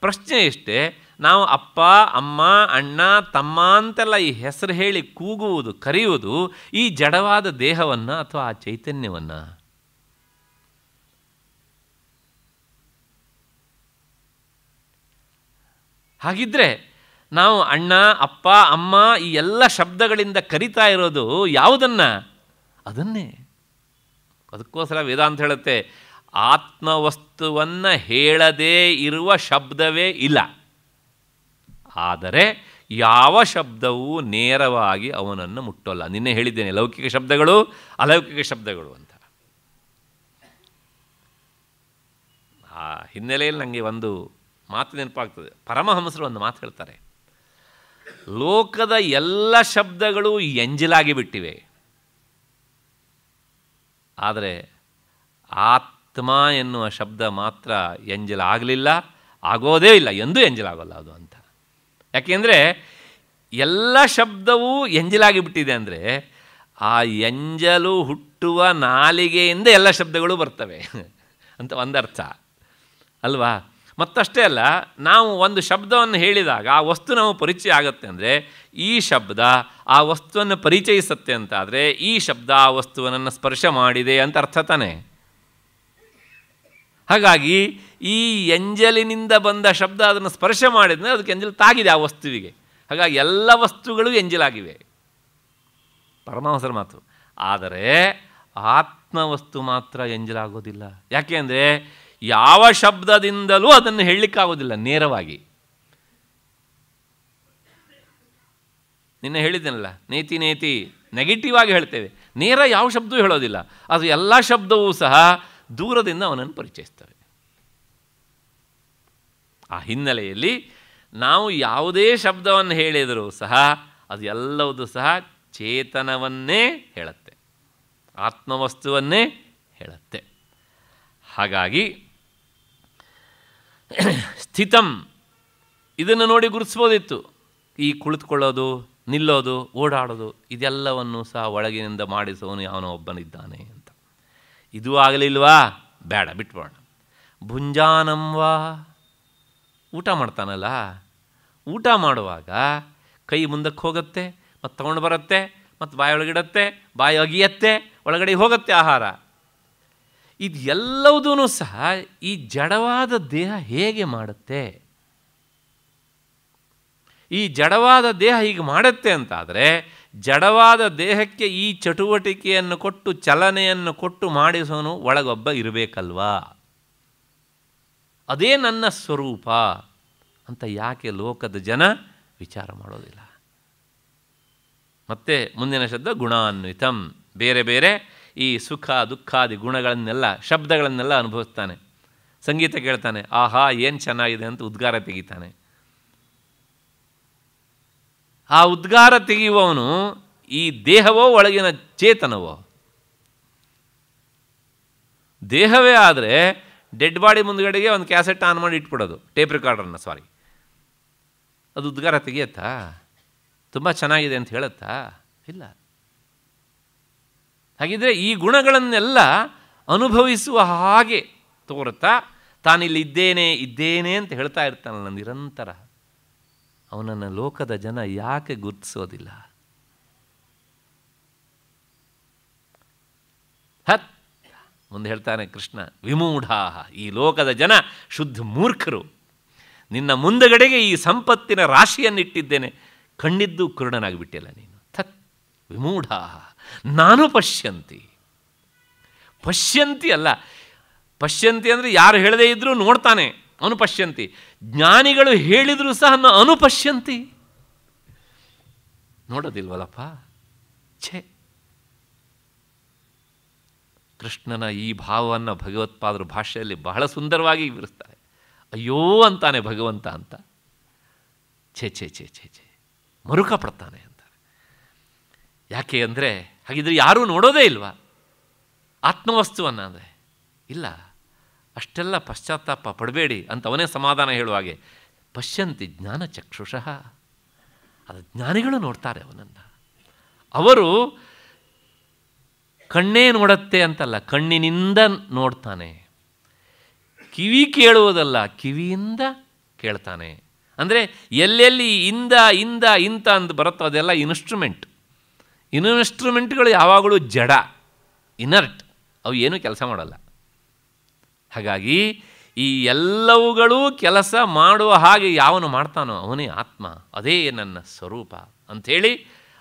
ಪ್ರಶ್ನೆ ಇಷ್ಟೇ ನಾವು ಅಪ್ಪ ಅಮ್ಮ ಅಣ್ಣ ತಮ್ಮ ಅಂತೆಲ್ಲ ಈ ಹೆಸರು ಹೇಳಿ ಕೂಗುವುದು ಕರೆಯುವುದು ಈ ಜಡವಾದ ದೇಹವನ್ನು ಅಥವಾ ಆ ಚೈತನ್ಯವನ್ನು ಹಾಗಿದ್ರೆ ನಾವು ಅಣ್ಣ ಅಪ್ಪ ಅಮ್ಮ ಈ ಎಲ್ಲ ಶಬ್ದಗಳಿಂದ ಕರಿತಾ ಇರೋದು ಯಾವುದನ್ನು ಅದನ್ನೇ ಅದಕ್ಕೋಸ್ಕರ ವೇದಾಂತ ಹೇಳುತ್ತೆ ಆತ್ಮವಸ್ತುವನ್ನು ಹೇಳದೇ ಇರುವ ಶಬ್ದವೇ ಇಲ್ಲ ಆದರೆ ಯಾವ ಶಬ್ದವೂ ನೇರವಾಗಿ ಅವನನ್ನು ಮುಟ್ಟೋಲ್ಲ ನಿನ್ನೆ ಹೇಳಿದ್ದೇನೆ ಲೌಕಿಕ ಶಬ್ದಗಳು ಅಲೌಕಿಕ ಶಬ್ದಗಳು ಅಂತ ಆ ಹಿನ್ನೆಲೆಯಲ್ಲಿ ನನಗೆ ಒಂದು ಮಾತು ನೆನಪಾಗ್ತದೆ ಪರಮಹಂಸರು ಒಂದು ಮಾತು ಹೇಳ್ತಾರೆ ಲೋಕದ ಎಲ್ಲ ಶಬ್ದಗಳು ಎಂಜಲಾಗಿ ಬಿಟ್ಟಿವೆ ಆದರೆ ಆತ್ಮ ಎನ್ನುವ ಶಬ್ದ ಮಾತ್ರ ಎಂಜಲಾಗಲಿಲ್ಲ ಆಗೋದೇ ಇಲ್ಲ ಎಂದೂ ಎಂಜಲಾಗೋಲ್ಲ ಅದು ಅಂತ ಯಾಕೆಂದರೆ ಎಲ್ಲ ಶಬ್ದವೂ ಎಂಜಲಾಗಿ ಬಿಟ್ಟಿದೆ ಅಂದರೆ ಆ ಎಂಜಲು ಹುಟ್ಟುವ ನಾಲಿಗೆಯಿಂದ ಎಲ್ಲ ಶಬ್ದಗಳು ಬರ್ತವೆ ಅಂತ ಒಂದರ್ಥ ಅಲ್ವಾ ಮತ್ತಷ್ಟೇ ಅಲ್ಲ ನಾವು ಒಂದು ಶಬ್ದವನ್ನು ಹೇಳಿದಾಗ ಆ ವಸ್ತು ನಾವು ಪರಿಚಯ ಆಗುತ್ತೆ ಅಂದರೆ ಈ ಶಬ್ದ ಆ ವಸ್ತುವನ್ನು ಪರಿಚಯಿಸುತ್ತೆ ಅಂತಾದರೆ ಈ ಶಬ್ದ ಆ ವಸ್ತುವನ್ನು ಸ್ಪರ್ಶ ಮಾಡಿದೆ ಅಂತ ಅರ್ಥ ತಾನೆ ಹಾಗಾಗಿ ಈ ಎಂಜಲಿನಿಂದ ಬಂದ ಶಬ್ದ ಅದನ್ನು ಸ್ಪರ್ಶ ಮಾಡಿದ್ರೆ ಅದಕ್ಕೆ ಎಂಜಲು ತಾಗಿದೆ ಆ ವಸ್ತುವಿಗೆ ಹಾಗಾಗಿ ಎಲ್ಲ ವಸ್ತುಗಳು ಎಂಜಲಾಗಿವೆ ಪರಮಾವಸರ ಮಾತು ಆದರೆ ಆತ್ಮವಸ್ತು ಮಾತ್ರ ಎಂಜಲಾಗೋದಿಲ್ಲ ಯಾಕೆ ಅಂದರೆ ಯಾವ ಶಬ್ದದಿಂದಲೂ ಅದನ್ನು ಹೇಳಲಿಕ್ಕಾಗೋದಿಲ್ಲ ನೇರವಾಗಿ ನಿನ್ನೆ ಹೇಳಿದ್ದೀನಲ್ಲ ನೇತಿ ನೇತಿ ನೆಗೆಟಿವ್ ಆಗಿ ಹೇಳ್ತೇವೆ ನೇರ ಯಾವ ಶಬ್ದವೂ ಹೇಳೋದಿಲ್ಲ ಅದು ಎಲ್ಲ ಶಬ್ದವೂ ಸಹ ದೂರದಿಂದ ಅವನನ್ನು ಪರಿಚಯಿಸ್ತವೆ ಆ ಹಿನ್ನೆಲೆಯಲ್ಲಿ ನಾವು ಯಾವುದೇ ಶಬ್ದವನ್ನು ಹೇಳಿದರೂ ಸಹ ಅದು ಎಲ್ಲವೂ ಸಹ ಚೇತನವನ್ನೇ ಹೇಳುತ್ತೆ ಆತ್ಮವಸ್ತುವನ್ನೇ ಹೇಳುತ್ತೆ ಹಾಗಾಗಿ ಸ್ಥಿತಂ ಇದನ್ನು ನೋಡಿ ಗುರುತಿಸ್ಬೋದಿತ್ತು ಈ ಕುಳಿತುಕೊಳ್ಳೋದು ನಿಲ್ಲೋದು ಓಡಾಡೋದು ಇದೆಲ್ಲವನ್ನು ಸಹ ಒಳಗಿನಿಂದ ಮಾಡಿಸೋನು ಯಾವನೋ ಒಬ್ಬನಿದ್ದಾನೆ ಅಂತ ಇದೂ ಆಗಲಿಲ್ವಾ ಬೇಡ ಬಿಟ್ಬೋಣ ಭುಂಜಾನಂವಾ ಊಟ ಮಾಡ್ತಾನಲ್ಲ ಊಟ ಮಾಡುವಾಗ ಕೈ ಮುಂದಕ್ಕೆ ಹೋಗುತ್ತೆ ಮತ್ತು ತೊಗೊಂಡು ಬರುತ್ತೆ ಮತ್ತು ಬಾಯಿ ಒಳಗಿಡತ್ತೆ ಬಾಯಿ ಒಗೆಯತ್ತೆ ಒಳಗಡೆ ಹೋಗುತ್ತೆ ಆಹಾರ ಇದು ಎಲ್ಲವುದೂ ಸಹ ಈ ಜಡವಾದ ದೇಹ ಹೇಗೆ ಮಾಡುತ್ತೆ ಈ ಜಡವಾದ ದೇಹ ಹೀಗೆ ಮಾಡುತ್ತೆ ಅಂತಾದರೆ ಜಡವಾದ ದೇಹಕ್ಕೆ ಈ ಚಟುವಟಿಕೆಯನ್ನು ಕೊಟ್ಟು ಚಲನೆಯನ್ನು ಕೊಟ್ಟು ಮಾಡಿಸೋನು ಒಳಗೊಬ್ಬ ಇರಬೇಕಲ್ವಾ ಅದೇ ನನ್ನ ಸ್ವರೂಪ ಅಂತ ಯಾಕೆ ಲೋಕದ ಜನ ವಿಚಾರ ಮಾಡೋದಿಲ್ಲ ಮತ್ತೆ ಮುಂದಿನ ಶಬ್ದ ಗುಣಾನ್ವಿತಂ ಬೇರೆ ಬೇರೆ ಈ ಸುಖ ದುಃಖಾದಿ ಗುಣಗಳನ್ನೆಲ್ಲ ಶಬ್ದಗಳನ್ನೆಲ್ಲ ಅನುಭವಿಸ್ತಾನೆ ಸಂಗೀತ ಕೇಳ್ತಾನೆ ಆಹಾ ಏನು ಚೆನ್ನಾಗಿದೆ ಅಂತ ಉದ್ಗಾರ ತೆಗಿತಾನೆ ಆ ಉದ್ಗಾರ ತೆಗೆಯುವವನು ಈ ದೇಹವೋ ಒಳಗಿನ ಚೇತನವೋ ದೇಹವೇ ಆದರೆ ಡೆಡ್ ಬಾಡಿ ಮುಂದುಗಡೆಗೆ ಒಂದು ಕ್ಯಾಸೆಟ್ ಆನ್ ಮಾಡಿ ಇಟ್ಬಿಡೋದು ಟೇಪ್ ರೆಕಾರ್ಡರ್ನ ಸಾರಿ ಅದು ಉದ್ಗಾರ ತೆಗಿಯತ್ತಾ ತುಂಬ ಚೆನ್ನಾಗಿದೆ ಅಂತ ಹೇಳುತ್ತಾ ಇಲ್ಲ ಹಾಗಿದ್ರೆ ಈ ಗುಣಗಳನ್ನೆಲ್ಲ ಅನುಭವಿಸುವ ಹಾಗೆ ತೋರುತ್ತಾ ತಾನಿಲ್ಲಿ ಇದ್ದೇನೆ ಇದ್ದೇನೆ ಅಂತ ಹೇಳ್ತಾ ಇರ್ತಾನಲ್ಲ ನಿರಂತರ ಅವನನ್ನು ಲೋಕದ ಜನ ಯಾಕೆ ಗುರುತಿಸೋದಿಲ್ಲ ಹತ್ ಮುಂದೆ ಹೇಳ್ತಾನೆ ಕೃಷ್ಣ ವಿಮೂಢಾಹ ಈ ಲೋಕದ ಜನ ಶುದ್ಧ ಮೂರ್ಖರು ನಿನ್ನ ಮುಂದಗಡೆಗೆ ಈ ಸಂಪತ್ತಿನ ರಾಶಿಯನ್ನಿಟ್ಟಿದ್ದೇನೆ ಕಣ್ಣಿದ್ದು ಕುರುಡನಾಗಿಬಿಟ್ಟಿಲ್ಲ ನೀನು ಥತ್ ವಿಮೂಢಾಹ ನಾನು ಪಶ್ಯಂತಿ ಪಶ್ಯಂತಿ ಅಲ್ಲ ಪಶ್ಯಂತಿ ಅಂದರೆ ಯಾರು ಹೇಳದೇ ಇದ್ದರೂ ನೋಡ್ತಾನೆ ಅನುಪಶ್ಯಂತಿ ಜ್ಞಾನಿಗಳು ಹೇಳಿದರೂ ಸಹ ಅನುಪಶ್ಯಂತಿ ನೋಡೋದಿಲ್ವಲ್ಲಪ್ಪ ಛೇ ಕೃಷ್ಣನ ಈ ಭಾವವನ್ನು ಭಗವತ್ಪಾದರು ಭಾಷೆಯಲ್ಲಿ ಬಹಳ ಸುಂದರವಾಗಿ ವಿವರಿಸ್ತಾರೆ ಅಯ್ಯೋ ಅಂತಾನೆ ಭಗವಂತ ಅಂತ ಛೇ ಛೇ ಛೇ ಛೇ ಛೇ ಮರುಕ ಪಡ್ತಾನೆ ಅಂತಾರೆ ಯಾಕೆ ಅಂದರೆ ಹಾಗಿದ್ರೆ ಯಾರೂ ನೋಡೋದೇ ಇಲ್ವಾ ಆತ್ಮವಸ್ತು ಅಂದರೆ ಇಲ್ಲ ಅಷ್ಟೆಲ್ಲ ಪಶ್ಚಾತ್ತಾಪ ಪಡಬೇಡಿ ಅಂತ ಅವನೇ ಸಮಾಧಾನ ಹೇಳುವ ಹಾಗೆ ಪಶ್ಯಂತಿ ಜ್ಞಾನ ಚಕ್ಷುಷಃ ಅದು ಜ್ಞಾನಿಗಳು ನೋಡ್ತಾರೆ ಅವನನ್ನು ಅವರು ಕಣ್ಣೇ ನೋಡತ್ತೆ ಅಂತಲ್ಲ ಕಣ್ಣಿನಿಂದ ನೋಡ್ತಾನೆ ಕಿವಿ ಕೇಳುವುದಲ್ಲ ಕಿವಿಯಿಂದ ಕೇಳ್ತಾನೆ ಅಂದರೆ ಎಲ್ಲೆಲ್ಲಿ ಇಂದ ಇಂದ ಇಂತ ಅಂತ ಬರುತ್ತೋ ಅದೆಲ್ಲ ಇನ್ಸ್ಟ್ರೂಮೆಂಟ್ ಇನ್ವೆಸ್ಟ್ರೂಮೆಂಟ್ಗಳು ಯಾವಾಗಲೂ ಜಡ ಇನರ್ಟ್ ಅವು ಏನು ಕೆಲಸ ಮಾಡಲ್ಲ ಹಾಗಾಗಿ ಈ ಎಲ್ಲವುಗಳೂ ಕೆಲಸ ಮಾಡುವ ಹಾಗೆ ಯಾವನು ಮಾಡ್ತಾನೋ ಅವನೇ ಆತ್ಮ ಅದೇ ನನ್ನ ಸ್ವರೂಪ ಅಂಥೇಳಿ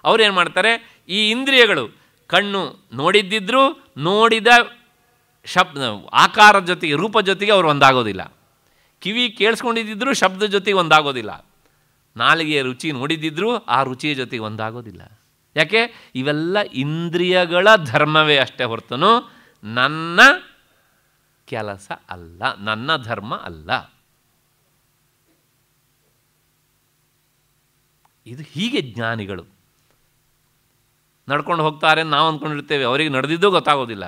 ಅವರೇನು ಮಾಡ್ತಾರೆ ಈ ಇಂದ್ರಿಯಗಳು ಕಣ್ಣು ನೋಡಿದ್ದಿದ್ರೂ ನೋಡಿದ ಶಬ್ದ ಆಕಾರ ಜೊತೆಗೆ ರೂಪ ಜೊತೆಗೆ ಅವರು ಒಂದಾಗೋದಿಲ್ಲ ಕಿವಿ ಕೇಳಿಸ್ಕೊಂಡಿದ್ದಿದ್ರೂ ಶಬ್ದ ಜೊತೆಗೆ ಒಂದಾಗೋದಿಲ್ಲ ನಾಲಿಗೆಯ ರುಚಿ ನೋಡಿದ್ದಿದ್ರೂ ಆ ರುಚಿಯ ಜೊತೆಗೆ ಒಂದಾಗೋದಿಲ್ಲ ಯಾಕೆ ಇವೆಲ್ಲ ಇಂದ್ರಿಯಗಳ ಧರ್ಮವೇ ಅಷ್ಟೇ ಹೊರತನು ನನ್ನ ಕೆಲಸ ಅಲ್ಲ ನನ್ನ ಧರ್ಮ ಅಲ್ಲ ಇದು ಹೀಗೆ ಜ್ಞಾನಿಗಳು ನಡ್ಕೊಂಡು ಹೋಗ್ತಾರೆ ನಾವು ಅಂದ್ಕೊಂಡಿರ್ತೇವೆ ಅವರಿಗೆ ನಡೆದಿದ್ದು ಗೊತ್ತಾಗೋದಿಲ್ಲ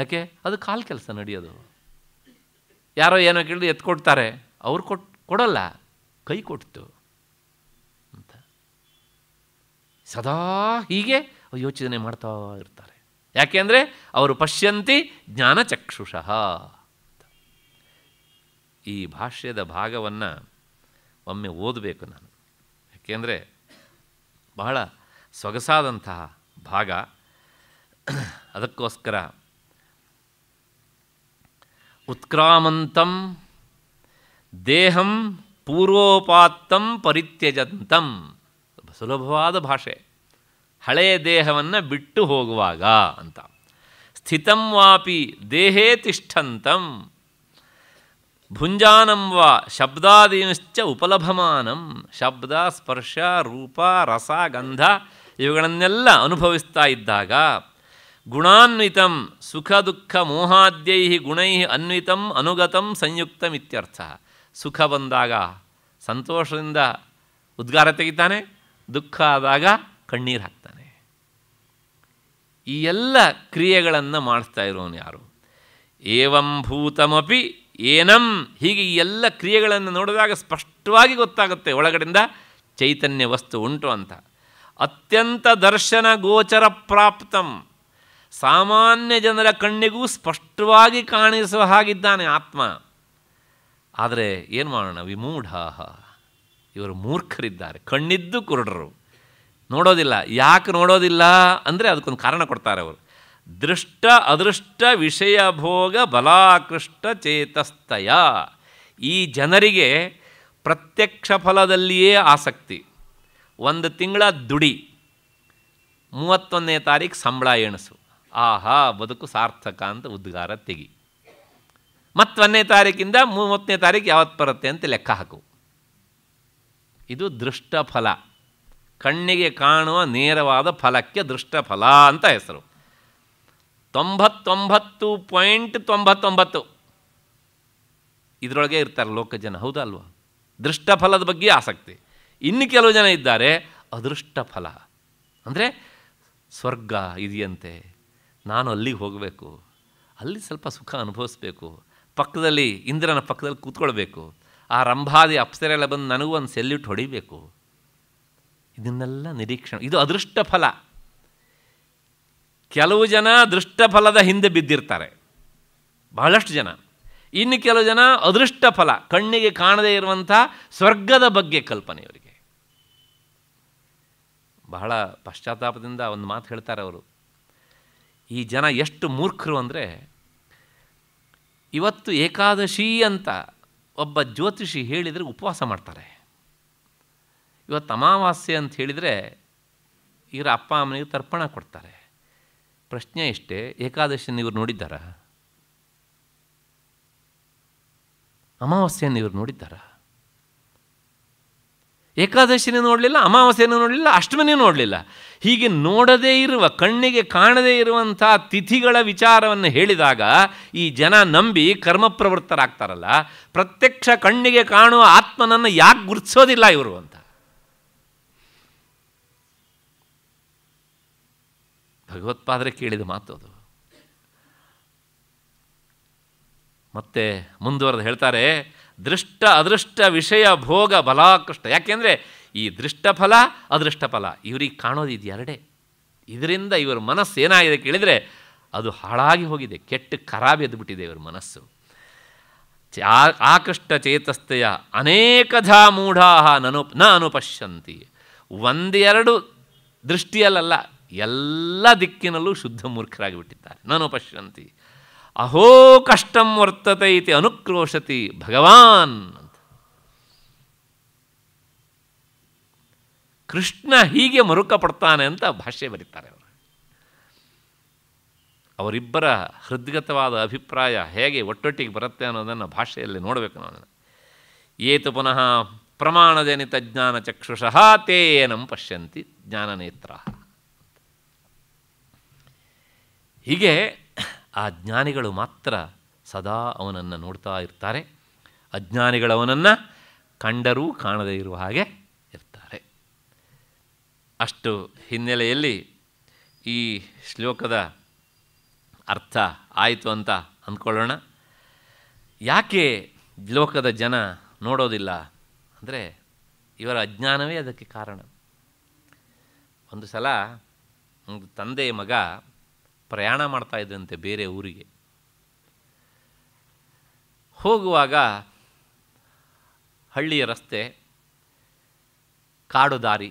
ಯಾಕೆ ಅದು ಕಾಲು ಕೆಲಸ ನಡೆಯೋದು ಯಾರೋ ಏನೋ ಕೇಳಿದ್ರು ಎತ್ಕೊಡ್ತಾರೆ ಅವ್ರು ಕೊಟ್ ಕೊಡೋಲ್ಲ ಕೈ ಕೊಟ್ಟು ಸದಾ ಹೀಗೆ ಯೋಚನೆ ಮಾಡ್ತಾ ಇರ್ತಾರೆ ಯಾಕೆಂದರೆ ಅವರು ಪಶ್ಯಂತಿ ಜ್ಞಾನಚಕ್ಷುಷಃ ಈ ಭಾಷ್ಯದ ಭಾಗವನ್ನು ಒಮ್ಮೆ ಓದಬೇಕು ನಾನು ಯಾಕೆಂದರೆ ಬಹಳ ಸೊಗಸಾದಂತಹ ಭಾಗ ಅದಕ್ಕೋಸ್ಕರ ಉತ್ಕ್ರಾಮಂತಂ ದೇಹಂ ಪೂರ್ವೋಪಾತ್ತಂ ಪರಿತ್ಯಜಂತಂ ಸುಲಭವಾದ ಭಾಷೆ ಹಳೆಯ ದೇಹವನ್ನು ಬಿಟ್ಟು ಹೋಗುವಾಗ ಅಂತ ಸ್ಥಿತಂ ವಾಪಿ ದೇಹೇ ತಿಷ್ಠಂತಂ ಭುಂಜಾನಂ ವಾ ಶಬ್ದಾದೀನಶ್ಚ ಉಪಲಭಮಾನಂ ಶಬ್ದ ಸ್ಪರ್ಶ ರೂಪ ರಸ ಗಂಧ ಇವುಗಳನ್ನೆಲ್ಲ ಅನುಭವಿಸ್ತಾ ಇದ್ದಾಗ ಗುಣಾನ್ವಿತಂ ಸುಖ ದುಃಖ ಮೋಹಾದ್ಯೈ ಗುಣೈ ಅನ್ವಿತಂ ಅನುಗತಂ ಸಂಯುಕ್ತಂ ಸುಖ ಬಂದಾಗ ಸಂತೋಷದಿಂದ ಉದ್ಗಾರ ತೆಗಿತಾನೆ ದುಃಖ ಆದಾಗ ಕಣ್ಣೀರು ಹಾಕ್ತಾನೆ ಈ ಎಲ್ಲ ಕ್ರಿಯೆಗಳನ್ನು ಮಾಡಿಸ್ತಾ ಇರೋನು ಯಾರು ಏವಂ ಏನಂ ಹೀಗೆ ಈ ಎಲ್ಲ ಕ್ರಿಯೆಗಳನ್ನು ನೋಡಿದಾಗ ಸ್ಪಷ್ಟವಾಗಿ ಗೊತ್ತಾಗುತ್ತೆ ಒಳಗಡೆಯಿಂದ ಚೈತನ್ಯ ವಸ್ತು ಉಂಟು ಅಂತ ಅತ್ಯಂತ ದರ್ಶನ ಗೋಚರ ಪ್ರಾಪ್ತಂ ಸಾಮಾನ್ಯ ಜನರ ಕಣ್ಣಿಗೂ ಸ್ಪಷ್ಟವಾಗಿ ಕಾಣಿಸುವ ಹಾಗಿದ್ದಾನೆ ಆತ್ಮ ಆದರೆ ಏನು ಮಾಡೋಣ ವಿಮೂಢಾಹ ಇವರು ಮೂರ್ಖರಿದ್ದಾರೆ ಕಣ್ಣಿದ್ದು ಕುರುಡರು ನೋಡೋದಿಲ್ಲ ಯಾಕೆ ನೋಡೋದಿಲ್ಲ ಅಂದರೆ ಅದಕ್ಕೊಂದು ಕಾರಣ ಕೊಡ್ತಾರೆ ಅವರು ದೃಷ್ಟ ಅದೃಷ್ಟ ವಿಷಯ ಭೋಗ ಬಲಾಕೃಷ್ಟ ಚೇತಸ್ತಯ ಈ ಜನರಿಗೆ ಪ್ರತ್ಯಕ್ಷ ಫಲದಲ್ಲಿಯೇ ಆಸಕ್ತಿ ಒಂದು ತಿಂಗಳ ದುಡಿ ಮೂವತ್ತೊಂದನೇ ತಾರೀಕು ಸಂಬಳ ಎಣಸು ಆಹಾ ಬದುಕು ಸಾರ್ಥಕ ಅಂತ ಉದ್ಗಾರ ತೆಗಿ ಮತ್ತೊಂದನೇ ತಾರೀಕಿಂದ ಮೂವತ್ತನೇ ತಾರೀಕು ಯಾವತ್ತು ಬರುತ್ತೆ ಅಂತ ಲೆಕ್ಕ ಹಾಕು ಇದು ದೃಷ್ಟಫಲ ಕಣ್ಣಿಗೆ ಕಾಣುವ ನೇರವಾದ ಫಲಕ್ಕೆ ದೃಷ್ಟಫಲ ಅಂತ ಹೆಸರು ತೊಂಬತ್ತೊಂಬತ್ತು ಪಾಯಿಂಟ್ ತೊಂಬತ್ತೊಂಬತ್ತು ಇದರೊಳಗೆ ಇರ್ತಾರೆ ಲೋಕ ಜನ ಹೌದಾ ಅಲ್ವಾ ದೃಷ್ಟಫಲದ ಬಗ್ಗೆ ಆಸಕ್ತಿ ಇನ್ನು ಕೆಲವು ಜನ ಇದ್ದಾರೆ ಅದೃಷ್ಟಫಲ ಅಂದರೆ ಸ್ವರ್ಗ ಇದೆಯಂತೆ ನಾನು ಅಲ್ಲಿಗೆ ಹೋಗಬೇಕು ಅಲ್ಲಿ ಸ್ವಲ್ಪ ಸುಖ ಅನುಭವಿಸ್ಬೇಕು ಪಕ್ಕದಲ್ಲಿ ಇಂದ್ರನ ಪಕ್ಕದಲ್ಲಿ ಕೂತ್ಕೊಳ್ಬೇಕು ಆ ರಂಭಾದಿ ಅಪ್ಸರೆಲ್ಲ ಬಂದು ನನಗೂ ಒಂದು ಸೆಲ್ಯೂಟ್ ಹೊಡಿಬೇಕು ಇದನ್ನೆಲ್ಲ ನಿರೀಕ್ಷಣೆ ಇದು ಅದೃಷ್ಟ ಫಲ ಕೆಲವು ಜನ ದೃಷ್ಟಫಲದ ಹಿಂದೆ ಬಿದ್ದಿರ್ತಾರೆ ಬಹಳಷ್ಟು ಜನ ಇನ್ನು ಕೆಲವು ಜನ ಅದೃಷ್ಟ ಫಲ ಕಣ್ಣಿಗೆ ಕಾಣದೇ ಇರುವಂಥ ಸ್ವರ್ಗದ ಬಗ್ಗೆ ಕಲ್ಪನೆ ಅವರಿಗೆ ಬಹಳ ಪಶ್ಚಾತ್ತಾಪದಿಂದ ಒಂದು ಮಾತು ಹೇಳ್ತಾರೆ ಅವರು ಈ ಜನ ಎಷ್ಟು ಮೂರ್ಖರು ಅಂದರೆ ಇವತ್ತು ಏಕಾದಶಿ ಅಂತ ಒಬ್ಬ ಜ್ಯೋತಿಷಿ ಹೇಳಿದರೆ ಉಪವಾಸ ಮಾಡ್ತಾರೆ ಇವತ್ತು ಅಮಾವಾಸ್ಯೆ ಅಂತ ಹೇಳಿದರೆ ಇವರ ಅಪ್ಪ ಅಮ್ಮನಿಗೆ ತರ್ಪಣ ಕೊಡ್ತಾರೆ ಪ್ರಶ್ನೆ ಇಷ್ಟೇ ಏಕಾದಶಿಯನ್ನು ಇವರು ನೋಡಿದ್ದಾರಾ ಅಮಾವಾಸ್ಯೆಯನ್ನು ಇವರು ನೋಡಿದ್ದಾರಾ ಏಕಾದಶಿನೇ ನೋಡಲಿಲ್ಲ ಅಮಾವಾಸ್ಯನೂ ನೋಡಲಿಲ್ಲ ಅಷ್ಟಮನೇ ನೋಡಲಿಲ್ಲ ಹೀಗೆ ನೋಡದೇ ಇರುವ ಕಣ್ಣಿಗೆ ಕಾಣದೇ ಇರುವಂಥ ತಿಥಿಗಳ ವಿಚಾರವನ್ನು ಹೇಳಿದಾಗ ಈ ಜನ ನಂಬಿ ಕರ್ಮಪ್ರವೃತ್ತರಾಗ್ತಾರಲ್ಲ ಪ್ರತ್ಯಕ್ಷ ಕಣ್ಣಿಗೆ ಕಾಣುವ ಆತ್ಮನನ್ನು ಯಾಕೆ ಗುರುತಿಸೋದಿಲ್ಲ ಇವರು ಅಂತ ಭಗವತ್ಪಾದರೆ ಕೇಳಿದ ಮಾತು ಅದು ಮತ್ತೆ ಮುಂದುವರೆದು ಹೇಳ್ತಾರೆ ದೃಷ್ಟ ಅದೃಷ್ಟ ವಿಷಯ ಭೋಗ ಬಲಾಕೃಷ್ಟ ಯಾಕೆಂದರೆ ಈ ದೃಷ್ಟಫಲ ಅದೃಷ್ಟಫಲ ಇವರಿಗೆ ಕಾಣೋದು ಎರಡೇ ಇದರಿಂದ ಇವರ ಮನಸ್ಸು ಏನಾಗಿದೆ ಕೇಳಿದರೆ ಅದು ಹಾಳಾಗಿ ಹೋಗಿದೆ ಕೆಟ್ಟು ಬಿಟ್ಟಿದೆ ಇವರ ಮನಸ್ಸು ಆಕೃಷ್ಟ ಚೇತಸ್ತೆಯ ಅನೇಕಧಾ ಮೂಢಾ ನನು ನ ಅನುಪಶ್ಯಂತಿ ಒಂದೆರಡು ದೃಷ್ಟಿಯಲ್ಲ ಎಲ್ಲ ದಿಕ್ಕಿನಲ್ಲೂ ಶುದ್ಧ ಮೂರ್ಖರಾಗಿ ಬಿಟ್ಟಿದ್ದಾರೆ ನಾನು ಪಶ್ಯಂತಿ ಅಹೋ ಕಷ್ಟಂ ವರ್ತತೆ ಇತಿ ಅನುಕ್ರೋಶತಿ ಭಗವಾನ್ ಕೃಷ್ಣ ಹೀಗೆ ಮರುಕ ಪಡ್ತಾನೆ ಅಂತ ಭಾಷೆ ಬರೀತಾರೆ ಅವರು ಅವರಿಬ್ಬರ ಹೃದ್ಗತವಾದ ಅಭಿಪ್ರಾಯ ಹೇಗೆ ಒಟ್ಟೊಟ್ಟಿಗೆ ಬರುತ್ತೆ ಅನ್ನೋದನ್ನು ಭಾಷೆಯಲ್ಲಿ ನೋಡಬೇಕು ನಾನು ಏತು ಪುನಃ ಪ್ರಮಾಣಜನಿತ ಜ್ಞಾನ ಚಕ್ಷುಷಃ ತೇ ಏನಂ ಪಶ್ಯಂತಿ ಜ್ಞಾನನೇತ್ರ ಹೀಗೆ ಆ ಜ್ಞಾನಿಗಳು ಮಾತ್ರ ಸದಾ ಅವನನ್ನು ನೋಡ್ತಾ ಇರ್ತಾರೆ ಅಜ್ಞಾನಿಗಳವನನ್ನು ಕಂಡರೂ ಕಾಣದೇ ಇರುವ ಹಾಗೆ ಇರ್ತಾರೆ ಅಷ್ಟು ಹಿನ್ನೆಲೆಯಲ್ಲಿ ಈ ಶ್ಲೋಕದ ಅರ್ಥ ಆಯಿತು ಅಂತ ಅಂದ್ಕೊಳ್ಳೋಣ ಯಾಕೆ ಲೋಕದ ಜನ ನೋಡೋದಿಲ್ಲ ಅಂದರೆ ಇವರ ಅಜ್ಞಾನವೇ ಅದಕ್ಕೆ ಕಾರಣ ಒಂದು ಸಲ ಒಂದು ತಂದೆ ಮಗ ಪ್ರಯಾಣ ಮಾಡ್ತಾ ಇದ್ದಂತೆ ಬೇರೆ ಊರಿಗೆ ಹೋಗುವಾಗ ಹಳ್ಳಿಯ ರಸ್ತೆ ಕಾಡು ದಾರಿ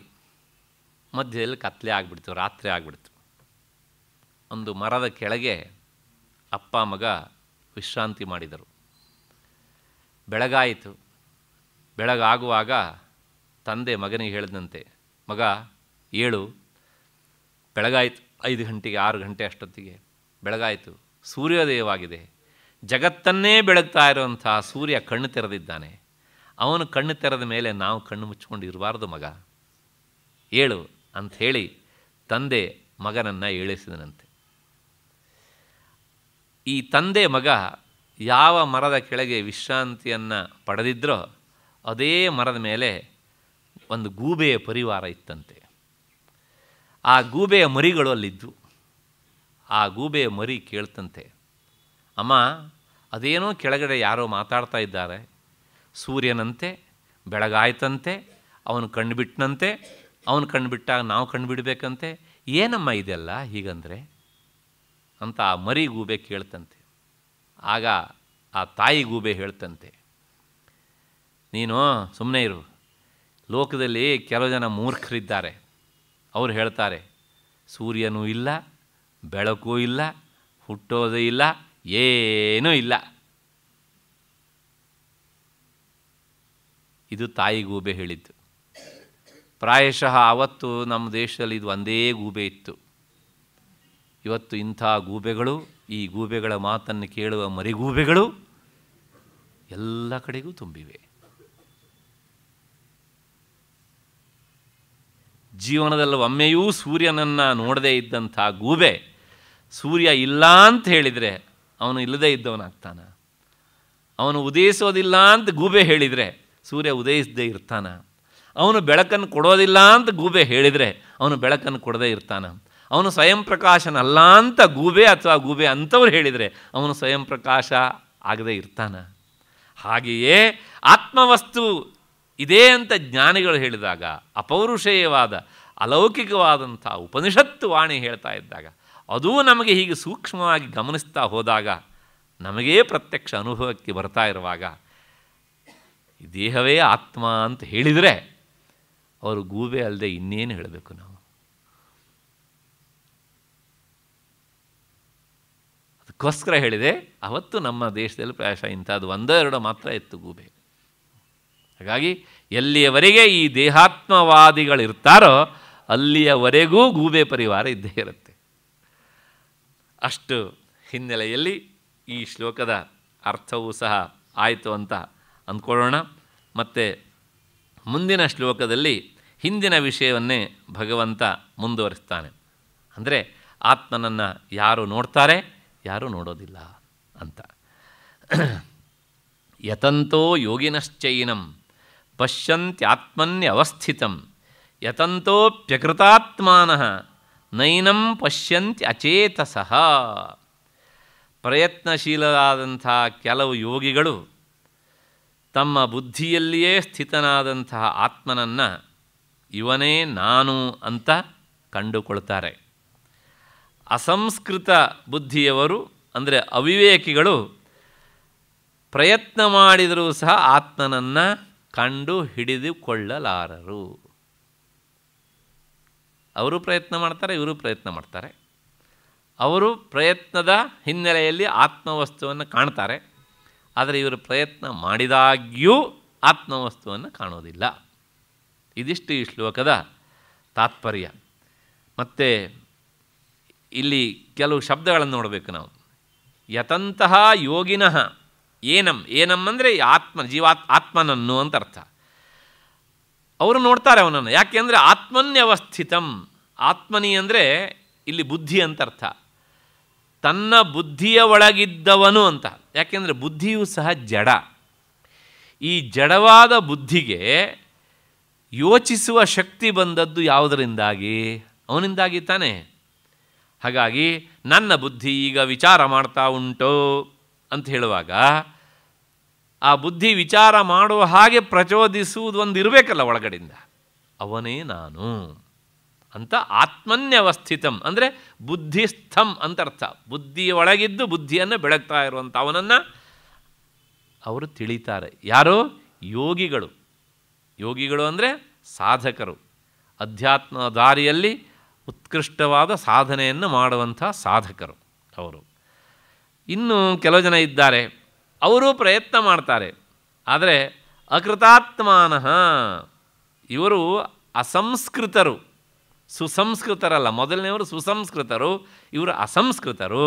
ಮಧ್ಯದಲ್ಲಿ ಕತ್ಲೆ ಆಗಿಬಿಡ್ತು ರಾತ್ರಿ ಆಗಿಬಿಡ್ತು ಒಂದು ಮರದ ಕೆಳಗೆ ಅಪ್ಪ ಮಗ ವಿಶ್ರಾಂತಿ ಮಾಡಿದರು ಬೆಳಗಾಯಿತು ಬೆಳಗಾಗುವಾಗ ತಂದೆ ಮಗನಿಗೆ ಹೇಳಿದಂತೆ ಮಗ ಏಳು ಬೆಳಗಾಯಿತು ಐದು ಗಂಟೆಗೆ ಆರು ಗಂಟೆ ಅಷ್ಟೊತ್ತಿಗೆ ಬೆಳಗಾಯಿತು ಸೂರ್ಯೋದಯವಾಗಿದೆ ಜಗತ್ತನ್ನೇ ಬೆಳಗ್ತಾ ಇರುವಂತಹ ಸೂರ್ಯ ಕಣ್ಣು ತೆರೆದಿದ್ದಾನೆ ಅವನು ಕಣ್ಣು ತೆರೆದ ಮೇಲೆ ನಾವು ಕಣ್ಣು ಮುಚ್ಚಿಕೊಂಡು ಇರಬಾರ್ದು ಮಗ ಏಳು ಅಂಥೇಳಿ ತಂದೆ ಮಗನನ್ನು ಏಳಿಸಿದನಂತೆ ಈ ತಂದೆ ಮಗ ಯಾವ ಮರದ ಕೆಳಗೆ ವಿಶ್ರಾಂತಿಯನ್ನು ಪಡೆದಿದ್ದರೋ ಅದೇ ಮರದ ಮೇಲೆ ಒಂದು ಗೂಬೆಯ ಪರಿವಾರ ಇತ್ತಂತೆ ಆ ಗೂಬೆಯ ಮರಿಗಳು ಅಲ್ಲಿದ್ದು ಆ ಗೂಬೆಯ ಮರಿ ಕೇಳ್ತಂತೆ ಅಮ್ಮ ಅದೇನೋ ಕೆಳಗಡೆ ಯಾರೋ ಮಾತಾಡ್ತಾ ಇದ್ದಾರೆ ಸೂರ್ಯನಂತೆ ಬೆಳಗಾಯ್ತಂತೆ ಅವನು ಕಣ್ಬಿಟ್ಟನಂತೆ ಅವನು ಕಣ್ಬಿಟ್ಟಾಗ ನಾವು ಕಣ್ಬಿಡ್ಬೇಕಂತೆ ಏನಮ್ಮ ಇದೆಲ್ಲ ಹೀಗಂದರೆ ಅಂತ ಆ ಮರಿ ಗೂಬೆ ಕೇಳ್ತಂತೆ ಆಗ ಆ ತಾಯಿ ಗೂಬೆ ಹೇಳ್ತಂತೆ ನೀನು ಸುಮ್ಮನೆ ಇರು ಲೋಕದಲ್ಲಿ ಕೆಲವು ಜನ ಮೂರ್ಖರಿದ್ದಾರೆ ಅವರು ಹೇಳ್ತಾರೆ ಸೂರ್ಯನೂ ಇಲ್ಲ ಬೆಳಕೂ ಇಲ್ಲ ಹುಟ್ಟೋದೇ ಇಲ್ಲ ಏನೂ ಇಲ್ಲ ಇದು ತಾಯಿ ಗೂಬೆ ಹೇಳಿದ್ದು ಪ್ರಾಯಶಃ ಆವತ್ತು ನಮ್ಮ ದೇಶದಲ್ಲಿ ಇದು ಒಂದೇ ಗೂಬೆ ಇತ್ತು ಇವತ್ತು ಇಂಥ ಗೂಬೆಗಳು ಈ ಗೂಬೆಗಳ ಮಾತನ್ನು ಕೇಳುವ ಮರಿಗೂಬೆಗಳು ಎಲ್ಲ ಕಡೆಗೂ ತುಂಬಿವೆ ಜೀವನದಲ್ಲಿ ಒಮ್ಮೆಯೂ ಸೂರ್ಯನನ್ನು ನೋಡದೇ ಇದ್ದಂಥ ಗೂಬೆ ಸೂರ್ಯ ಇಲ್ಲ ಅಂತ ಹೇಳಿದರೆ ಅವನು ಇಲ್ಲದೇ ಇದ್ದವನಾಗ್ತಾನ ಅವನು ಉದಯಿಸೋದಿಲ್ಲ ಅಂತ ಗೂಬೆ ಹೇಳಿದರೆ ಸೂರ್ಯ ಉದಯಿಸದೇ ಇರ್ತಾನ ಅವನು ಬೆಳಕನ್ನು ಕೊಡೋದಿಲ್ಲ ಅಂತ ಗೂಬೆ ಹೇಳಿದರೆ ಅವನು ಬೆಳಕನ್ನು ಕೊಡದೇ ಇರ್ತಾನ ಅವನು ಸ್ವಯಂ ಪ್ರಕಾಶನಲ್ಲ ಅಂತ ಗೂಬೆ ಅಥವಾ ಗೂಬೆ ಅಂತವ್ರು ಹೇಳಿದರೆ ಅವನು ಸ್ವಯಂ ಪ್ರಕಾಶ ಆಗದೇ ಇರ್ತಾನ ಹಾಗೆಯೇ ಆತ್ಮವಸ್ತು ಇದೇ ಅಂತ ಜ್ಞಾನಿಗಳು ಹೇಳಿದಾಗ ಅಪೌರುಷೇಯವಾದ ಅಲೌಕಿಕವಾದಂಥ ಉಪನಿಷತ್ತು ವಾಣಿ ಹೇಳ್ತಾ ಇದ್ದಾಗ ಅದೂ ನಮಗೆ ಹೀಗೆ ಸೂಕ್ಷ್ಮವಾಗಿ ಗಮನಿಸ್ತಾ ಹೋದಾಗ ನಮಗೇ ಪ್ರತ್ಯಕ್ಷ ಅನುಭವಕ್ಕೆ ಬರ್ತಾ ಇರುವಾಗ ದೇಹವೇ ಆತ್ಮ ಅಂತ ಹೇಳಿದರೆ ಅವರು ಗೂಬೆ ಅಲ್ಲದೆ ಇನ್ನೇನು ಹೇಳಬೇಕು ನಾವು ಅದಕ್ಕೋಸ್ಕರ ಹೇಳಿದೆ ಅವತ್ತು ನಮ್ಮ ದೇಶದಲ್ಲಿ ಪ್ರಾಯಶಃ ಇಂಥದ್ದು ಒಂದೋ ಎರಡೋ ಮಾತ್ರ ಇತ್ತು ಗೂಬೆ ಹಾಗಾಗಿ ಎಲ್ಲಿಯವರೆಗೆ ಈ ದೇಹಾತ್ಮವಾದಿಗಳಿರ್ತಾರೋ ಅಲ್ಲಿಯವರೆಗೂ ಗೂಬೆ ಪರಿವಾರ ಇದ್ದೇ ಇರುತ್ತೆ ಅಷ್ಟು ಹಿನ್ನೆಲೆಯಲ್ಲಿ ಈ ಶ್ಲೋಕದ ಅರ್ಥವೂ ಸಹ ಆಯಿತು ಅಂತ ಅಂದ್ಕೊಳ್ಳೋಣ ಮತ್ತು ಮುಂದಿನ ಶ್ಲೋಕದಲ್ಲಿ ಹಿಂದಿನ ವಿಷಯವನ್ನೇ ಭಗವಂತ ಮುಂದುವರಿಸ್ತಾನೆ ಅಂದರೆ ಆತ್ಮನನ್ನು ಯಾರು ನೋಡ್ತಾರೆ ಯಾರೂ ನೋಡೋದಿಲ್ಲ ಅಂತ ಯತಂತೋ ಯೋಗಿನಶ್ಚೈನಂ ಪಶ್ಯಂತ್ಯಾತ್ಮನ್ಯವಸ್ಥಿತಂ ಯತಂತೋಪ್ಯಕೃತಾತ್ಮನ ನೈನಂ ಪಶ್ಯಂತ ಅಚೇತಸಃ ಪ್ರಯತ್ನಶೀಲರಾದಂಥ ಕೆಲವು ಯೋಗಿಗಳು ತಮ್ಮ ಬುದ್ಧಿಯಲ್ಲಿಯೇ ಸ್ಥಿತನಾದಂತಹ ಆತ್ಮನನ್ನು ಇವನೇ ನಾನು ಅಂತ ಕಂಡುಕೊಳ್ತಾರೆ ಅಸಂಸ್ಕೃತ ಬುದ್ಧಿಯವರು ಅಂದರೆ ಅವಿವೇಕಿಗಳು ಪ್ರಯತ್ನ ಮಾಡಿದರೂ ಸಹ ಆತ್ಮನನ್ನು ಕಂಡು ಹಿಡಿದುಕೊಳ್ಳಲಾರರು ಅವರು ಪ್ರಯತ್ನ ಮಾಡ್ತಾರೆ ಇವರು ಪ್ರಯತ್ನ ಮಾಡ್ತಾರೆ ಅವರು ಪ್ರಯತ್ನದ ಹಿನ್ನೆಲೆಯಲ್ಲಿ ಆತ್ಮವಸ್ತುವನ್ನು ಕಾಣ್ತಾರೆ ಆದರೆ ಇವರು ಪ್ರಯತ್ನ ಮಾಡಿದಾಗ್ಯೂ ಆತ್ಮವಸ್ತುವನ್ನು ಕಾಣೋದಿಲ್ಲ ಇದಿಷ್ಟು ಈ ಶ್ಲೋಕದ ತಾತ್ಪರ್ಯ ಮತ್ತು ಇಲ್ಲಿ ಕೆಲವು ಶಬ್ದಗಳನ್ನು ನೋಡಬೇಕು ನಾವು ಯತಂತಹ ಯೋಗಿನಃ ಏನಂ ಏನಂ ಅಂದರೆ ಆತ್ಮ ಜೀವಾತ್ ಆತ್ಮನನ್ನು ಅಂತ ಅರ್ಥ ಅವರು ನೋಡ್ತಾರೆ ಅವನನ್ನು ಅಂದರೆ ಆತ್ಮನ್ಯವಸ್ಥಿತಂ ಆತ್ಮನಿ ಅಂದರೆ ಇಲ್ಲಿ ಬುದ್ಧಿ ಅಂತ ಅರ್ಥ ತನ್ನ ಬುದ್ಧಿಯ ಒಳಗಿದ್ದವನು ಅಂತ ಯಾಕೆಂದರೆ ಬುದ್ಧಿಯು ಸಹ ಜಡ ಈ ಜಡವಾದ ಬುದ್ಧಿಗೆ ಯೋಚಿಸುವ ಶಕ್ತಿ ಬಂದದ್ದು ಯಾವುದರಿಂದಾಗಿ ಅವನಿಂದಾಗಿ ತಾನೆ ಹಾಗಾಗಿ ನನ್ನ ಬುದ್ಧಿ ಈಗ ವಿಚಾರ ಮಾಡ್ತಾ ಉಂಟು ಅಂತ ಹೇಳುವಾಗ ಆ ಬುದ್ಧಿ ವಿಚಾರ ಮಾಡುವ ಹಾಗೆ ಪ್ರಚೋದಿಸುವುದು ಒಂದು ಇರಬೇಕಲ್ಲ ಒಳಗಡೆಯಿಂದ ಅವನೇ ನಾನು ಅಂತ ಆತ್ಮನ್ಯವಸ್ಥಿತಂ ಅಂದರೆ ಬುದ್ಧಿಸ್ಥಂ ಅರ್ಥ ಬುದ್ಧಿಯ ಒಳಗಿದ್ದು ಬುದ್ಧಿಯನ್ನು ಬೆಳಗ್ತಾ ಇರುವಂಥ ಅವನನ್ನು ಅವರು ತಿಳಿತಾರೆ ಯಾರೋ ಯೋಗಿಗಳು ಯೋಗಿಗಳು ಅಂದರೆ ಸಾಧಕರು ಅಧ್ಯಾತ್ಮ ದಾರಿಯಲ್ಲಿ ಉತ್ಕೃಷ್ಟವಾದ ಸಾಧನೆಯನ್ನು ಮಾಡುವಂಥ ಸಾಧಕರು ಅವರು ಇನ್ನೂ ಕೆಲವು ಜನ ಇದ್ದಾರೆ ಅವರು ಪ್ರಯತ್ನ ಮಾಡ್ತಾರೆ ಆದರೆ ಅಕೃತಾತ್ಮಾನಃ ಇವರು ಅಸಂಸ್ಕೃತರು ಸುಸಂಸ್ಕೃತರಲ್ಲ ಮೊದಲನೆಯವರು ಸುಸಂಸ್ಕೃತರು ಇವರು ಅಸಂಸ್ಕೃತರು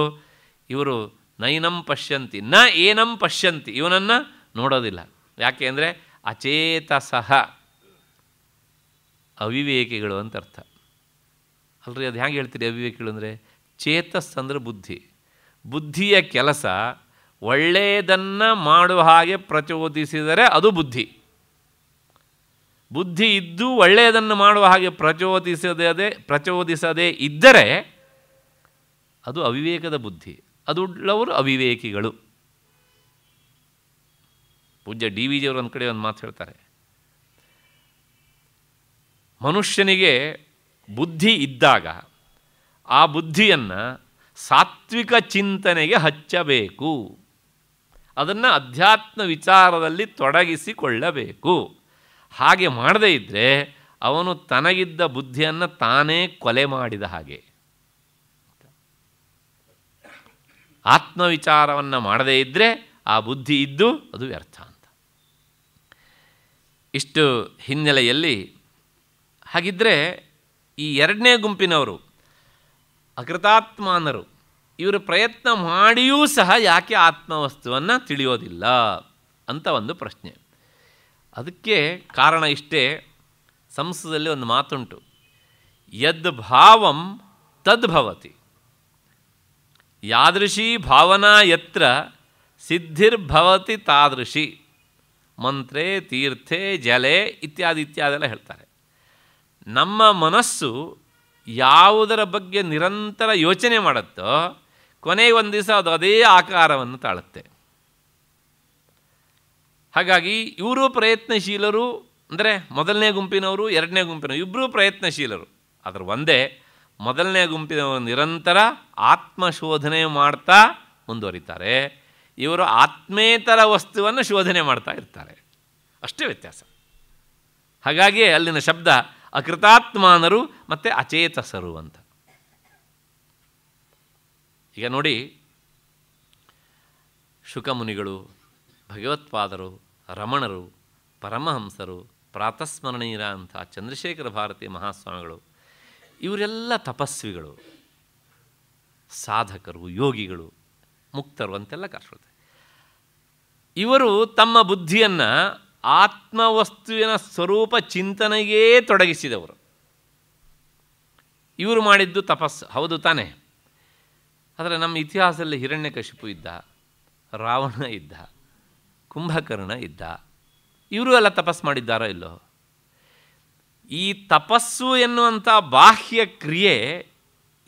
ಇವರು ನೈನಂ ಪಶ್ಯಂತಿ ನ ಏನಂ ಪಶ್ಯಂತಿ ಇವನನ್ನು ನೋಡೋದಿಲ್ಲ ಯಾಕೆ ಅಂದರೆ ಅಚೇತಸಃ ಅವಿವೇಕಿಗಳು ಅಂತ ಅರ್ಥ ಅಲ್ರಿ ಅದು ಹ್ಯಾಂಗೆ ಹೇಳ್ತೀರಿ ಅವಿವೇಕಿಗಳು ಅಂದರೆ ಚೇತಸ್ ಅಂದರೆ ಬುದ್ಧಿ ಬುದ್ಧಿಯ ಕೆಲಸ ಒಳ್ಳೆಯದನ್ನು ಮಾಡುವ ಹಾಗೆ ಪ್ರಚೋದಿಸಿದರೆ ಅದು ಬುದ್ಧಿ ಬುದ್ಧಿ ಇದ್ದು ಒಳ್ಳೆಯದನ್ನು ಮಾಡುವ ಹಾಗೆ ಪ್ರಚೋದಿಸದೇ ಪ್ರಚೋದಿಸದೇ ಇದ್ದರೆ ಅದು ಅವಿವೇಕದ ಬುದ್ಧಿ ಅದುಳ್ಳವರು ಅವಿವೇಕಿಗಳು ಪೂಜ್ಯ ಡಿ ವಿ ಜಿಯವರು ಒಂದು ಕಡೆ ಒಂದು ಮಾತು ಹೇಳ್ತಾರೆ ಮನುಷ್ಯನಿಗೆ ಬುದ್ಧಿ ಇದ್ದಾಗ ಆ ಬುದ್ಧಿಯನ್ನು ಸಾತ್ವಿಕ ಚಿಂತನೆಗೆ ಹಚ್ಚಬೇಕು ಅದನ್ನು ಅಧ್ಯಾತ್ಮ ವಿಚಾರದಲ್ಲಿ ತೊಡಗಿಸಿಕೊಳ್ಳಬೇಕು ಹಾಗೆ ಮಾಡದೇ ಇದ್ದರೆ ಅವನು ತನಗಿದ್ದ ಬುದ್ಧಿಯನ್ನು ತಾನೇ ಕೊಲೆ ಮಾಡಿದ ಹಾಗೆ ಆತ್ಮವಿಚಾರವನ್ನು ಮಾಡದೇ ಇದ್ದರೆ ಆ ಬುದ್ಧಿ ಇದ್ದು ಅದು ವ್ಯರ್ಥ ಅಂತ ಇಷ್ಟು ಹಿನ್ನೆಲೆಯಲ್ಲಿ ಹಾಗಿದ್ದರೆ ಈ ಎರಡನೇ ಗುಂಪಿನವರು ಅಕೃತಾತ್ಮಾನರು ಇವರು ಪ್ರಯತ್ನ ಮಾಡಿಯೂ ಸಹ ಯಾಕೆ ಆತ್ಮವಸ್ತುವನ್ನು ತಿಳಿಯೋದಿಲ್ಲ ಅಂತ ಒಂದು ಪ್ರಶ್ನೆ ಅದಕ್ಕೆ ಕಾರಣ ಇಷ್ಟೇ ಸಂಸ್ಕೃತದಲ್ಲಿ ಒಂದು ಮಾತುಂಟು ಯದ್ ಭಾವಂ ತದ್ಭವತಿ ಯಾದೃಶಿ ಭಾವನಾ ಯತ್ರ ಸಿದ್ಧಿರ್ಭವತಿ ತಾದೃಶಿ ಮಂತ್ರೆ ತೀರ್ಥೆ ಜಲೆ ಇತ್ಯಾದಿ ಇತ್ಯಾದೆಲ್ಲ ಹೇಳ್ತಾರೆ ನಮ್ಮ ಮನಸ್ಸು ಯಾವುದರ ಬಗ್ಗೆ ನಿರಂತರ ಯೋಚನೆ ಮಾಡುತ್ತೋ ಕೊನೆಗೆ ಒಂದು ದಿವಸ ಅದು ಅದೇ ಆಕಾರವನ್ನು ತಾಳುತ್ತೆ ಹಾಗಾಗಿ ಇವರು ಪ್ರಯತ್ನಶೀಲರು ಅಂದರೆ ಮೊದಲನೇ ಗುಂಪಿನವರು ಎರಡನೇ ಗುಂಪಿನವರು ಇಬ್ಬರೂ ಪ್ರಯತ್ನಶೀಲರು ಆದರೆ ಒಂದೇ ಮೊದಲನೇ ಗುಂಪಿನವರು ನಿರಂತರ ಆತ್ಮಶೋಧನೆ ಮಾಡ್ತಾ ಮುಂದುವರಿತಾರೆ ಇವರು ಆತ್ಮೇತರ ವಸ್ತುವನ್ನು ಶೋಧನೆ ಮಾಡ್ತಾ ಇರ್ತಾರೆ ಅಷ್ಟೇ ವ್ಯತ್ಯಾಸ ಹಾಗಾಗಿಯೇ ಅಲ್ಲಿನ ಶಬ್ದ ಅಕೃತಾತ್ಮಾನರು ಮತ್ತು ಅಚೇತಸರು ಅಂತ ಈಗ ನೋಡಿ ಶುಕಮುನಿಗಳು ಭಗವತ್ಪಾದರು ರಮಣರು ಪರಮಹಂಸರು ಪ್ರಾತಸ್ಮರಣೀಯರ ಅಂಥ ಚಂದ್ರಶೇಖರ ಭಾರತಿ ಮಹಾಸ್ವಾಮಿಗಳು ಇವರೆಲ್ಲ ತಪಸ್ವಿಗಳು ಸಾಧಕರು ಯೋಗಿಗಳು ಮುಕ್ತರು ಅಂತೆಲ್ಲ ಕರ್ಸ್ಕೊಳ್ತಾರೆ ಇವರು ತಮ್ಮ ಬುದ್ಧಿಯನ್ನು ಆತ್ಮವಸ್ತುವಿನ ಸ್ವರೂಪ ಚಿಂತನೆಗೇ ತೊಡಗಿಸಿದವರು ಇವರು ಮಾಡಿದ್ದು ತಪಸ್ಸು ಹೌದು ತಾನೇ ಆದರೆ ನಮ್ಮ ಇತಿಹಾಸದಲ್ಲಿ ಹಿರಣ್ಯಕಶಿಪು ಇದ್ದ ರಾವಣ ಇದ್ದ ಕುಂಭಕರ್ಣ ಇದ್ದ ಇವರು ಎಲ್ಲ ತಪಸ್ಸು ಮಾಡಿದ್ದಾರೋ ಇಲ್ಲೋ ಈ ತಪಸ್ಸು ಎನ್ನುವಂಥ ಬಾಹ್ಯ ಕ್ರಿಯೆ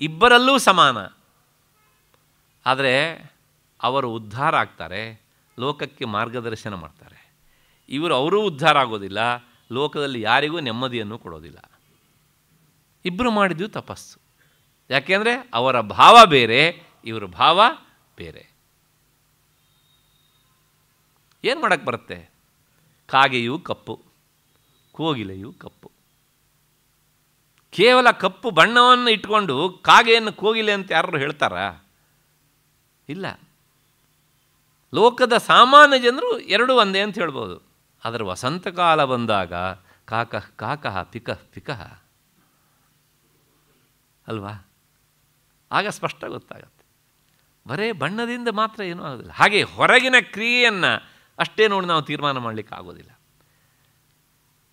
ಇಬ್ಬರಲ್ಲೂ ಸಮಾನ ಆದರೆ ಅವರು ಉದ್ಧಾರ ಆಗ್ತಾರೆ ಲೋಕಕ್ಕೆ ಮಾರ್ಗದರ್ಶನ ಮಾಡ್ತಾರೆ ಇವರು ಅವರೂ ಉದ್ಧಾರ ಆಗೋದಿಲ್ಲ ಲೋಕದಲ್ಲಿ ಯಾರಿಗೂ ನೆಮ್ಮದಿಯನ್ನು ಕೊಡೋದಿಲ್ಲ ಇಬ್ಬರು ಮಾಡಿದ್ದು ತಪಸ್ಸು ಯಾಕೆಂದರೆ ಅವರ ಭಾವ ಬೇರೆ ಇವರ ಭಾವ ಬೇರೆ ಏನು ಮಾಡೋಕ್ಕೆ ಬರುತ್ತೆ ಕಾಗೆಯೂ ಕಪ್ಪು ಕೋಗಿಲೆಯು ಕಪ್ಪು ಕೇವಲ ಕಪ್ಪು ಬಣ್ಣವನ್ನು ಇಟ್ಕೊಂಡು ಕಾಗೆಯನ್ನು ಕೋಗಿಲೆ ಅಂತ ಯಾರು ಹೇಳ್ತಾರಾ ಇಲ್ಲ ಲೋಕದ ಸಾಮಾನ್ಯ ಜನರು ಎರಡೂ ಒಂದೇ ಅಂತ ಹೇಳ್ಬೋದು ಆದರೆ ವಸಂತಕಾಲ ಬಂದಾಗ ಕಾಕಃ ಕಾಕಃ ಪಿಕಃ ಪಿಕಃ ಅಲ್ವಾ ಆಗ ಸ್ಪಷ್ಟ ಗೊತ್ತಾಗತ್ತೆ ಬರೇ ಬಣ್ಣದಿಂದ ಮಾತ್ರ ಏನೂ ಆಗೋದಿಲ್ಲ ಹಾಗೆ ಹೊರಗಿನ ಕ್ರಿಯೆಯನ್ನು ಅಷ್ಟೇ ನೋಡಿ ನಾವು ತೀರ್ಮಾನ ಮಾಡಲಿಕ್ಕೆ ಆಗೋದಿಲ್ಲ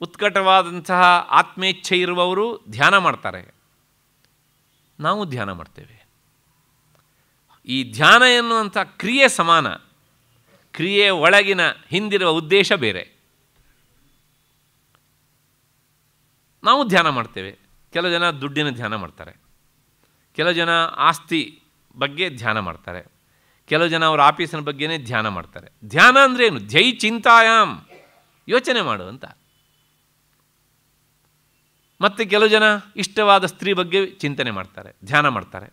ಉತ್ಕಟವಾದಂತಹ ಆತ್ಮೇಚ್ಛೆ ಇರುವವರು ಧ್ಯಾನ ಮಾಡ್ತಾರೆ ನಾವು ಧ್ಯಾನ ಮಾಡ್ತೇವೆ ಈ ಧ್ಯಾನ ಎನ್ನುವಂಥ ಕ್ರಿಯೆ ಸಮಾನ ಕ್ರಿಯೆ ಒಳಗಿನ ಹಿಂದಿರುವ ಉದ್ದೇಶ ಬೇರೆ ನಾವು ಧ್ಯಾನ ಮಾಡ್ತೇವೆ ಕೆಲವು ಜನ ದುಡ್ಡಿನ ಧ್ಯಾನ ಮಾಡ್ತಾರೆ ಕೆಲವು ಜನ ಆಸ್ತಿ ಬಗ್ಗೆ ಧ್ಯಾನ ಮಾಡ್ತಾರೆ ಕೆಲವು ಜನ ಅವ್ರ ಆಫೀಸಿನ ಬಗ್ಗೆನೇ ಧ್ಯಾನ ಮಾಡ್ತಾರೆ ಧ್ಯಾನ ಏನು ಜೈ ಚಿಂತಾಯಾಮ್ ಯೋಚನೆ ಮಾಡು ಅಂತ ಮತ್ತು ಕೆಲವು ಜನ ಇಷ್ಟವಾದ ಸ್ತ್ರೀ ಬಗ್ಗೆ ಚಿಂತನೆ ಮಾಡ್ತಾರೆ ಧ್ಯಾನ ಮಾಡ್ತಾರೆ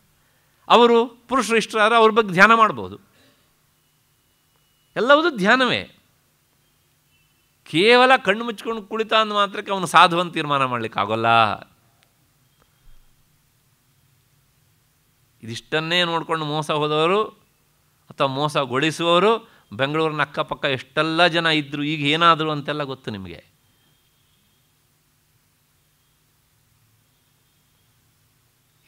ಅವರು ಪುರುಷರು ಆದರೆ ಅವ್ರ ಬಗ್ಗೆ ಧ್ಯಾನ ಮಾಡ್ಬೋದು ಎಲ್ಲವೂ ಧ್ಯಾನವೇ ಕೇವಲ ಕಣ್ಣು ಮುಚ್ಕೊಂಡು ಕುಳಿತ ಅಂದ ಮಾತ್ರಕ್ಕೆ ಅವನು ಸಾಧುವಂತ ತೀರ್ಮಾನ ಮಾಡಲಿಕ್ಕಾಗೋಲ್ಲ ಇದಿಷ್ಟನ್ನೇ ನೋಡಿಕೊಂಡು ಮೋಸ ಹೋದವರು ಅಥವಾ ಮೋಸಗೊಳಿಸುವವರು ಬೆಂಗಳೂರಿನ ಅಕ್ಕಪಕ್ಕ ಎಷ್ಟೆಲ್ಲ ಜನ ಇದ್ದರು ಈಗ ಏನಾದರು ಅಂತೆಲ್ಲ ಗೊತ್ತು ನಿಮಗೆ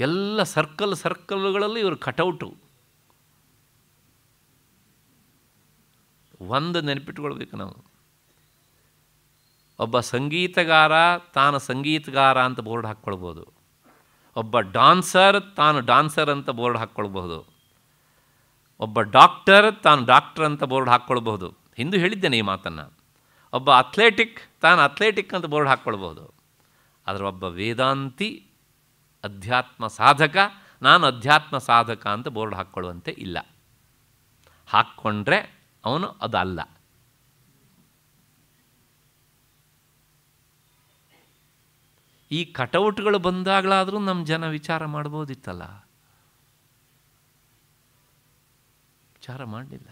ಎಲ್ಲ ಸರ್ಕಲ್ ಸರ್ಕಲ್ಗಳಲ್ಲಿ ಇವರು ಕಟೌಟು ಒಂದು ನೆನಪಿಟ್ಕೊಳ್ಬೇಕು ನಾವು ಒಬ್ಬ ಸಂಗೀತಗಾರ ತಾನು ಸಂಗೀತಗಾರ ಅಂತ ಬೋರ್ಡ್ ಹಾಕ್ಕೊಳ್ಬೋದು ಒಬ್ಬ ಡಾನ್ಸರ್ ತಾನು ಡಾನ್ಸರ್ ಅಂತ ಬೋರ್ಡ್ ಹಾಕ್ಕೊಳ್ಬಹುದು ಒಬ್ಬ ಡಾಕ್ಟರ್ ತಾನು ಡಾಕ್ಟರ್ ಅಂತ ಬೋರ್ಡ್ ಹಾಕ್ಕೊಳ್ಬಹುದು ಹಿಂದೂ ಹೇಳಿದ್ದೇನೆ ಈ ಮಾತನ್ನು ಒಬ್ಬ ಅಥ್ಲೆಟಿಕ್ ತಾನು ಅಥ್ಲೆಟಿಕ್ ಅಂತ ಬೋರ್ಡ್ ಹಾಕ್ಕೊಳ್ಬಹುದು ಆದರೆ ಒಬ್ಬ ವೇದಾಂತಿ ಅಧ್ಯಾತ್ಮ ಸಾಧಕ ನಾನು ಅಧ್ಯಾತ್ಮ ಸಾಧಕ ಅಂತ ಬೋರ್ಡ್ ಹಾಕ್ಕೊಳ್ಳುವಂತೆ ಇಲ್ಲ ಹಾಕ್ಕೊಂಡ್ರೆ ಅವನು ಅದಲ್ಲ ಈ ಕಟೌಟ್ಗಳು ಬಂದಾಗಲಾದರೂ ನಮ್ಮ ಜನ ವಿಚಾರ ಮಾಡ್ಬೋದಿತ್ತಲ್ಲ ವಿಚಾರ ಮಾಡಲಿಲ್ಲ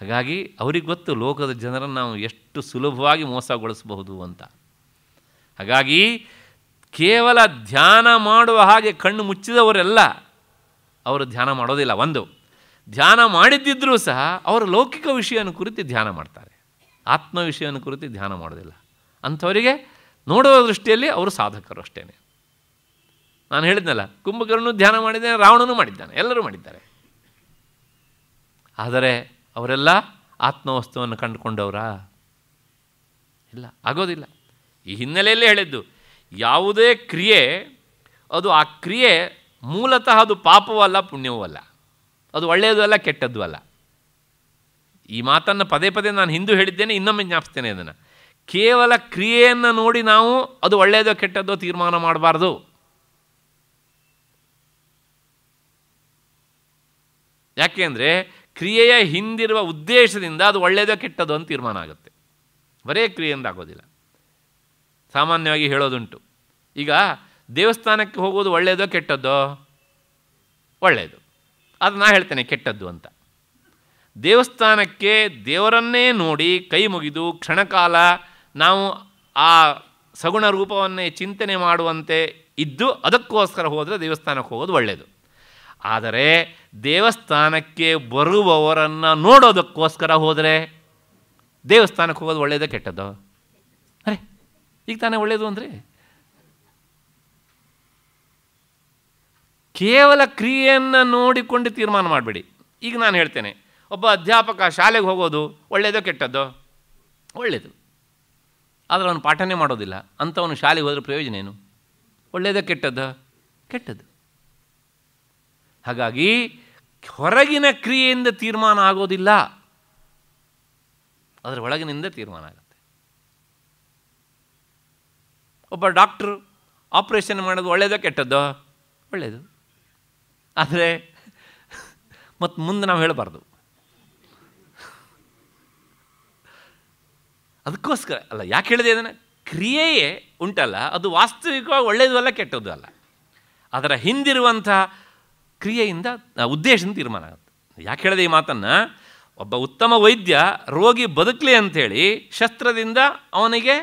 ಹಾಗಾಗಿ ಅವ್ರಿಗೆ ಗೊತ್ತು ಲೋಕದ ಜನರನ್ನು ನಾವು ಎಷ್ಟು ಸುಲಭವಾಗಿ ಮೋಸಗೊಳಿಸಬಹುದು ಅಂತ ಹಾಗಾಗಿ ಕೇವಲ ಧ್ಯಾನ ಮಾಡುವ ಹಾಗೆ ಕಣ್ಣು ಮುಚ್ಚಿದವರೆಲ್ಲ ಅವರು ಧ್ಯಾನ ಮಾಡೋದಿಲ್ಲ ಒಂದು ಧ್ಯಾನ ಮಾಡಿದ್ದಿದ್ರೂ ಸಹ ಅವರು ಲೌಕಿಕ ವಿಷಯನ ಕುರಿತು ಧ್ಯಾನ ಮಾಡ್ತಾರೆ ಆತ್ಮ ವಿಷಯನ ಕುರಿತು ಧ್ಯಾನ ಮಾಡೋದಿಲ್ಲ ಅಂಥವರಿಗೆ ನೋಡುವ ದೃಷ್ಟಿಯಲ್ಲಿ ಅವರು ಸಾಧಕರು ಅಷ್ಟೇ ನಾನು ಹೇಳಿದ್ನಲ್ಲ ಕುಂಭಕರ್ಣನು ಧ್ಯಾನ ಮಾಡಿದ್ದೇನೆ ರಾವಣನು ಮಾಡಿದ್ದಾನೆ ಎಲ್ಲರೂ ಮಾಡಿದ್ದಾರೆ ಆದರೆ ಅವರೆಲ್ಲ ಆತ್ಮವಸ್ತುವನ್ನು ಕಂಡುಕೊಂಡವರ ಇಲ್ಲ ಆಗೋದಿಲ್ಲ ಈ ಹಿನ್ನೆಲೆಯಲ್ಲಿ ಹೇಳಿದ್ದು ಯಾವುದೇ ಕ್ರಿಯೆ ಅದು ಆ ಕ್ರಿಯೆ ಮೂಲತಃ ಅದು ಪಾಪವೂ ಅಲ್ಲ ಪುಣ್ಯವೂ ಅಲ್ಲ ಅದು ಒಳ್ಳೆಯದು ಅಲ್ಲ ಕೆಟ್ಟದ್ದು ಅಲ್ಲ ಈ ಮಾತನ್ನು ಪದೇ ಪದೇ ನಾನು ಹಿಂದೂ ಹೇಳಿದ್ದೇನೆ ಇನ್ನೊಮ್ಮೆ ಜ್ಞಾಪಿಸ್ತೇನೆ ಅದನ್ನು ಕೇವಲ ಕ್ರಿಯೆಯನ್ನು ನೋಡಿ ನಾವು ಅದು ಒಳ್ಳೆಯದೋ ಕೆಟ್ಟದ್ದೋ ತೀರ್ಮಾನ ಮಾಡಬಾರ್ದು ಯಾಕೆ ಅಂದರೆ ಕ್ರಿಯೆಯ ಹಿಂದಿರುವ ಉದ್ದೇಶದಿಂದ ಅದು ಒಳ್ಳೆಯದೋ ಕೆಟ್ಟದೋ ಅಂತ ತೀರ್ಮಾನ ಆಗುತ್ತೆ ಬರೇ ಕ್ರಿಯೆಯಿಂದ ಆಗೋದಿಲ್ಲ ಸಾಮಾನ್ಯವಾಗಿ ಹೇಳೋದುಂಟು ಈಗ ದೇವಸ್ಥಾನಕ್ಕೆ ಹೋಗೋದು ಒಳ್ಳೆಯದೋ ಕೆಟ್ಟದ್ದೋ ಒಳ್ಳೆಯದು ಅದು ನಾ ಹೇಳ್ತೇನೆ ಕೆಟ್ಟದ್ದು ಅಂತ ದೇವಸ್ಥಾನಕ್ಕೆ ದೇವರನ್ನೇ ನೋಡಿ ಕೈ ಮುಗಿದು ಕ್ಷಣಕಾಲ ನಾವು ಆ ಸಗುಣ ರೂಪವನ್ನೇ ಚಿಂತನೆ ಮಾಡುವಂತೆ ಇದ್ದು ಅದಕ್ಕೋಸ್ಕರ ಹೋದರೆ ದೇವಸ್ಥಾನಕ್ಕೆ ಹೋಗೋದು ಒಳ್ಳೆಯದು ಆದರೆ ದೇವಸ್ಥಾನಕ್ಕೆ ಬರುವವರನ್ನು ನೋಡೋದಕ್ಕೋಸ್ಕರ ಹೋದರೆ ದೇವಸ್ಥಾನಕ್ಕೆ ಹೋಗೋದು ಒಳ್ಳೆಯದ ಕೆಟ್ಟದ್ದು ಅರೆ ಈಗ ತಾನೇ ಒಳ್ಳೆಯದು ಅಂದರೆ ಕೇವಲ ಕ್ರಿಯೆಯನ್ನು ನೋಡಿಕೊಂಡು ತೀರ್ಮಾನ ಮಾಡಬೇಡಿ ಈಗ ನಾನು ಹೇಳ್ತೇನೆ ಒಬ್ಬ ಅಧ್ಯಾಪಕ ಶಾಲೆಗೆ ಹೋಗೋದು ಒಳ್ಳೆಯದೋ ಕೆಟ್ಟದ್ದೋ ಒಳ್ಳೆಯದು ಆದರೆ ಅವನು ಪಾಠನೇ ಮಾಡೋದಿಲ್ಲ ಅಂಥವನು ಶಾಲೆಗೆ ಹೋದರೆ ಪ್ರಯೋಜನ ಏನು ಒಳ್ಳೆಯದ ಕೆಟ್ಟದ್ದ ಕೆಟ್ಟದ್ದು ಹಾಗಾಗಿ ಹೊರಗಿನ ಕ್ರಿಯೆಯಿಂದ ತೀರ್ಮಾನ ಆಗೋದಿಲ್ಲ ಅದರ ಒಳಗಿನಿಂದ ತೀರ್ಮಾನ ಆಗುತ್ತೆ ಒಬ್ಬ ಡಾಕ್ಟ್ರು ಆಪ್ರೇಷನ್ ಮಾಡೋದು ಒಳ್ಳೆಯದೋ ಕೆಟ್ಟದ್ದು ಒಳ್ಳೆಯದು ಆದರೆ ಮತ್ತು ಮುಂದೆ ನಾವು ಹೇಳಬಾರ್ದು ಅದಕ್ಕೋಸ್ಕರ ಅಲ್ಲ ಯಾಕೆ ಹೇಳಿದೆ ಅದನ್ನು ಕ್ರಿಯೆಯೇ ಉಂಟಲ್ಲ ಅದು ವಾಸ್ತವಿಕವಾಗಿ ಒಳ್ಳೆಯದು ಅಲ್ಲ ಕೆಟ್ಟದ್ದು ಅಲ್ಲ ಅದರ ಹಿಂದಿರುವಂಥ ಕ್ರಿಯೆಯಿಂದ ಉದ್ದೇಶದಿಂದ ತೀರ್ಮಾನ ಆಗುತ್ತೆ ಯಾಕೆ ಹೇಳಿದೆ ಈ ಮಾತನ್ನು ಒಬ್ಬ ಉತ್ತಮ ವೈದ್ಯ ರೋಗಿ ಬದುಕಲಿ ಅಂಥೇಳಿ ಶಸ್ತ್ರದಿಂದ ಅವನಿಗೆ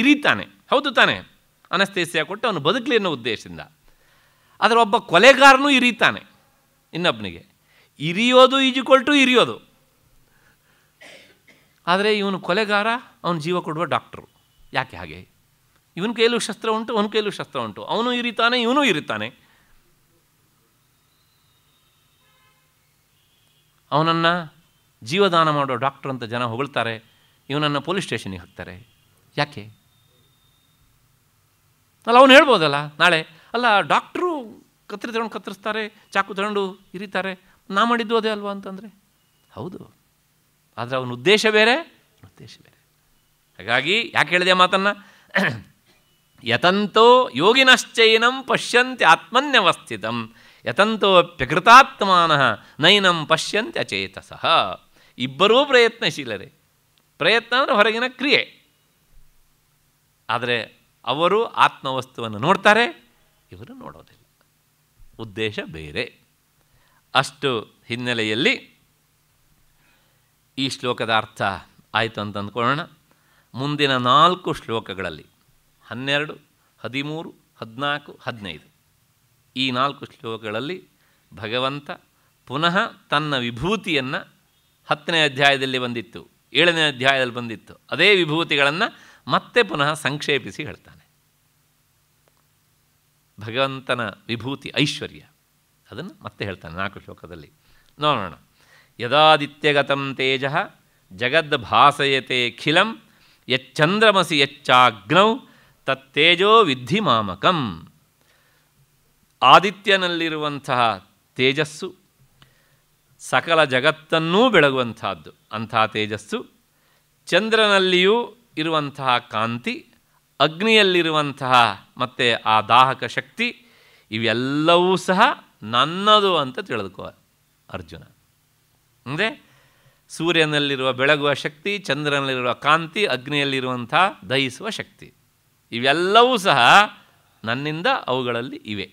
ಇರಿತಾನೆ ಹೌದು ತಾನೆ ಅನಸ್ತೇಸ್ಯ ಕೊಟ್ಟು ಅವನು ಬದುಕಲಿ ಅನ್ನೋ ಉದ್ದೇಶದಿಂದ ಆದರೆ ಒಬ್ಬ ಕೊಲೆಗಾರನೂ ಇರಿತಾನೆ ಇನ್ನೊಬ್ಬನಿಗೆ ಇರಿಯೋದು ಈಜಿಕೊಲ್ಟು ಇರಿಯೋದು ಆದರೆ ಇವನು ಕೊಲೆಗಾರ ಅವನು ಜೀವ ಕೊಡುವ ಡಾಕ್ಟ್ರು ಯಾಕೆ ಹಾಗೆ ಇವನ ಕೈಲೂ ಶಸ್ತ್ರ ಉಂಟು ಅವನ ಕೈಲೂ ಶಸ್ತ್ರ ಉಂಟು ಅವನು ಇರಿತಾನೆ ಇವನು ಇರಿತಾನೆ ಅವನನ್ನು ಜೀವದಾನ ಮಾಡೋ ಡಾಕ್ಟ್ರ್ ಅಂತ ಜನ ಹೊಗಳ್ತಾರೆ ಇವನನ್ನು ಪೊಲೀಸ್ ಸ್ಟೇಷನಿಗೆ ಹಾಕ್ತಾರೆ ಯಾಕೆ ಅಲ್ಲ ಅವನು ಹೇಳ್ಬೋದಲ್ಲ ನಾಳೆ ಅಲ್ಲ ಡಾಕ್ಟ್ರು ಕತ್ತರಿ ತಗೊಂಡು ಕತ್ತರಿಸ್ತಾರೆ ಚಾಕು ತಗೊಂಡು ಇರಿತಾರೆ ನಾ ಮಾಡಿದ್ದು ಅದೇ ಅಲ್ವಾ ಅಂತಂದರೆ ಹೌದು ಆದರೆ ಅವನ ಉದ್ದೇಶ ಬೇರೆ ಉದ್ದೇಶ ಬೇರೆ ಹಾಗಾಗಿ ಯಾಕೆ ಹೇಳಿದೆ ಮಾತನ್ನು ಯತಂತೋ ಯೋಗಿನಶ್ಚೈನಂ ಪಶ್ಯಂತೆ ಆತ್ಮನ್ಯವಸ್ಥಿತಂ ಯತಂತೋ ಪ್ಯಕೃತಾತ್ಮಾನ ನೈನಂ ಪಶ್ಯಂತೆ ಅಚೇತಸಃ ಇಬ್ಬರೂ ಪ್ರಯತ್ನಶೀಲರೇ ಪ್ರಯತ್ನ ಅಂದರೆ ಹೊರಗಿನ ಕ್ರಿಯೆ ಆದರೆ ಅವರು ಆತ್ಮವಸ್ತುವನ್ನು ನೋಡ್ತಾರೆ ಇವರು ನೋಡೋದಿಲ್ಲ ಉದ್ದೇಶ ಬೇರೆ ಅಷ್ಟು ಹಿನ್ನೆಲೆಯಲ್ಲಿ ಈ ಶ್ಲೋಕದ ಅರ್ಥ ಆಯಿತು ಅಂತ ಅಂದ್ಕೊಳ್ಳೋಣ ಮುಂದಿನ ನಾಲ್ಕು ಶ್ಲೋಕಗಳಲ್ಲಿ ಹನ್ನೆರಡು ಹದಿಮೂರು ಹದಿನಾಲ್ಕು ಹದಿನೈದು ಈ ನಾಲ್ಕು ಶ್ಲೋಕಗಳಲ್ಲಿ ಭಗವಂತ ಪುನಃ ತನ್ನ ವಿಭೂತಿಯನ್ನು ಹತ್ತನೇ ಅಧ್ಯಾಯದಲ್ಲಿ ಬಂದಿತ್ತು ಏಳನೇ ಅಧ್ಯಾಯದಲ್ಲಿ ಬಂದಿತ್ತು ಅದೇ ವಿಭೂತಿಗಳನ್ನು ಮತ್ತೆ ಪುನಃ ಸಂಕ್ಷೇಪಿಸಿ ಹೇಳ್ತಾನೆ ಭಗವಂತನ ವಿಭೂತಿ ಐಶ್ವರ್ಯ ಅದನ್ನು ಮತ್ತೆ ಹೇಳ್ತಾನೆ ನಾಲ್ಕು ಶ್ಲೋಕದಲ್ಲಿ ನೋಡೋಣ ಯದಾದಿತ್ಯಗತಂ ತೇಜ ಜಗದ್ ಭಾಸಯತೆ ಖಿಲಂ ಯಚ್ಚಂದ್ರಮಸಿ ಯಚ್ಚಾಗ್ನೌ ತತ್ತೇಜೋ ವಿದ್ಧಿ ಮಾಮಕಂ ಆದಿತ್ಯನಲ್ಲಿರುವಂತಹ ತೇಜಸ್ಸು ಸಕಲ ಜಗತ್ತನ್ನೂ ಬೆಳಗುವಂತಹದ್ದು ಅಂಥ ತೇಜಸ್ಸು ಚಂದ್ರನಲ್ಲಿಯೂ ಇರುವಂತಹ ಕಾಂತಿ ಅಗ್ನಿಯಲ್ಲಿರುವಂತಹ ಮತ್ತು ಆ ದಾಹಕ ಶಕ್ತಿ ಇವೆಲ್ಲವೂ ಸಹ ನನ್ನದು ಅಂತ ತಿಳಿದುಕೋ ಅರ್ಜುನ ಅಂದರೆ ಸೂರ್ಯನಲ್ಲಿರುವ ಬೆಳಗುವ ಶಕ್ತಿ ಚಂದ್ರನಲ್ಲಿರುವ ಕಾಂತಿ ಅಗ್ನಿಯಲ್ಲಿರುವಂಥ ದಹಿಸುವ ಶಕ್ತಿ ಇವೆಲ್ಲವೂ ಸಹ ನನ್ನಿಂದ ಅವುಗಳಲ್ಲಿ ಇವೆ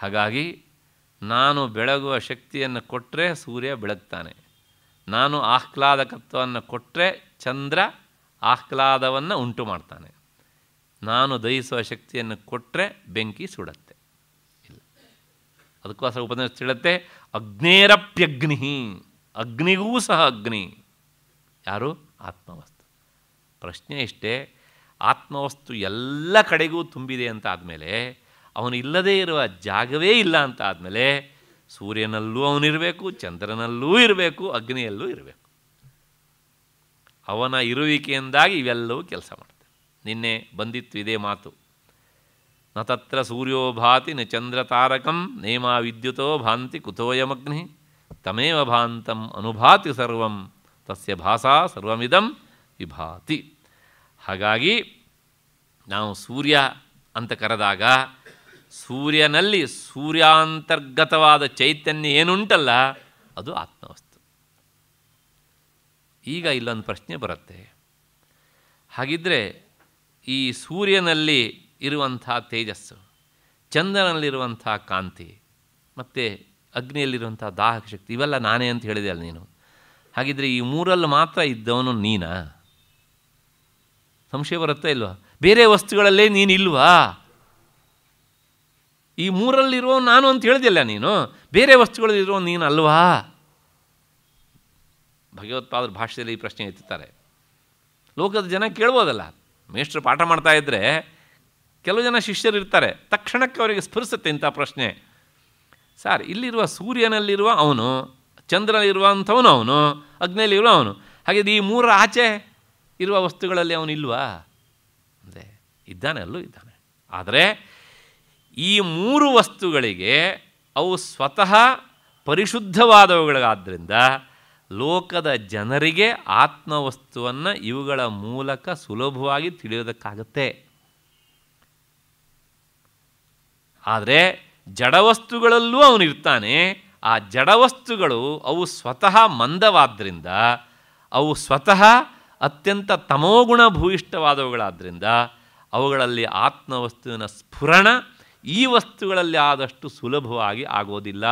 ಹಾಗಾಗಿ ನಾನು ಬೆಳಗುವ ಶಕ್ತಿಯನ್ನು ಕೊಟ್ಟರೆ ಸೂರ್ಯ ಬೆಳಗ್ತಾನೆ ನಾನು ಆಹ್ಲಾದಕತ್ವವನ್ನು ಕೊಟ್ಟರೆ ಚಂದ್ರ ಆಹ್ಲಾದವನ್ನು ಉಂಟು ಮಾಡ್ತಾನೆ ನಾನು ದಹಿಸುವ ಶಕ್ತಿಯನ್ನು ಕೊಟ್ಟರೆ ಬೆಂಕಿ ಸುಡತ್ತೆ ಅದಕ್ಕೋಸ್ಕರ ಉಪನ್ಯಾಸ ಹೇಳುತ್ತೆ ಅಗ್ನೇರಪ್ಯಗ್ನಿ ಅಗ್ನಿಗೂ ಸಹ ಅಗ್ನಿ ಯಾರು ಆತ್ಮವಸ್ತು ಪ್ರಶ್ನೆ ಇಷ್ಟೇ ಆತ್ಮವಸ್ತು ಎಲ್ಲ ಕಡೆಗೂ ತುಂಬಿದೆ ಅಂತ ಆದಮೇಲೆ ಅವನಿಲ್ಲದೇ ಇರುವ ಜಾಗವೇ ಇಲ್ಲ ಅಂತ ಆದಮೇಲೆ ಸೂರ್ಯನಲ್ಲೂ ಅವನಿರಬೇಕು ಚಂದ್ರನಲ್ಲೂ ಇರಬೇಕು ಅಗ್ನಿಯಲ್ಲೂ ಇರಬೇಕು ಅವನ ಇರುವಿಕೆಯಿಂದಾಗಿ ಇವೆಲ್ಲವೂ ಕೆಲಸ ಮಾಡ್ತೇವೆ ನಿನ್ನೆ ಬಂದಿತ್ತು ಇದೇ ಮಾತು ನ ತತ್ರ ಸೂರ್ಯೋ ಭಾತಿ ನ ಚಂದ್ರತಾರಕಂ ನೇಮಾ ವಿದ್ಯುತೋ ಭಾಂತಿ ಕುತೋಯಮಗ್ನಿ ತಮೇವ ಭಾಂತಂ ಅನುಭಾತಿ ಸರ್ವಂ ತಸ್ಯ ಭಾಸಾ ಸರ್ವಮಿದಂ ವಿಭಾತಿ ಹಾಗಾಗಿ ನಾವು ಸೂರ್ಯ ಅಂತ ಕರೆದಾಗ ಸೂರ್ಯನಲ್ಲಿ ಸೂರ್ಯಾಂತರ್ಗತವಾದ ಚೈತನ್ಯ ಏನುಂಟಲ್ಲ ಅದು ಆತ್ಮವಸ್ತು ಈಗ ಇಲ್ಲೊಂದು ಪ್ರಶ್ನೆ ಬರುತ್ತೆ ಹಾಗಿದ್ದರೆ ಈ ಸೂರ್ಯನಲ್ಲಿ ಇರುವಂಥ ತೇಜಸ್ಸು ಚಂದ್ರನಲ್ಲಿರುವಂಥ ಕಾಂತಿ ಮತ್ತು ಅಗ್ನಿಯಲ್ಲಿರುವಂಥ ದಾಹಕ ಶಕ್ತಿ ಇವೆಲ್ಲ ನಾನೇ ಅಂತ ಹೇಳಿದೆ ಅಲ್ಲ ನೀನು ಹಾಗಿದ್ರೆ ಈ ಮೂರಲ್ಲಿ ಮಾತ್ರ ಇದ್ದವನು ನೀನಾ ಸಂಶಯ ಬರುತ್ತಾ ಇಲ್ವಾ ಬೇರೆ ವಸ್ತುಗಳಲ್ಲೇ ನೀನು ಇಲ್ವಾ ಈ ಮೂರಲ್ಲಿರುವವನು ನಾನು ಅಂತ ಹೇಳಿದೆಯಲ್ಲ ನೀನು ಬೇರೆ ವಸ್ತುಗಳಲ್ಲಿರೋ ನೀನು ಅಲ್ವಾ ಭಗವತ್ಪಾದರ ಭಾಷೆಯಲ್ಲಿ ಈ ಪ್ರಶ್ನೆ ಎತ್ತುತ್ತಾರೆ ಲೋಕದ ಜನ ಕೇಳ್ಬೋದಲ್ಲ ಮೇಷ್ಟ್ರು ಪಾಠ ಮಾಡ್ತಾ ಇದ್ದರೆ ಕೆಲವು ಜನ ಶಿಷ್ಯರಿರ್ತಾರೆ ತಕ್ಷಣಕ್ಕೆ ಅವರಿಗೆ ಸ್ಫುರಿಸುತ್ತೆ ಇಂಥ ಪ್ರಶ್ನೆ ಸರ್ ಇಲ್ಲಿರುವ ಸೂರ್ಯನಲ್ಲಿರುವ ಅವನು ಚಂದ್ರನಲ್ಲಿರುವಂಥವನು ಅವನು ಅಗ್ನಿಯಲ್ಲಿರುವ ಅವನು ಹಾಗೆ ಈ ಮೂರು ಆಚೆ ಇರುವ ವಸ್ತುಗಳಲ್ಲಿ ಅವನು ಇಲ್ವಾ ಅಂದರೆ ಇದ್ದಾನೆ ಅಲ್ಲೂ ಇದ್ದಾನೆ ಆದರೆ ಈ ಮೂರು ವಸ್ತುಗಳಿಗೆ ಅವು ಸ್ವತಃ ಪರಿಶುದ್ಧವಾದವುಗಳಾದ್ದರಿಂದ ಲೋಕದ ಜನರಿಗೆ ಆತ್ಮವಸ್ತುವನ್ನು ಇವುಗಳ ಮೂಲಕ ಸುಲಭವಾಗಿ ತಿಳಿಯೋದಕ್ಕಾಗತ್ತೆ ಆದರೆ ಜಡವಸ್ತುಗಳಲ್ಲೂ ಅವನಿರ್ತಾನೆ ಆ ಜಡವಸ್ತುಗಳು ಅವು ಸ್ವತಃ ಮಂದವಾದ್ದರಿಂದ ಅವು ಸ್ವತಃ ಅತ್ಯಂತ ತಮೋಗುಣ ಭೂಯಿಷ್ಠವಾದವುಗಳಾದ್ದರಿಂದ ಅವುಗಳಲ್ಲಿ ಆತ್ಮವಸ್ತುವಿನ ಸ್ಫುರಣ ಈ ವಸ್ತುಗಳಲ್ಲಿ ಆದಷ್ಟು ಸುಲಭವಾಗಿ ಆಗೋದಿಲ್ಲ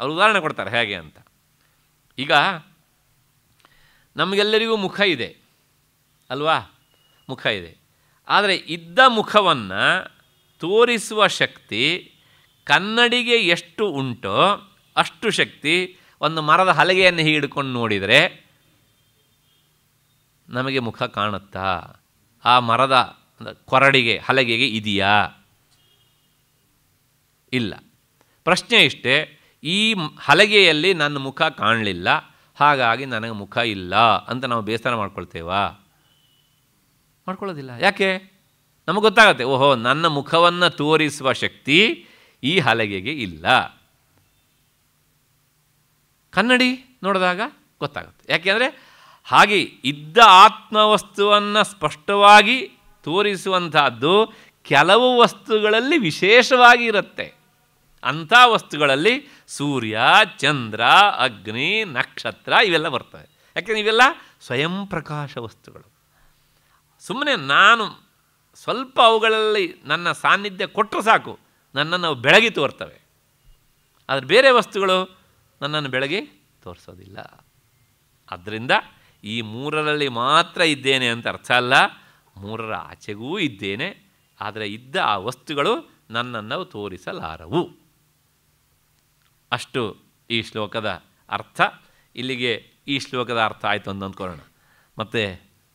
ಅವರು ಉದಾಹರಣೆ ಕೊಡ್ತಾರೆ ಹೇಗೆ ಅಂತ ಈಗ ನಮಗೆಲ್ಲರಿಗೂ ಮುಖ ಇದೆ ಅಲ್ವಾ ಮುಖ ಇದೆ ಆದರೆ ಇದ್ದ ಮುಖವನ್ನು ತೋರಿಸುವ ಶಕ್ತಿ ಕನ್ನಡಿಗೆ ಎಷ್ಟು ಉಂಟೋ ಅಷ್ಟು ಶಕ್ತಿ ಒಂದು ಮರದ ಹಲಗೆಯನ್ನು ಹಿಡ್ಕೊಂಡು ನೋಡಿದರೆ ನಮಗೆ ಮುಖ ಕಾಣುತ್ತಾ ಆ ಮರದ ಕೊರಡಿಗೆ ಹಲಗೆಗೆ ಇದೆಯಾ ಇಲ್ಲ ಪ್ರಶ್ನೆ ಇಷ್ಟೇ ಈ ಹಲಗೆಯಲ್ಲಿ ನನ್ನ ಮುಖ ಕಾಣಲಿಲ್ಲ ಹಾಗಾಗಿ ನನಗೆ ಮುಖ ಇಲ್ಲ ಅಂತ ನಾವು ಬೇಸರ ಮಾಡ್ಕೊಳ್ತೇವಾ ಮಾಡ್ಕೊಳ್ಳೋದಿಲ್ಲ ಯಾಕೆ ನಮಗೆ ಗೊತ್ತಾಗುತ್ತೆ ಓಹೋ ನನ್ನ ಮುಖವನ್ನು ತೋರಿಸುವ ಶಕ್ತಿ ಈ ಹಲಗೆಗೆ ಇಲ್ಲ ಕನ್ನಡಿ ನೋಡಿದಾಗ ಗೊತ್ತಾಗುತ್ತೆ ಯಾಕೆಂದರೆ ಹಾಗೆ ಇದ್ದ ಆತ್ಮವಸ್ತುವನ್ನು ಸ್ಪಷ್ಟವಾಗಿ ತೋರಿಸುವಂತಹದ್ದು ಕೆಲವು ವಸ್ತುಗಳಲ್ಲಿ ವಿಶೇಷವಾಗಿ ಇರುತ್ತೆ ಅಂಥ ವಸ್ತುಗಳಲ್ಲಿ ಸೂರ್ಯ ಚಂದ್ರ ಅಗ್ನಿ ನಕ್ಷತ್ರ ಇವೆಲ್ಲ ಬರ್ತವೆ ಯಾಕೆಂದರೆ ಇವೆಲ್ಲ ಸ್ವಯಂ ಪ್ರಕಾಶ ವಸ್ತುಗಳು ಸುಮ್ಮನೆ ನಾನು ಸ್ವಲ್ಪ ಅವುಗಳಲ್ಲಿ ನನ್ನ ಸಾನ್ನಿಧ್ಯ ಕೊಟ್ಟರೆ ಸಾಕು ನನ್ನನ್ನು ಬೆಳಗಿ ತೋರ್ತವೆ ಆದರೆ ಬೇರೆ ವಸ್ತುಗಳು ನನ್ನನ್ನು ಬೆಳಗಿ ತೋರಿಸೋದಿಲ್ಲ ಆದ್ದರಿಂದ ಈ ಮೂರರಲ್ಲಿ ಮಾತ್ರ ಇದ್ದೇನೆ ಅಂತ ಅರ್ಥ ಅಲ್ಲ ಮೂರರ ಆಚೆಗೂ ಇದ್ದೇನೆ ಆದರೆ ಇದ್ದ ಆ ವಸ್ತುಗಳು ನನ್ನನ್ನು ತೋರಿಸಲಾರವು ಅಷ್ಟು ಈ ಶ್ಲೋಕದ ಅರ್ಥ ಇಲ್ಲಿಗೆ ಈ ಶ್ಲೋಕದ ಅರ್ಥ ಆಯಿತು ಅಂತ ಅಂದ್ಕೊಳ್ಳೋಣ ಮತ್ತು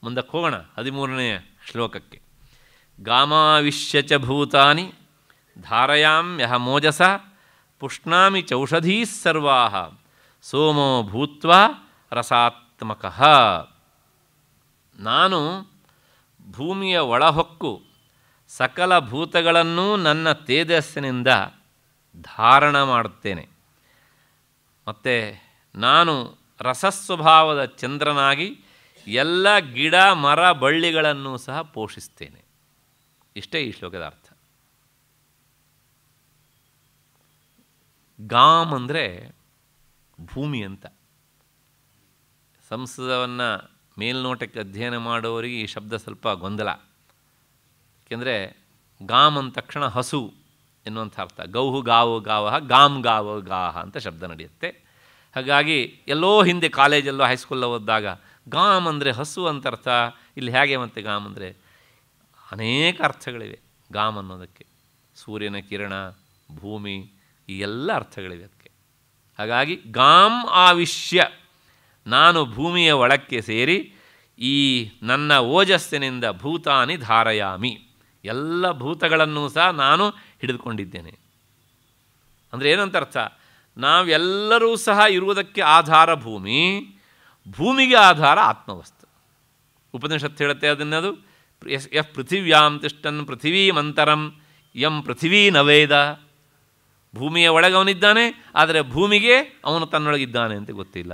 ಮುಂದಕ್ಕೆ ಹೋಗೋಣ ಹದಿಮೂರನೆಯ ಶ್ಲೋಕಕ್ಕೆ ಗಾಮಾವಿಶ್ಯಚ ಭೂತಾನಿ ಧಾರಯಾಂ ಯಹ ಮೋಜಸ ಪುಷ್ಣಾಮಿ ಸರ್ವಾ ಸೋಮೋ ಭೂತ್ವ ರಸಾತ್ಮಕ ನಾನು ಭೂಮಿಯ ಒಳಹೊಕ್ಕು ಸಕಲ ಭೂತಗಳನ್ನು ನನ್ನ ತೇಜಸ್ಸಿನಿಂದ ಧಾರಣ ಮಾಡುತ್ತೇನೆ ಮತ್ತು ನಾನು ರಸಸ್ವಭಾವದ ಚಂದ್ರನಾಗಿ ಎಲ್ಲ ಗಿಡ ಮರ ಬಳ್ಳಿಗಳನ್ನು ಸಹ ಪೋಷಿಸ್ತೇನೆ ಇಷ್ಟೇ ಈ ಶ್ಲೋಕದ ಅರ್ಥ ಗಾಮ್ ಅಂದರೆ ಭೂಮಿ ಅಂತ ಸಂಸ್ಕೃತವನ್ನು ಮೇಲ್ನೋಟಕ್ಕೆ ಅಧ್ಯಯನ ಮಾಡೋವರಿಗೆ ಈ ಶಬ್ದ ಸ್ವಲ್ಪ ಗೊಂದಲ ಏಕೆಂದರೆ ಗಾಮ್ ಅಂದ ತಕ್ಷಣ ಹಸು ಎನ್ನುವಂಥ ಅರ್ಥ ಗೌಹು ಗಾವು ಗಾವಹ ಗಾಮ್ ಗಾವ ಗಾಹ ಅಂತ ಶಬ್ದ ನಡೆಯುತ್ತೆ ಹಾಗಾಗಿ ಎಲ್ಲೋ ಹಿಂದೆ ಕಾಲೇಜಲ್ಲೋ ಹೈಸ್ಕೂಲಲ್ಲಿ ಓದಿದಾಗ ಗಾಮ್ ಅಂದರೆ ಹಸು ಅಂತ ಅರ್ಥ ಇಲ್ಲಿ ಹೇಗೆ ಮತ್ತೆ ಗಾಮ್ ಅಂದರೆ ಅನೇಕ ಅರ್ಥಗಳಿವೆ ಗಾಮ್ ಅನ್ನೋದಕ್ಕೆ ಸೂರ್ಯನ ಕಿರಣ ಭೂಮಿ ಈ ಎಲ್ಲ ಅರ್ಥಗಳಿವೆ ಅದಕ್ಕೆ ಹಾಗಾಗಿ ಗಾಮ್ ಆವಿಷ್ಯ ನಾನು ಭೂಮಿಯ ಒಳಕ್ಕೆ ಸೇರಿ ಈ ನನ್ನ ಓಜಸ್ಸಿನಿಂದ ಭೂತಾನಿ ಧಾರಯಾಮಿ ಎಲ್ಲ ಭೂತಗಳನ್ನು ಸಹ ನಾನು ಹಿಡಿದುಕೊಂಡಿದ್ದೇನೆ ಅಂದರೆ ಏನಂತ ಅರ್ಥ ನಾವೆಲ್ಲರೂ ಸಹ ಇರುವುದಕ್ಕೆ ಆಧಾರ ಭೂಮಿ ಭೂಮಿಗೆ ಆಧಾರ ಆತ್ಮವಸ್ತು ಉಪನಿಷತ್ ಹೇಳುತ್ತೆ ಅದನ್ನದು ಎಫ್ ಪೃಥಿವ್ಯಾಂ ತಿಷ್ಟನ್ ಪೃಥಿವೀಮಂತರಂ ಯಂ ಪೃಥಿವೀ ನವೇದ ಭೂಮಿಯ ಒಳಗೆ ಅವನಿದ್ದಾನೆ ಆದರೆ ಭೂಮಿಗೆ ಅವನು ತನ್ನೊಳಗಿದ್ದಾನೆ ಅಂತ ಗೊತ್ತಿಲ್ಲ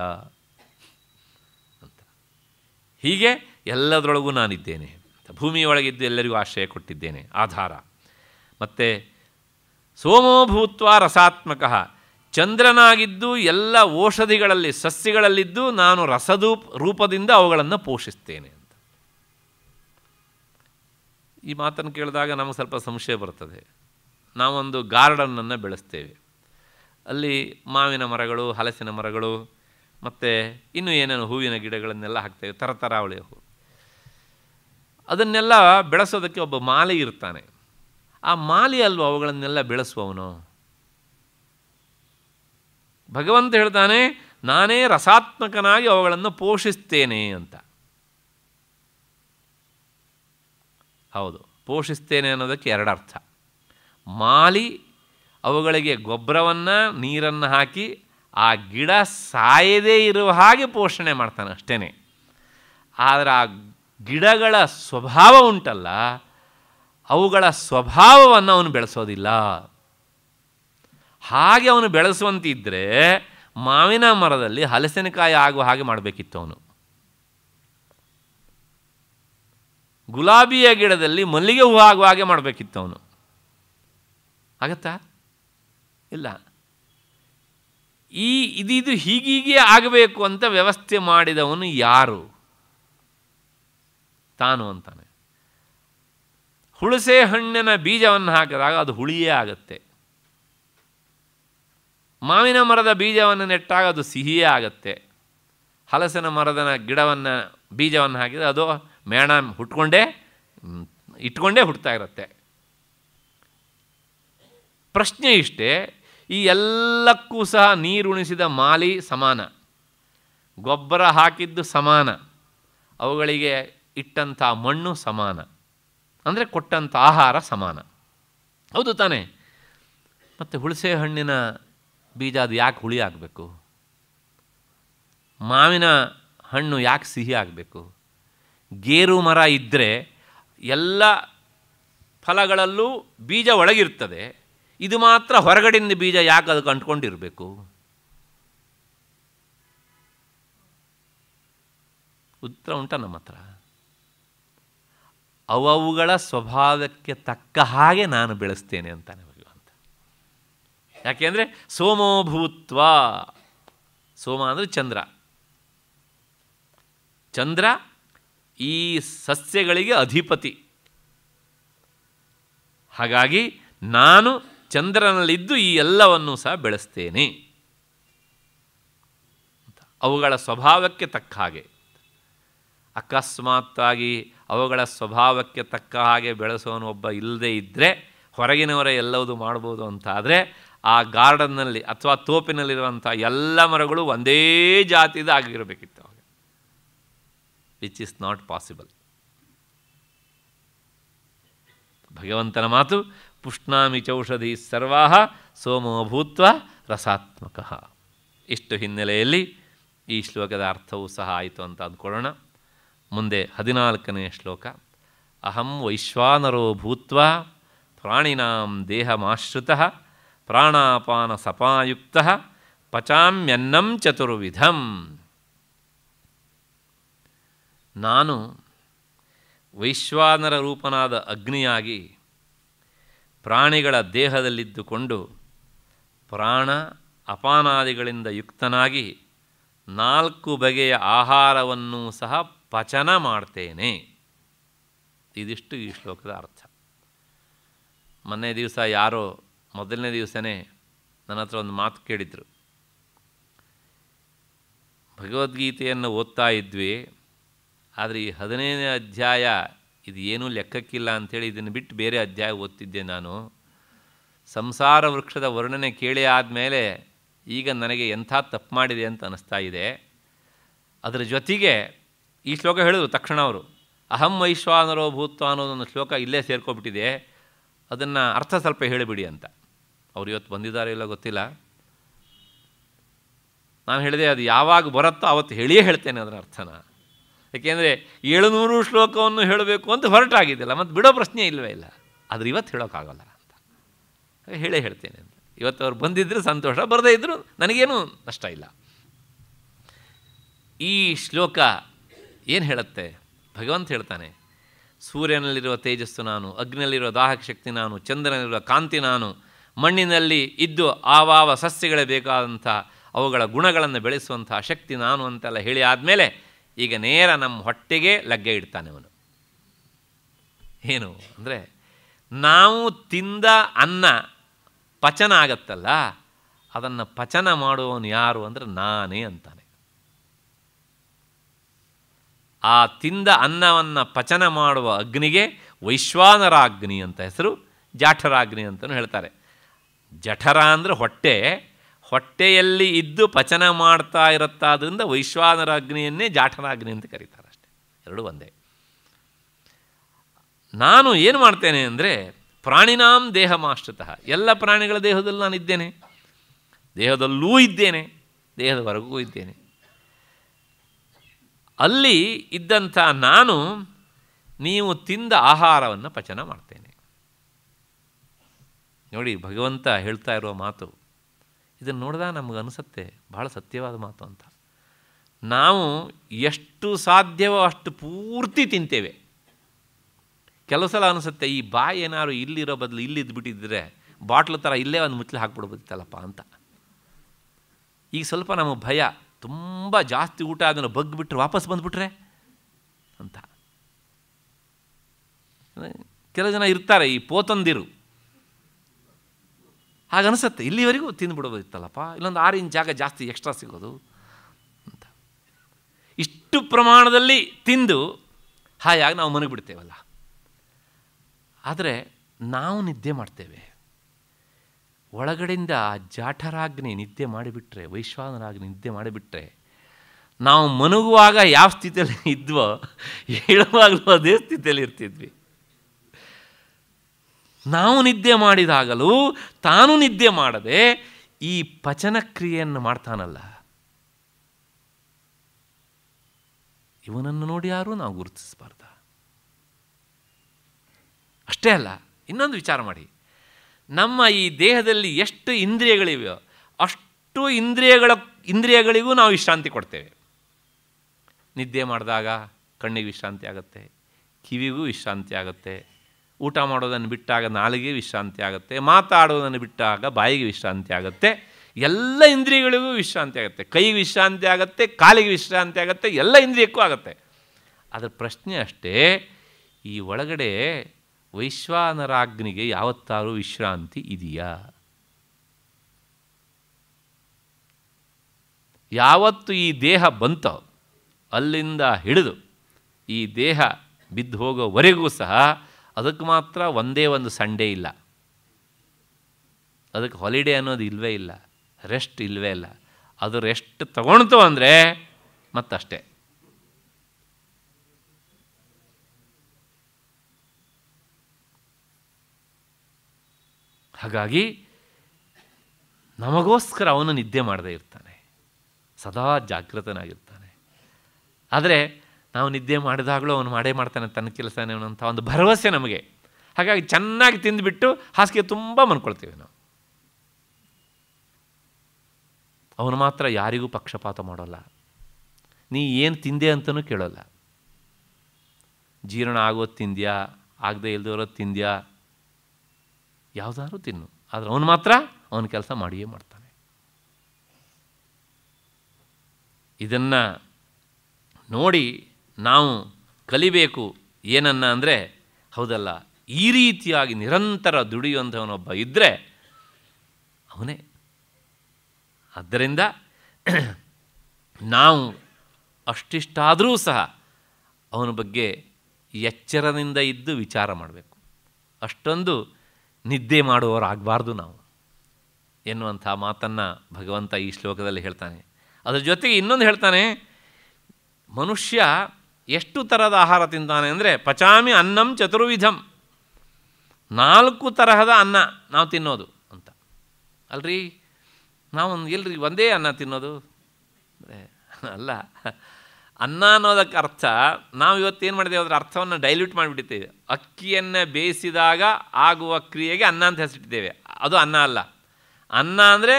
ಅಂತ ಹೀಗೆ ಎಲ್ಲದರೊಳಗೂ ನಾನಿದ್ದೇನೆ ಭೂಮಿಯೊಳಗಿದ್ದು ಎಲ್ಲರಿಗೂ ಆಶ್ರಯ ಕೊಟ್ಟಿದ್ದೇನೆ ಆಧಾರ ಮತ್ತು ಸೋಮೋ ಭೂತ್ವ ರಸಾತ್ಮಕ ಚಂದ್ರನಾಗಿದ್ದು ಎಲ್ಲ ಔಷಧಿಗಳಲ್ಲಿ ಸಸ್ಯಗಳಲ್ಲಿದ್ದು ನಾನು ರಸದೂಪ್ ರೂಪದಿಂದ ಅವುಗಳನ್ನು ಪೋಷಿಸ್ತೇನೆ ಈ ಮಾತನ್ನು ಕೇಳಿದಾಗ ನಮಗೆ ಸ್ವಲ್ಪ ಸಂಶಯ ಬರ್ತದೆ ನಾವೊಂದು ಗಾರ್ಡನನ್ನು ಬೆಳೆಸ್ತೇವೆ ಅಲ್ಲಿ ಮಾವಿನ ಮರಗಳು ಹಲಸಿನ ಮರಗಳು ಮತ್ತು ಇನ್ನೂ ಏನೇನು ಹೂವಿನ ಗಿಡಗಳನ್ನೆಲ್ಲ ಹಾಕ್ತೇವೆ ತರತರಾವಳಿ ಹೂವು ಅದನ್ನೆಲ್ಲ ಬೆಳೆಸೋದಕ್ಕೆ ಒಬ್ಬ ಮಾಲಿ ಇರ್ತಾನೆ ಆ ಮಾಲಿ ಅಲ್ವ ಅವುಗಳನ್ನೆಲ್ಲ ಬೆಳೆಸುವವನು ಭಗವಂತ ಹೇಳ್ತಾನೆ ನಾನೇ ರಸಾತ್ಮಕನಾಗಿ ಅವುಗಳನ್ನು ಪೋಷಿಸ್ತೇನೆ ಅಂತ ಹೌದು ಪೋಷಿಸ್ತೇನೆ ಅನ್ನೋದಕ್ಕೆ ಎರಡರ್ಥ ಮಾಲಿ ಅವುಗಳಿಗೆ ಗೊಬ್ಬರವನ್ನು ನೀರನ್ನು ಹಾಕಿ ಆ ಗಿಡ ಸಾಯದೇ ಇರುವ ಹಾಗೆ ಪೋಷಣೆ ಮಾಡ್ತಾನೆ ಅಷ್ಟೇ ಆದರೆ ಆ ಗಿಡಗಳ ಸ್ವಭಾವ ಉಂಟಲ್ಲ ಅವುಗಳ ಸ್ವಭಾವವನ್ನು ಅವನು ಬೆಳೆಸೋದಿಲ್ಲ ಹಾಗೆ ಅವನು ಬೆಳೆಸುವಂತಿದ್ದರೆ ಮಾವಿನ ಮರದಲ್ಲಿ ಹಲಸಿನಕಾಯಿ ಆಗುವ ಹಾಗೆ ಮಾಡಬೇಕಿತ್ತು ಅವನು ಗುಲಾಬಿಯ ಗಿಡದಲ್ಲಿ ಮಲ್ಲಿಗೆ ಹೂ ಆಗುವ ಹಾಗೆ ಮಾಡಬೇಕಿತ್ತು ಅವನು ಆಗತ್ತಾ ಇಲ್ಲ ಈ ಇದಿದು ಹೀಗೀಗೆ ಆಗಬೇಕು ಅಂತ ವ್ಯವಸ್ಥೆ ಮಾಡಿದವನು ಯಾರು ತಾನು ಅಂತಾನೆ ಹುಳಸೆ ಹಣ್ಣಿನ ಬೀಜವನ್ನು ಹಾಕಿದಾಗ ಅದು ಹುಳಿಯೇ ಆಗುತ್ತೆ ಮಾವಿನ ಮರದ ಬೀಜವನ್ನು ನೆಟ್ಟಾಗ ಅದು ಸಿಹಿಯೇ ಆಗತ್ತೆ ಹಲಸಿನ ಮರದ ಗಿಡವನ್ನು ಬೀಜವನ್ನು ಹಾಕಿದರೆ ಅದು ಮೇಣ ಹುಟ್ಕೊಂಡೇ ಇಟ್ಕೊಂಡೇ ಹುಟ್ತಾ ಇರುತ್ತೆ ಪ್ರಶ್ನೆ ಇಷ್ಟೇ ಈ ಎಲ್ಲಕ್ಕೂ ಸಹ ನೀರುಣಿಸಿದ ಮಾಲಿ ಸಮಾನ ಗೊಬ್ಬರ ಹಾಕಿದ್ದು ಸಮಾನ ಅವುಗಳಿಗೆ ಇಟ್ಟಂಥ ಮಣ್ಣು ಸಮಾನ ಅಂದರೆ ಕೊಟ್ಟಂಥ ಆಹಾರ ಸಮಾನ ಹೌದು ತಾನೇ ಮತ್ತು ಹುಳಸೆ ಹಣ್ಣಿನ ಬೀಜ ಅದು ಯಾಕೆ ಹುಳಿ ಆಗಬೇಕು ಮಾವಿನ ಹಣ್ಣು ಯಾಕೆ ಸಿಹಿ ಆಗಬೇಕು ಗೇರು ಮರ ಇದ್ದರೆ ಎಲ್ಲ ಫಲಗಳಲ್ಲೂ ಬೀಜ ಒಳಗಿರ್ತದೆ ಇದು ಮಾತ್ರ ಹೊರಗಡೆಯಿಂದ ಬೀಜ ಯಾಕೆ ಅದಕ್ಕೆ ಅಂಟ್ಕೊಂಡಿರಬೇಕು ಉತ್ತರ ಉಂಟ ನಮ್ಮ ಹತ್ರ ಅವುಗಳ ಸ್ವಭಾವಕ್ಕೆ ತಕ್ಕ ಹಾಗೆ ನಾನು ಬೆಳೆಸ್ತೇನೆ ಅಂತಾನೆ ಭಗವಂತ ಯಾಕೆಂದರೆ ಸೋಮೋಭೂತ್ವ ಸೋಮ ಅಂದರೆ ಚಂದ್ರ ಚಂದ್ರ ಈ ಸಸ್ಯಗಳಿಗೆ ಅಧಿಪತಿ ಹಾಗಾಗಿ ನಾನು ಚಂದ್ರನಲ್ಲಿದ್ದು ಈ ಎಲ್ಲವನ್ನು ಸಹ ಬೆಳೆಸ್ತೇನೆ ಅವುಗಳ ಸ್ವಭಾವಕ್ಕೆ ತಕ್ಕ ಹಾಗೆ ಅಕಸ್ಮಾತ್ತಾಗಿ ಅವುಗಳ ಸ್ವಭಾವಕ್ಕೆ ತಕ್ಕ ಹಾಗೆ ಬೆಳೆಸೋನು ಒಬ್ಬ ಇಲ್ಲದೇ ಇದ್ದರೆ ಹೊರಗಿನವರೇ ಎಲ್ಲವುದು ಮಾಡ್ಬೋದು ಅಂತಾದರೆ ಆ ಗಾರ್ಡನ್ನಲ್ಲಿ ಅಥವಾ ತೋಪಿನಲ್ಲಿರುವಂಥ ಎಲ್ಲ ಮರಗಳು ಒಂದೇ ಜಾತಿದ ಆಗಿರಬೇಕಿತ್ತು ವಿಚ್ ಇಸ್ ನಾಟ್ ಪಾಸಿಬಲ್ ಭಗವಂತನ ಮಾತು ಪುಷ್ಣಾಮಿ ಚೌಷಧಿ ಸರ್ವಾ ಸೋಮೋ ರಸಾತ್ಮಕ ಇಷ್ಟು ಹಿನ್ನೆಲೆಯಲ್ಲಿ ಈ ಶ್ಲೋಕದ ಅರ್ಥವೂ ಸಹ ಆಯಿತು ಅಂತ ಅಂದ್ಕೊಳ್ಳೋಣ ಮುಂದೆ ಹದಿನಾಲ್ಕನೆಯ ಶ್ಲೋಕ ಅಹಂ ವೈಶ್ವಾನರೋ ಭೂತ್ವ ಪ್ರಾಣಿನಾಂ ದೇಹಮಾಶ್ರಿತ ಪ್ರಾಣಾಪಾನ ಸಪಾಯುಕ್ತ ಪಚಾಮ್ಯನ್ನಂ ಚತುರ್ವಿಧಂ ನಾನು ವೈಶ್ವಾನರ ರೂಪನಾದ ಅಗ್ನಿಯಾಗಿ ಪ್ರಾಣಿಗಳ ದೇಹದಲ್ಲಿದ್ದುಕೊಂಡು ಪ್ರಾಣ ಅಪಾನಾದಿಗಳಿಂದ ಯುಕ್ತನಾಗಿ ನಾಲ್ಕು ಬಗೆಯ ಆಹಾರವನ್ನು ಸಹ ಪಚನ ಮಾಡ್ತೇನೆ ಇದಿಷ್ಟು ಈ ಶ್ಲೋಕದ ಅರ್ಥ ಮೊನ್ನೆ ದಿವಸ ಯಾರೋ ಮೊದಲನೇ ದಿವಸನೇ ನನ್ನ ಹತ್ರ ಒಂದು ಮಾತು ಕೇಳಿದರು ಭಗವದ್ಗೀತೆಯನ್ನು ಓದ್ತಾ ಇದ್ವಿ ಆದರೆ ಈ ಹದಿನೈದನೇ ಅಧ್ಯಾಯ ಇದು ಏನೂ ಲೆಕ್ಕಕ್ಕಿಲ್ಲ ಅಂಥೇಳಿ ಇದನ್ನು ಬಿಟ್ಟು ಬೇರೆ ಅಧ್ಯಾಯ ಓದ್ತಿದ್ದೆ ನಾನು ಸಂಸಾರ ವೃಕ್ಷದ ವರ್ಣನೆ ಕೇಳಿ ಆದಮೇಲೆ ಈಗ ನನಗೆ ಎಂಥ ತಪ್ಪು ಮಾಡಿದೆ ಅಂತ ಅನ್ನಿಸ್ತಾ ಇದೆ ಅದರ ಜೊತೆಗೆ ಈ ಶ್ಲೋಕ ಹೇಳಿದ್ರು ತಕ್ಷಣ ಅವರು ಅಹಂ ವೈಶ್ವಾನರೋ ಭೂತ್ವ ಅನ್ನೋದೊಂದು ಶ್ಲೋಕ ಇಲ್ಲೇ ಸೇರ್ಕೊಬಿಟ್ಟಿದೆ ಅದನ್ನು ಅರ್ಥ ಸ್ವಲ್ಪ ಹೇಳಿಬಿಡಿ ಅಂತ ಅವರು ಇವತ್ತು ಬಂದಿದ್ದಾರೆ ಇಲ್ಲ ಗೊತ್ತಿಲ್ಲ ನಾನು ಹೇಳಿದೆ ಅದು ಯಾವಾಗ ಬರುತ್ತೋ ಅವತ್ತು ಹೇಳಿಯೇ ಹೇಳ್ತೇನೆ ಅದರ ಅರ್ಥನ ಏಕೆಂದರೆ ಏಳುನೂರು ಶ್ಲೋಕವನ್ನು ಹೇಳಬೇಕು ಅಂತ ಹೊರಟಾಗಿದ್ದಿಲ್ಲ ಮತ್ತು ಬಿಡೋ ಪ್ರಶ್ನೆ ಇಲ್ಲವೇ ಇಲ್ಲ ಆದರೆ ಇವತ್ತು ಹೇಳೋಕ್ಕಾಗಲ್ಲ ಅಂತ ಹೇಳೇ ಹೇಳ್ತೇನೆ ಅಂತ ಇವತ್ತು ಅವ್ರು ಬಂದಿದ್ದರೆ ಸಂತೋಷ ಬರದೇ ಇದ್ದರೂ ನನಗೇನು ನಷ್ಟ ಇಲ್ಲ ಈ ಶ್ಲೋಕ ಏನು ಹೇಳುತ್ತೆ ಭಗವಂತ ಹೇಳ್ತಾನೆ ಸೂರ್ಯನಲ್ಲಿರುವ ತೇಜಸ್ಸು ನಾನು ಅಗ್ನಿಯಲ್ಲಿರುವ ದಾಹಕ ಶಕ್ತಿ ನಾನು ಚಂದ್ರನಲ್ಲಿರುವ ಕಾಂತಿ ನಾನು ಮಣ್ಣಿನಲ್ಲಿ ಇದ್ದು ಆವಾವ ಸಸ್ಯಗಳೇ ಬೇಕಾದಂಥ ಅವುಗಳ ಗುಣಗಳನ್ನು ಬೆಳೆಸುವಂಥ ಶಕ್ತಿ ನಾನು ಅಂತೆಲ್ಲ ಹೇಳಿ ಆದಮೇಲೆ ಈಗ ನೇರ ನಮ್ಮ ಹೊಟ್ಟೆಗೆ ಲಗ್ಗೆ ಇಡ್ತಾನೆ ಅವನು ಏನು ಅಂದರೆ ನಾವು ತಿಂದ ಅನ್ನ ಪಚನ ಆಗತ್ತಲ್ಲ ಅದನ್ನು ಪಚನ ಮಾಡುವವನು ಯಾರು ಅಂದರೆ ನಾನೇ ಅಂತಾನೆ ಆ ತಿಂದ ಅನ್ನವನ್ನು ಪಚನ ಮಾಡುವ ಅಗ್ನಿಗೆ ವೈಶ್ವಾನರಾಗ್ನಿ ಅಂತ ಹೆಸರು ಜಾಠರಾಗ್ನಿ ಅಂತಲೂ ಹೇಳ್ತಾರೆ ಜಠರ ಅಂದರೆ ಹೊಟ್ಟೆ ಹೊಟ್ಟೆಯಲ್ಲಿ ಇದ್ದು ಪಚನ ಮಾಡ್ತಾ ಇರುತ್ತಾದ್ರಿಂದ ವೈಶ್ವಾನರ ಅಗ್ನಿಯನ್ನೇ ಜಾಠರಾಗ್ನಿ ಅಗ್ನಿ ಅಂತ ಕರೀತಾರೆ ಅಷ್ಟೆ ಎರಡು ಒಂದೇ ನಾನು ಏನು ಮಾಡ್ತೇನೆ ಅಂದರೆ ಪ್ರಾಣಿನಾಂ ದೇಹ ಮಾಷ್ಟತಃ ಎಲ್ಲ ಪ್ರಾಣಿಗಳ ದೇಹದಲ್ಲಿ ನಾನು ಇದ್ದೇನೆ ದೇಹದಲ್ಲೂ ಇದ್ದೇನೆ ದೇಹದವರೆಗೂ ಇದ್ದೇನೆ ಅಲ್ಲಿ ಇದ್ದಂಥ ನಾನು ನೀವು ತಿಂದ ಆಹಾರವನ್ನು ಪಚನ ಮಾಡ್ತೇನೆ ನೋಡಿ ಭಗವಂತ ಹೇಳ್ತಾ ಇರುವ ಮಾತು ಇದನ್ನು ನೋಡಿದಾಗ ನಮಗೆ ಅನಿಸುತ್ತೆ ಭಾಳ ಸತ್ಯವಾದ ಮಾತು ಅಂತ ನಾವು ಎಷ್ಟು ಸಾಧ್ಯವೋ ಅಷ್ಟು ಪೂರ್ತಿ ತಿಂತೇವೆ ಕೆಲವು ಸಲ ಅನಿಸುತ್ತೆ ಈ ಬಾಯಿ ಏನಾದ್ರು ಇಲ್ಲಿರೋ ಬದಲು ಇಲ್ಲಿದ್ದು ಬಿಟ್ಟಿದ್ದರೆ ಬಾಟ್ಲು ಥರ ಇಲ್ಲೇ ಒಂದು ಮುಚ್ಚಲು ಹಾಕ್ಬಿಡ್ಬೋದಿತ್ತಲ್ಲಪ್ಪ ಅಂತ ಈಗ ಸ್ವಲ್ಪ ನಮಗೆ ಭಯ ತುಂಬ ಜಾಸ್ತಿ ಊಟ ಅದನ್ನು ಬಗ್ಗಿಬಿಟ್ರೆ ವಾಪಸ್ ಬಂದುಬಿಟ್ರೆ ಅಂತ ಕೆಲವು ಜನ ಇರ್ತಾರೆ ಈ ಪೋತಂದಿರು ಹಾಗನಿಸುತ್ತೆ ಇಲ್ಲಿವರೆಗೂ ತಿಂದುಬಿಡ್ಬೋದಿತ್ತಲ್ಲಪ್ಪ ಇಲ್ಲೊಂದು ಆರು ಇಂಚ್ ಜಾಗ ಜಾಸ್ತಿ ಎಕ್ಸ್ಟ್ರಾ ಸಿಗೋದು ಅಂತ ಇಷ್ಟು ಪ್ರಮಾಣದಲ್ಲಿ ತಿಂದು ಹಾಯಾಗಿ ನಾವು ಮನಗಿಬಿಡ್ತೇವಲ್ಲ ಆದರೆ ನಾವು ನಿದ್ದೆ ಮಾಡ್ತೇವೆ ಒಳಗಡೆಯಿಂದ ಜಾಠರಾಗ್ನಿ ನಿದ್ದೆ ಮಾಡಿಬಿಟ್ರೆ ವೈಶ್ವಾನರಾಗ್ನಿ ನಿದ್ದೆ ಮಾಡಿಬಿಟ್ರೆ ನಾವು ಮನಗುವಾಗ ಯಾವ ಸ್ಥಿತಿಯಲ್ಲಿ ಇದ್ವೋ ಹೇಳುವಾಗಲೂ ಅದೇ ಸ್ಥಿತಿಯಲ್ಲಿ ಇರ್ತಿದ್ವಿ ನಾವು ನಿದ್ದೆ ಮಾಡಿದಾಗಲೂ ತಾನು ನಿದ್ದೆ ಮಾಡದೆ ಈ ಪಚನ ಕ್ರಿಯೆಯನ್ನು ಮಾಡ್ತಾನಲ್ಲ ಇವನನ್ನು ನೋಡಿ ಯಾರೂ ನಾವು ಗುರುತಿಸಬಾರ್ದ ಅಷ್ಟೇ ಅಲ್ಲ ಇನ್ನೊಂದು ವಿಚಾರ ಮಾಡಿ ನಮ್ಮ ಈ ದೇಹದಲ್ಲಿ ಎಷ್ಟು ಇಂದ್ರಿಯಗಳಿವೆಯೋ ಅಷ್ಟು ಇಂದ್ರಿಯಗಳ ಇಂದ್ರಿಯಗಳಿಗೂ ನಾವು ವಿಶ್ರಾಂತಿ ಕೊಡ್ತೇವೆ ನಿದ್ದೆ ಮಾಡಿದಾಗ ಕಣ್ಣಿಗೆ ವಿಶ್ರಾಂತಿ ಆಗುತ್ತೆ ಕಿವಿಗೂ ವಿಶ್ರಾಂತಿ ಆಗುತ್ತೆ ಊಟ ಮಾಡೋದನ್ನು ಬಿಟ್ಟಾಗ ನಾಲಿಗೆ ವಿಶ್ರಾಂತಿ ಆಗುತ್ತೆ ಮಾತಾಡೋದನ್ನು ಬಿಟ್ಟಾಗ ಬಾಯಿಗೆ ವಿಶ್ರಾಂತಿ ಆಗುತ್ತೆ ಎಲ್ಲ ಇಂದ್ರಿಯಗಳಿಗೂ ವಿಶ್ರಾಂತಿ ಆಗುತ್ತೆ ಕೈಗೆ ವಿಶ್ರಾಂತಿ ಆಗುತ್ತೆ ಕಾಲಿಗೆ ವಿಶ್ರಾಂತಿ ಆಗುತ್ತೆ ಎಲ್ಲ ಇಂದ್ರಿಯಕ್ಕೂ ಆಗುತ್ತೆ ಅದರ ಪ್ರಶ್ನೆ ಅಷ್ಟೇ ಈ ಒಳಗಡೆ ವೈಶ್ವಾನರಾಗ್ನಿಗೆ ಯಾವತ್ತಾರೂ ವಿಶ್ರಾಂತಿ ಇದೆಯಾ ಯಾವತ್ತು ಈ ದೇಹ ಬಂತೋ ಅಲ್ಲಿಂದ ಹಿಡಿದು ಈ ದೇಹ ಬಿದ್ದು ಹೋಗೋವರೆಗೂ ಸಹ ಅದಕ್ಕೆ ಮಾತ್ರ ಒಂದೇ ಒಂದು ಸಂಡೇ ಇಲ್ಲ ಅದಕ್ಕೆ ಹಾಲಿಡೇ ಅನ್ನೋದು ಇಲ್ಲವೇ ಇಲ್ಲ ರೆಸ್ಟ್ ಇಲ್ಲವೇ ಇಲ್ಲ ಅದು ರೆಸ್ಟ್ ತಗೊಳ್ತು ಅಂದರೆ ಮತ್ತಷ್ಟೇ ಹಾಗಾಗಿ ನಮಗೋಸ್ಕರ ಅವನು ನಿದ್ದೆ ಮಾಡದೇ ಇರ್ತಾನೆ ಸದಾ ಜಾಗೃತನಾಗಿರ್ತಾನೆ ಆದರೆ ನಾವು ನಿದ್ದೆ ಮಾಡಿದಾಗಲೂ ಅವನು ಮಾಡೇ ಮಾಡ್ತಾನೆ ತನ್ನ ಕೆಲಸನೇ ಅನ್ನೋಂಥ ಒಂದು ಭರವಸೆ ನಮಗೆ ಹಾಗಾಗಿ ಚೆನ್ನಾಗಿ ತಿಂದುಬಿಟ್ಟು ಹಾಸಿಗೆ ತುಂಬ ಮನ್ಕೊಳ್ತೀವಿ ನಾವು ಅವನು ಮಾತ್ರ ಯಾರಿಗೂ ಪಕ್ಷಪಾತ ಮಾಡೋಲ್ಲ ನೀ ಏನು ತಿಂದೆ ಅಂತಲೂ ಕೇಳೋಲ್ಲ ಜೀರ್ಣ ಆಗೋದು ತಿಂದ್ಯಾ ಆಗದೆ ಇಲ್ದಿರೋದು ತಿಂದ್ಯಾ ಯಾವುದಾದ್ರೂ ತಿನ್ನು ಆದರೆ ಅವನು ಮಾತ್ರ ಅವನ ಕೆಲಸ ಮಾಡಿಯೇ ಮಾಡ್ತಾನೆ ಇದನ್ನು ನೋಡಿ ನಾವು ಕಲಿಬೇಕು ಏನನ್ನ ಅಂದರೆ ಹೌದಲ್ಲ ಈ ರೀತಿಯಾಗಿ ನಿರಂತರ ದುಡಿಯುವಂಥವನೊಬ್ಬ ಇದ್ದರೆ ಅವನೇ ಆದ್ದರಿಂದ (clears throat) ನಾವು ಅಷ್ಟಿಷ್ಟಾದರೂ ಸಹ ಅವನ ಬಗ್ಗೆ ಎಚ್ಚರದಿಂದ ಇದ್ದು ವಿಚಾರ ಮಾಡಬೇಕು ಅಷ್ಟೊಂದು ನಿದ್ದೆ ಮಾಡುವವರಾಗಬಾರ್ದು ನಾವು ಎನ್ನುವಂಥ ಮಾತನ್ನು ಭಗವಂತ ಈ ಶ್ಲೋಕದಲ್ಲಿ ಹೇಳ್ತಾನೆ ಅದರ ಜೊತೆಗೆ ಇನ್ನೊಂದು ಹೇಳ್ತಾನೆ ಮನುಷ್ಯ ಎಷ್ಟು ಥರದ ಆಹಾರ ತಿಂತಾನೆ ಅಂದರೆ ಪಚಾಮಿ ಅನ್ನಂ ಚತುರ್ವಿಧಂ ನಾಲ್ಕು ತರಹದ ಅನ್ನ ನಾವು ತಿನ್ನೋದು ಅಂತ ಅಲ್ರಿ ನಾವು ಎಲ್ರಿ ಒಂದೇ ಅನ್ನ ತಿನ್ನೋದು ಅಲ್ಲ ಅನ್ನ ಅನ್ನೋದಕ್ಕೆ ಅರ್ಥ ನಾವು ಇವತ್ತೇನು ಮಾಡಿದೆ ಅದರ ಅರ್ಥವನ್ನು ಡೈಲ್ಯೂಟ್ ಮಾಡಿಬಿಟ್ಟಿದ್ದೇವೆ ಅಕ್ಕಿಯನ್ನು ಬೇಯಿಸಿದಾಗ ಆಗುವ ಕ್ರಿಯೆಗೆ ಅನ್ನ ಅಂತ ಹೆಸರಿಟ್ಟಿದ್ದೇವೆ ಅದು ಅನ್ನ ಅಲ್ಲ ಅನ್ನ ಅಂದರೆ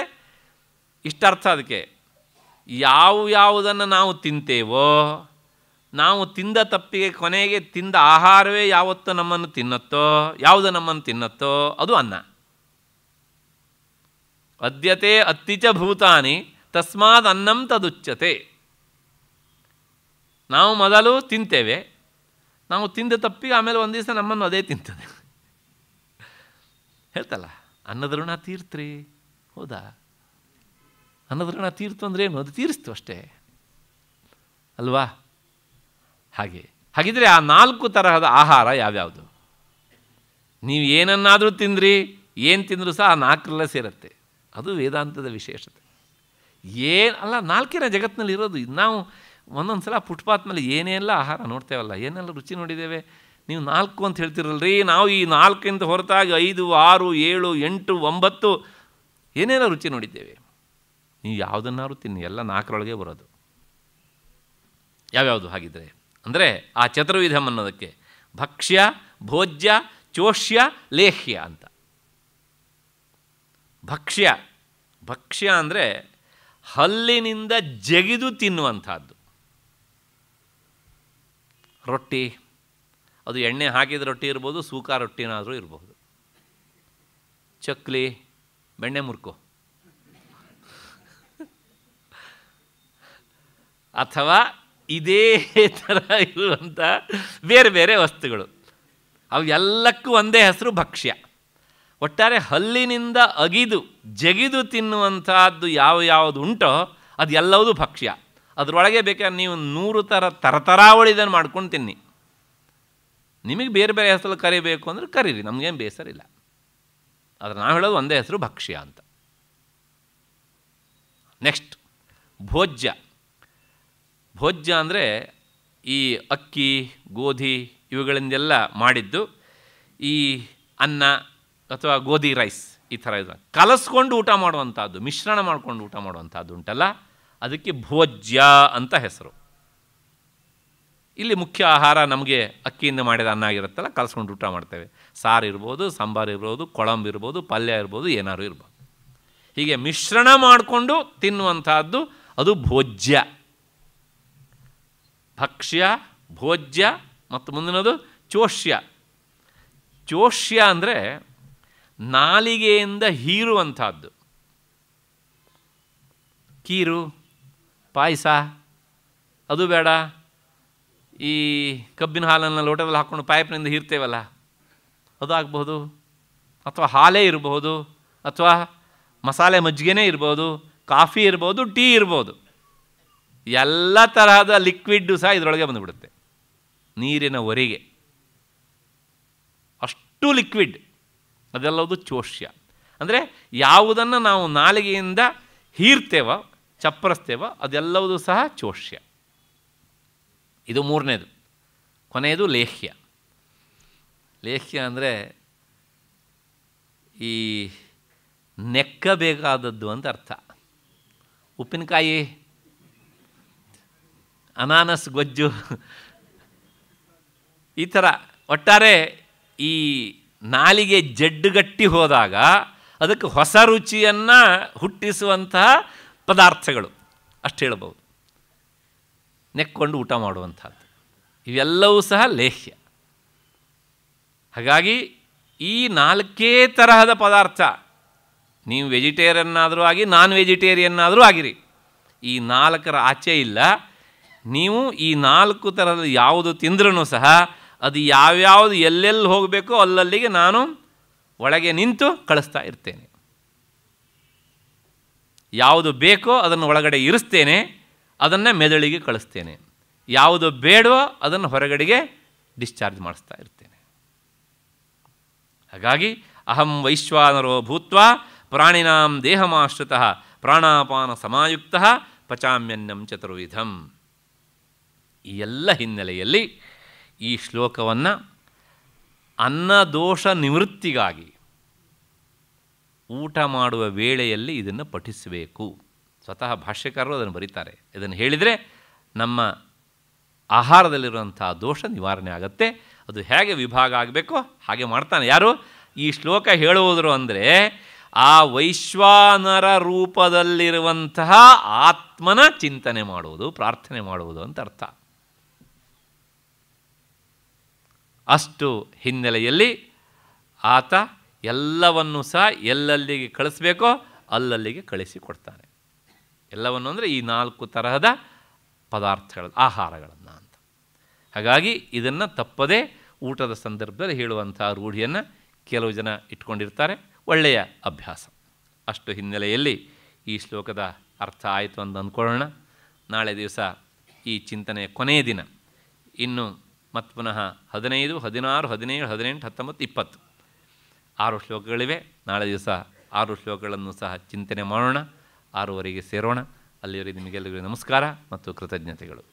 ಅರ್ಥ ಅದಕ್ಕೆ ಯಾವ ಯಾವುದನ್ನು ನಾವು ತಿಂತೇವೋ ನಾವು ತಿಂದ ತಪ್ಪಿಗೆ ಕೊನೆಗೆ ತಿಂದ ಆಹಾರವೇ ಯಾವತ್ತು ನಮ್ಮನ್ನು ತಿನ್ನತ್ತೋ ಯಾವುದು ನಮ್ಮನ್ನು ತಿನ್ನತ್ತೋ ಅದು ಅನ್ನ ಅದ್ಯತೆ ಅತ್ತಿಚ ಭೂತಾನಿ ತಸ್ಮಾತ್ ಅನ್ನಂ ತದುಚ್ಚತೆ ನಾವು ಮೊದಲು ತಿಂತೇವೆ ನಾವು ತಿಂದ ತಪ್ಪಿಗೆ ಆಮೇಲೆ ಒಂದು ದಿವಸ ನಮ್ಮನ್ನು ಅದೇ ತಿಂತದೆ ಹೇಳ್ತಲ್ಲ ಅನ್ನದ್ರೂಣ ತೀರ್ತ್ರಿ ಹೌದಾ ಅನ್ನದ್ರಣ ತೀರ್ತು ಅಂದ್ರೆ ಏನು ಅದು ತೀರಿಸ್ತು ಅಷ್ಟೇ ಅಲ್ವಾ ಹಾಗೆ ಹಾಗಿದ್ರೆ ಆ ನಾಲ್ಕು ತರಹದ ಆಹಾರ ಯಾವ್ಯಾವುದು ನೀವು ಏನನ್ನಾದರೂ ತಿಂದ್ರಿ ಏನು ತಿಂದರೂ ಸಹ ಆ ನಾಲ್ಕರಲ್ಲೇ ಸೇರುತ್ತೆ ಅದು ವೇದಾಂತದ ವಿಶೇಷತೆ ಏನು ಅಲ್ಲ ನಾಲ್ಕಿನ ಜಗತ್ತಿನಲ್ಲಿ ಇರೋದು ನಾವು ಒಂದೊಂದು ಸಲ ಫುಟ್ಪಾತ್ ಮೇಲೆ ಏನೆಲ್ಲ ಆಹಾರ ನೋಡ್ತೇವಲ್ಲ ಏನೆಲ್ಲ ರುಚಿ ನೋಡಿದ್ದೇವೆ ನೀವು ನಾಲ್ಕು ಅಂತ ಹೇಳ್ತಿರಲ್ರಿ ನಾವು ಈ ನಾಲ್ಕಿಂದ ಹೊರತಾಗಿ ಐದು ಆರು ಏಳು ಎಂಟು ಒಂಬತ್ತು ಏನೇನೋ ರುಚಿ ನೋಡಿದ್ದೇವೆ ನೀವು ಯಾವುದನ್ನಾದ್ರೂ ತಿನ್ನಿ ಎಲ್ಲ ನಾಲ್ಕರೊಳಗೆ ಬರೋದು ಯಾವ್ಯಾವುದು ಹಾಗಿದ್ರೆ ಅಂದರೆ ಆ ಚತುರ್ವಿಧಂ ಅನ್ನೋದಕ್ಕೆ ಭಕ್ಷ್ಯ ಭೋಜ್ಯ ಚೋಷ್ಯ ಲೇಹ್ಯ ಅಂತ ಭಕ್ಷ್ಯ ಭಕ್ಷ್ಯ ಅಂದರೆ ಹಲ್ಲಿನಿಂದ ಜಗಿದು ತಿನ್ನುವಂಥದ್ದು ರೊಟ್ಟಿ ಅದು ಎಣ್ಣೆ ಹಾಕಿದ ರೊಟ್ಟಿ ಇರ್ಬೋದು ಸೂಕ ರೊಟ್ಟಿನಾದರೂ ಇರಬಹುದು ಚಕ್ಲಿ ಬೆಣ್ಣೆ ಮುರ್ಕು ಅಥವಾ ಇದೇ ಥರ ಇರುವಂಥ ಬೇರೆ ಬೇರೆ ವಸ್ತುಗಳು ಅವು ಎಲ್ಲಕ್ಕೂ ಒಂದೇ ಹೆಸರು ಭಕ್ಷ್ಯ ಒಟ್ಟಾರೆ ಹಲ್ಲಿನಿಂದ ಅಗಿದು ಜಗಿದು ತಿನ್ನುವಂಥದ್ದು ಯಾವ ಯಾವುದು ಉಂಟೋ ಅದು ಎಲ್ಲವುದು ಭಕ್ಷ್ಯ ಅದರೊಳಗೆ ಬೇಕಾದ್ರೆ ನೀವು ನೂರು ಥರ ತರತರಾವಳಿದನ್ನು ಮಾಡ್ಕೊಂಡು ತಿನ್ನಿ ನಿಮಗೆ ಬೇರೆ ಬೇರೆ ಹೆಸರು ಕರಿಬೇಕು ಅಂದರೆ ಕರೀರಿ ನಮಗೇನು ಬೇಸರ ಇಲ್ಲ ಆದರೆ ನಾವು ಹೇಳೋದು ಒಂದೇ ಹೆಸರು ಭಕ್ಷ್ಯ ಅಂತ ನೆಕ್ಸ್ಟ್ ಭೋಜ್ಯ ಭೋಜ್ಯ ಅಂದರೆ ಈ ಅಕ್ಕಿ ಗೋಧಿ ಇವುಗಳಿಂದೆಲ್ಲ ಮಾಡಿದ್ದು ಈ ಅನ್ನ ಅಥವಾ ಗೋಧಿ ರೈಸ್ ಈ ಥರ ಇದು ಕಲಸ್ಕೊಂಡು ಊಟ ಮಾಡುವಂಥದ್ದು ಮಿಶ್ರಣ ಮಾಡಿಕೊಂಡು ಊಟ ಮಾಡುವಂಥದ್ದು ಉಂಟಲ್ಲ ಅದಕ್ಕೆ ಭೋಜ್ಯ ಅಂತ ಹೆಸರು ಇಲ್ಲಿ ಮುಖ್ಯ ಆಹಾರ ನಮಗೆ ಅಕ್ಕಿಯಿಂದ ಮಾಡಿದ ಅನ್ನ ಆಗಿರುತ್ತಲ್ಲ ಕಲಸ್ಕೊಂಡು ಊಟ ಮಾಡ್ತೇವೆ ಸಾರು ಇರ್ಬೋದು ಸಾಂಬಾರು ಇರ್ಬೋದು ಕೊಳಂಬು ಇರ್ಬೋದು ಪಲ್ಯ ಇರ್ಬೋದು ಏನಾರು ಇರ್ಬೋದು ಹೀಗೆ ಮಿಶ್ರಣ ಮಾಡಿಕೊಂಡು ತಿನ್ನುವಂಥದ್ದು ಅದು ಭೋಜ್ಯ ಭಕ್ಷ್ಯ ಭೋಜ್ಯ ಮತ್ತು ಮುಂದಿನದು ಚೋಷ್ಯ ಚೋಷ್ಯ ಅಂದರೆ ನಾಲಿಗೆಯಿಂದ ಹೀರುವಂಥದ್ದು ಕೀರು ಪಾಯಸ ಅದು ಬೇಡ ಈ ಕಬ್ಬಿನ ಹಾಲನ್ನು ಲೋಟದಲ್ಲಿ ಹಾಕ್ಕೊಂಡು ಪೈಪ್ನಿಂದ ಹೀರ್ತೇವಲ್ಲ ಅದು ಆಗ್ಬೋದು ಅಥವಾ ಹಾಲೇ ಇರಬಹುದು ಅಥವಾ ಮಸಾಲೆ ಮಜ್ಜಿಗೆನೇ ಇರ್ಬೋದು ಕಾಫಿ ಇರ್ಬೋದು ಟೀ ಇರ್ಬೋದು ಎಲ್ಲ ತರಹದ ಲಿಕ್ವಿಡ್ಡು ಸಹ ಇದರೊಳಗೆ ಬಂದುಬಿಡುತ್ತೆ ನೀರಿನ ಒರೆಗೆ ಅಷ್ಟು ಲಿಕ್ವಿಡ್ ಅದೆಲ್ಲವುದು ಚೋಷ್ಯ ಅಂದರೆ ಯಾವುದನ್ನು ನಾವು ನಾಲಿಗೆಯಿಂದ ಹೀರ್ತೇವೋ ಚಪ್ಪರಿಸ್ತೇವೋ ಅದೆಲ್ಲವೂ ಸಹ ಚೋಷ್ಯ ಇದು ಮೂರನೇದು ಕೊನೆಯದು ಲೇಹ್ಯ ಲೇಹ್ಯ ಅಂದರೆ ಈ ನೆಕ್ಕಬೇಕಾದದ್ದು ಅಂತ ಅರ್ಥ ಉಪ್ಪಿನಕಾಯಿ ಅನಾನಸ್ ಗೊಜ್ಜು ಈ ಥರ ಒಟ್ಟಾರೆ ಈ ನಾಲಿಗೆ ಜಡ್ಡುಗಟ್ಟಿ ಹೋದಾಗ ಅದಕ್ಕೆ ಹೊಸ ರುಚಿಯನ್ನು ಹುಟ್ಟಿಸುವಂತಹ ಪದಾರ್ಥಗಳು ಅಷ್ಟು ಹೇಳ್ಬೋದು ನೆಕ್ಕೊಂಡು ಊಟ ಮಾಡುವಂಥದ್ದು ಇವೆಲ್ಲವೂ ಸಹ ಲೇಹ್ಯ ಹಾಗಾಗಿ ಈ ನಾಲ್ಕೇ ತರಹದ ಪದಾರ್ಥ ನೀವು ವೆಜಿಟೇರಿಯನ್ ಆದರೂ ಆಗಿ ನಾನ್ ವೆಜಿಟೇರಿಯನ್ನಾದರೂ ಆದರೂ ಆಗಿರಿ ಈ ನಾಲ್ಕರ ಆಚೆ ಇಲ್ಲ ನೀವು ಈ ನಾಲ್ಕು ಥರದ ಯಾವುದು ತಿಂದ್ರೂ ಸಹ ಅದು ಯಾವ್ಯಾವುದು ಎಲ್ಲೆಲ್ಲಿ ಹೋಗಬೇಕೋ ಅಲ್ಲಲ್ಲಿಗೆ ನಾನು ಒಳಗೆ ನಿಂತು ಕಳಿಸ್ತಾ ಇರ್ತೇನೆ ಯಾವುದು ಬೇಕೋ ಅದನ್ನು ಒಳಗಡೆ ಇರಿಸ್ತೇನೆ ಅದನ್ನು ಮೆದುಳಿಗೆ ಕಳಿಸ್ತೇನೆ ಯಾವುದು ಬೇಡವೋ ಅದನ್ನು ಹೊರಗಡೆಗೆ ಡಿಸ್ಚಾರ್ಜ್ ಮಾಡಿಸ್ತಾ ಇರ್ತೇನೆ ಹಾಗಾಗಿ ಅಹಂ ವೈಶ್ವಾನರೋ ಭೂತ್ವ ಪ್ರಾಣಿನಾಂ ದೇಹಮಾಶ್ರಿತ ಪ್ರಾಣಾಪಾನ ಸಮಾಯುಕ್ತ ಪಚಾಮ್ಯನ್ನಂ ಚತುರ್ವಿಧಂ ಈ ಎಲ್ಲ ಹಿನ್ನೆಲೆಯಲ್ಲಿ ಈ ಶ್ಲೋಕವನ್ನು ಅನ್ನದೋಷ ನಿವೃತ್ತಿಗಾಗಿ ಊಟ ಮಾಡುವ ವೇಳೆಯಲ್ಲಿ ಇದನ್ನು ಪಠಿಸಬೇಕು ಸ್ವತಃ ಭಾಷ್ಯಕಾರರು ಅದನ್ನು ಬರೀತಾರೆ ಇದನ್ನು ಹೇಳಿದರೆ ನಮ್ಮ ಆಹಾರದಲ್ಲಿರುವಂಥ ದೋಷ ನಿವಾರಣೆ ಆಗುತ್ತೆ ಅದು ಹೇಗೆ ವಿಭಾಗ ಆಗಬೇಕೋ ಹಾಗೆ ಮಾಡ್ತಾನೆ ಯಾರು ಈ ಶ್ಲೋಕ ಹೇಳುವುದರು ಅಂದರೆ ಆ ವೈಶ್ವಾನರ ರೂಪದಲ್ಲಿರುವಂತಹ ಆತ್ಮನ ಚಿಂತನೆ ಮಾಡುವುದು ಪ್ರಾರ್ಥನೆ ಮಾಡುವುದು ಅಂತ ಅರ್ಥ ಅಷ್ಟು ಹಿನ್ನೆಲೆಯಲ್ಲಿ ಆತ ಎಲ್ಲವನ್ನು ಸಹ ಎಲ್ಲಲ್ಲಿಗೆ ಕಳಿಸ್ಬೇಕೋ ಅಲ್ಲಲ್ಲಿಗೆ ಕಳಿಸಿಕೊಡ್ತಾನೆ ಎಲ್ಲವನ್ನು ಅಂದರೆ ಈ ನಾಲ್ಕು ತರಹದ ಪದಾರ್ಥಗಳ ಆಹಾರಗಳನ್ನು ಅಂತ ಹಾಗಾಗಿ ಇದನ್ನು ತಪ್ಪದೇ ಊಟದ ಸಂದರ್ಭದಲ್ಲಿ ಹೇಳುವಂಥ ರೂಢಿಯನ್ನು ಕೆಲವು ಜನ ಇಟ್ಕೊಂಡಿರ್ತಾರೆ ಒಳ್ಳೆಯ ಅಭ್ಯಾಸ ಅಷ್ಟು ಹಿನ್ನೆಲೆಯಲ್ಲಿ ಈ ಶ್ಲೋಕದ ಅರ್ಥ ಆಯಿತು ಅಂತ ಅಂದ್ಕೊಳ್ಳೋಣ ನಾಳೆ ದಿವಸ ಈ ಚಿಂತನೆಯ ಕೊನೆಯ ದಿನ ಇನ್ನು ಮತ್ತು ಪುನಃ ಹದಿನೈದು ಹದಿನಾರು ಹದಿನೇಳು ಹದಿನೆಂಟು ಹತ್ತೊಂಬತ್ತು ಇಪ್ಪತ್ತು ಆರು ಶ್ಲೋಕಗಳಿವೆ ನಾಳೆ ದಿವಸ ಆರು ಶ್ಲೋಕಗಳನ್ನು ಸಹ ಚಿಂತನೆ ಮಾಡೋಣ ಆರೂವರೆಗೆ ಸೇರೋಣ ಅಲ್ಲಿಯವರೆಗೆ ನಿಮಗೆಲ್ಲರಿಗೂ ನಮಸ್ಕಾರ ಮತ್ತು ಕೃತಜ್ಞತೆಗಳು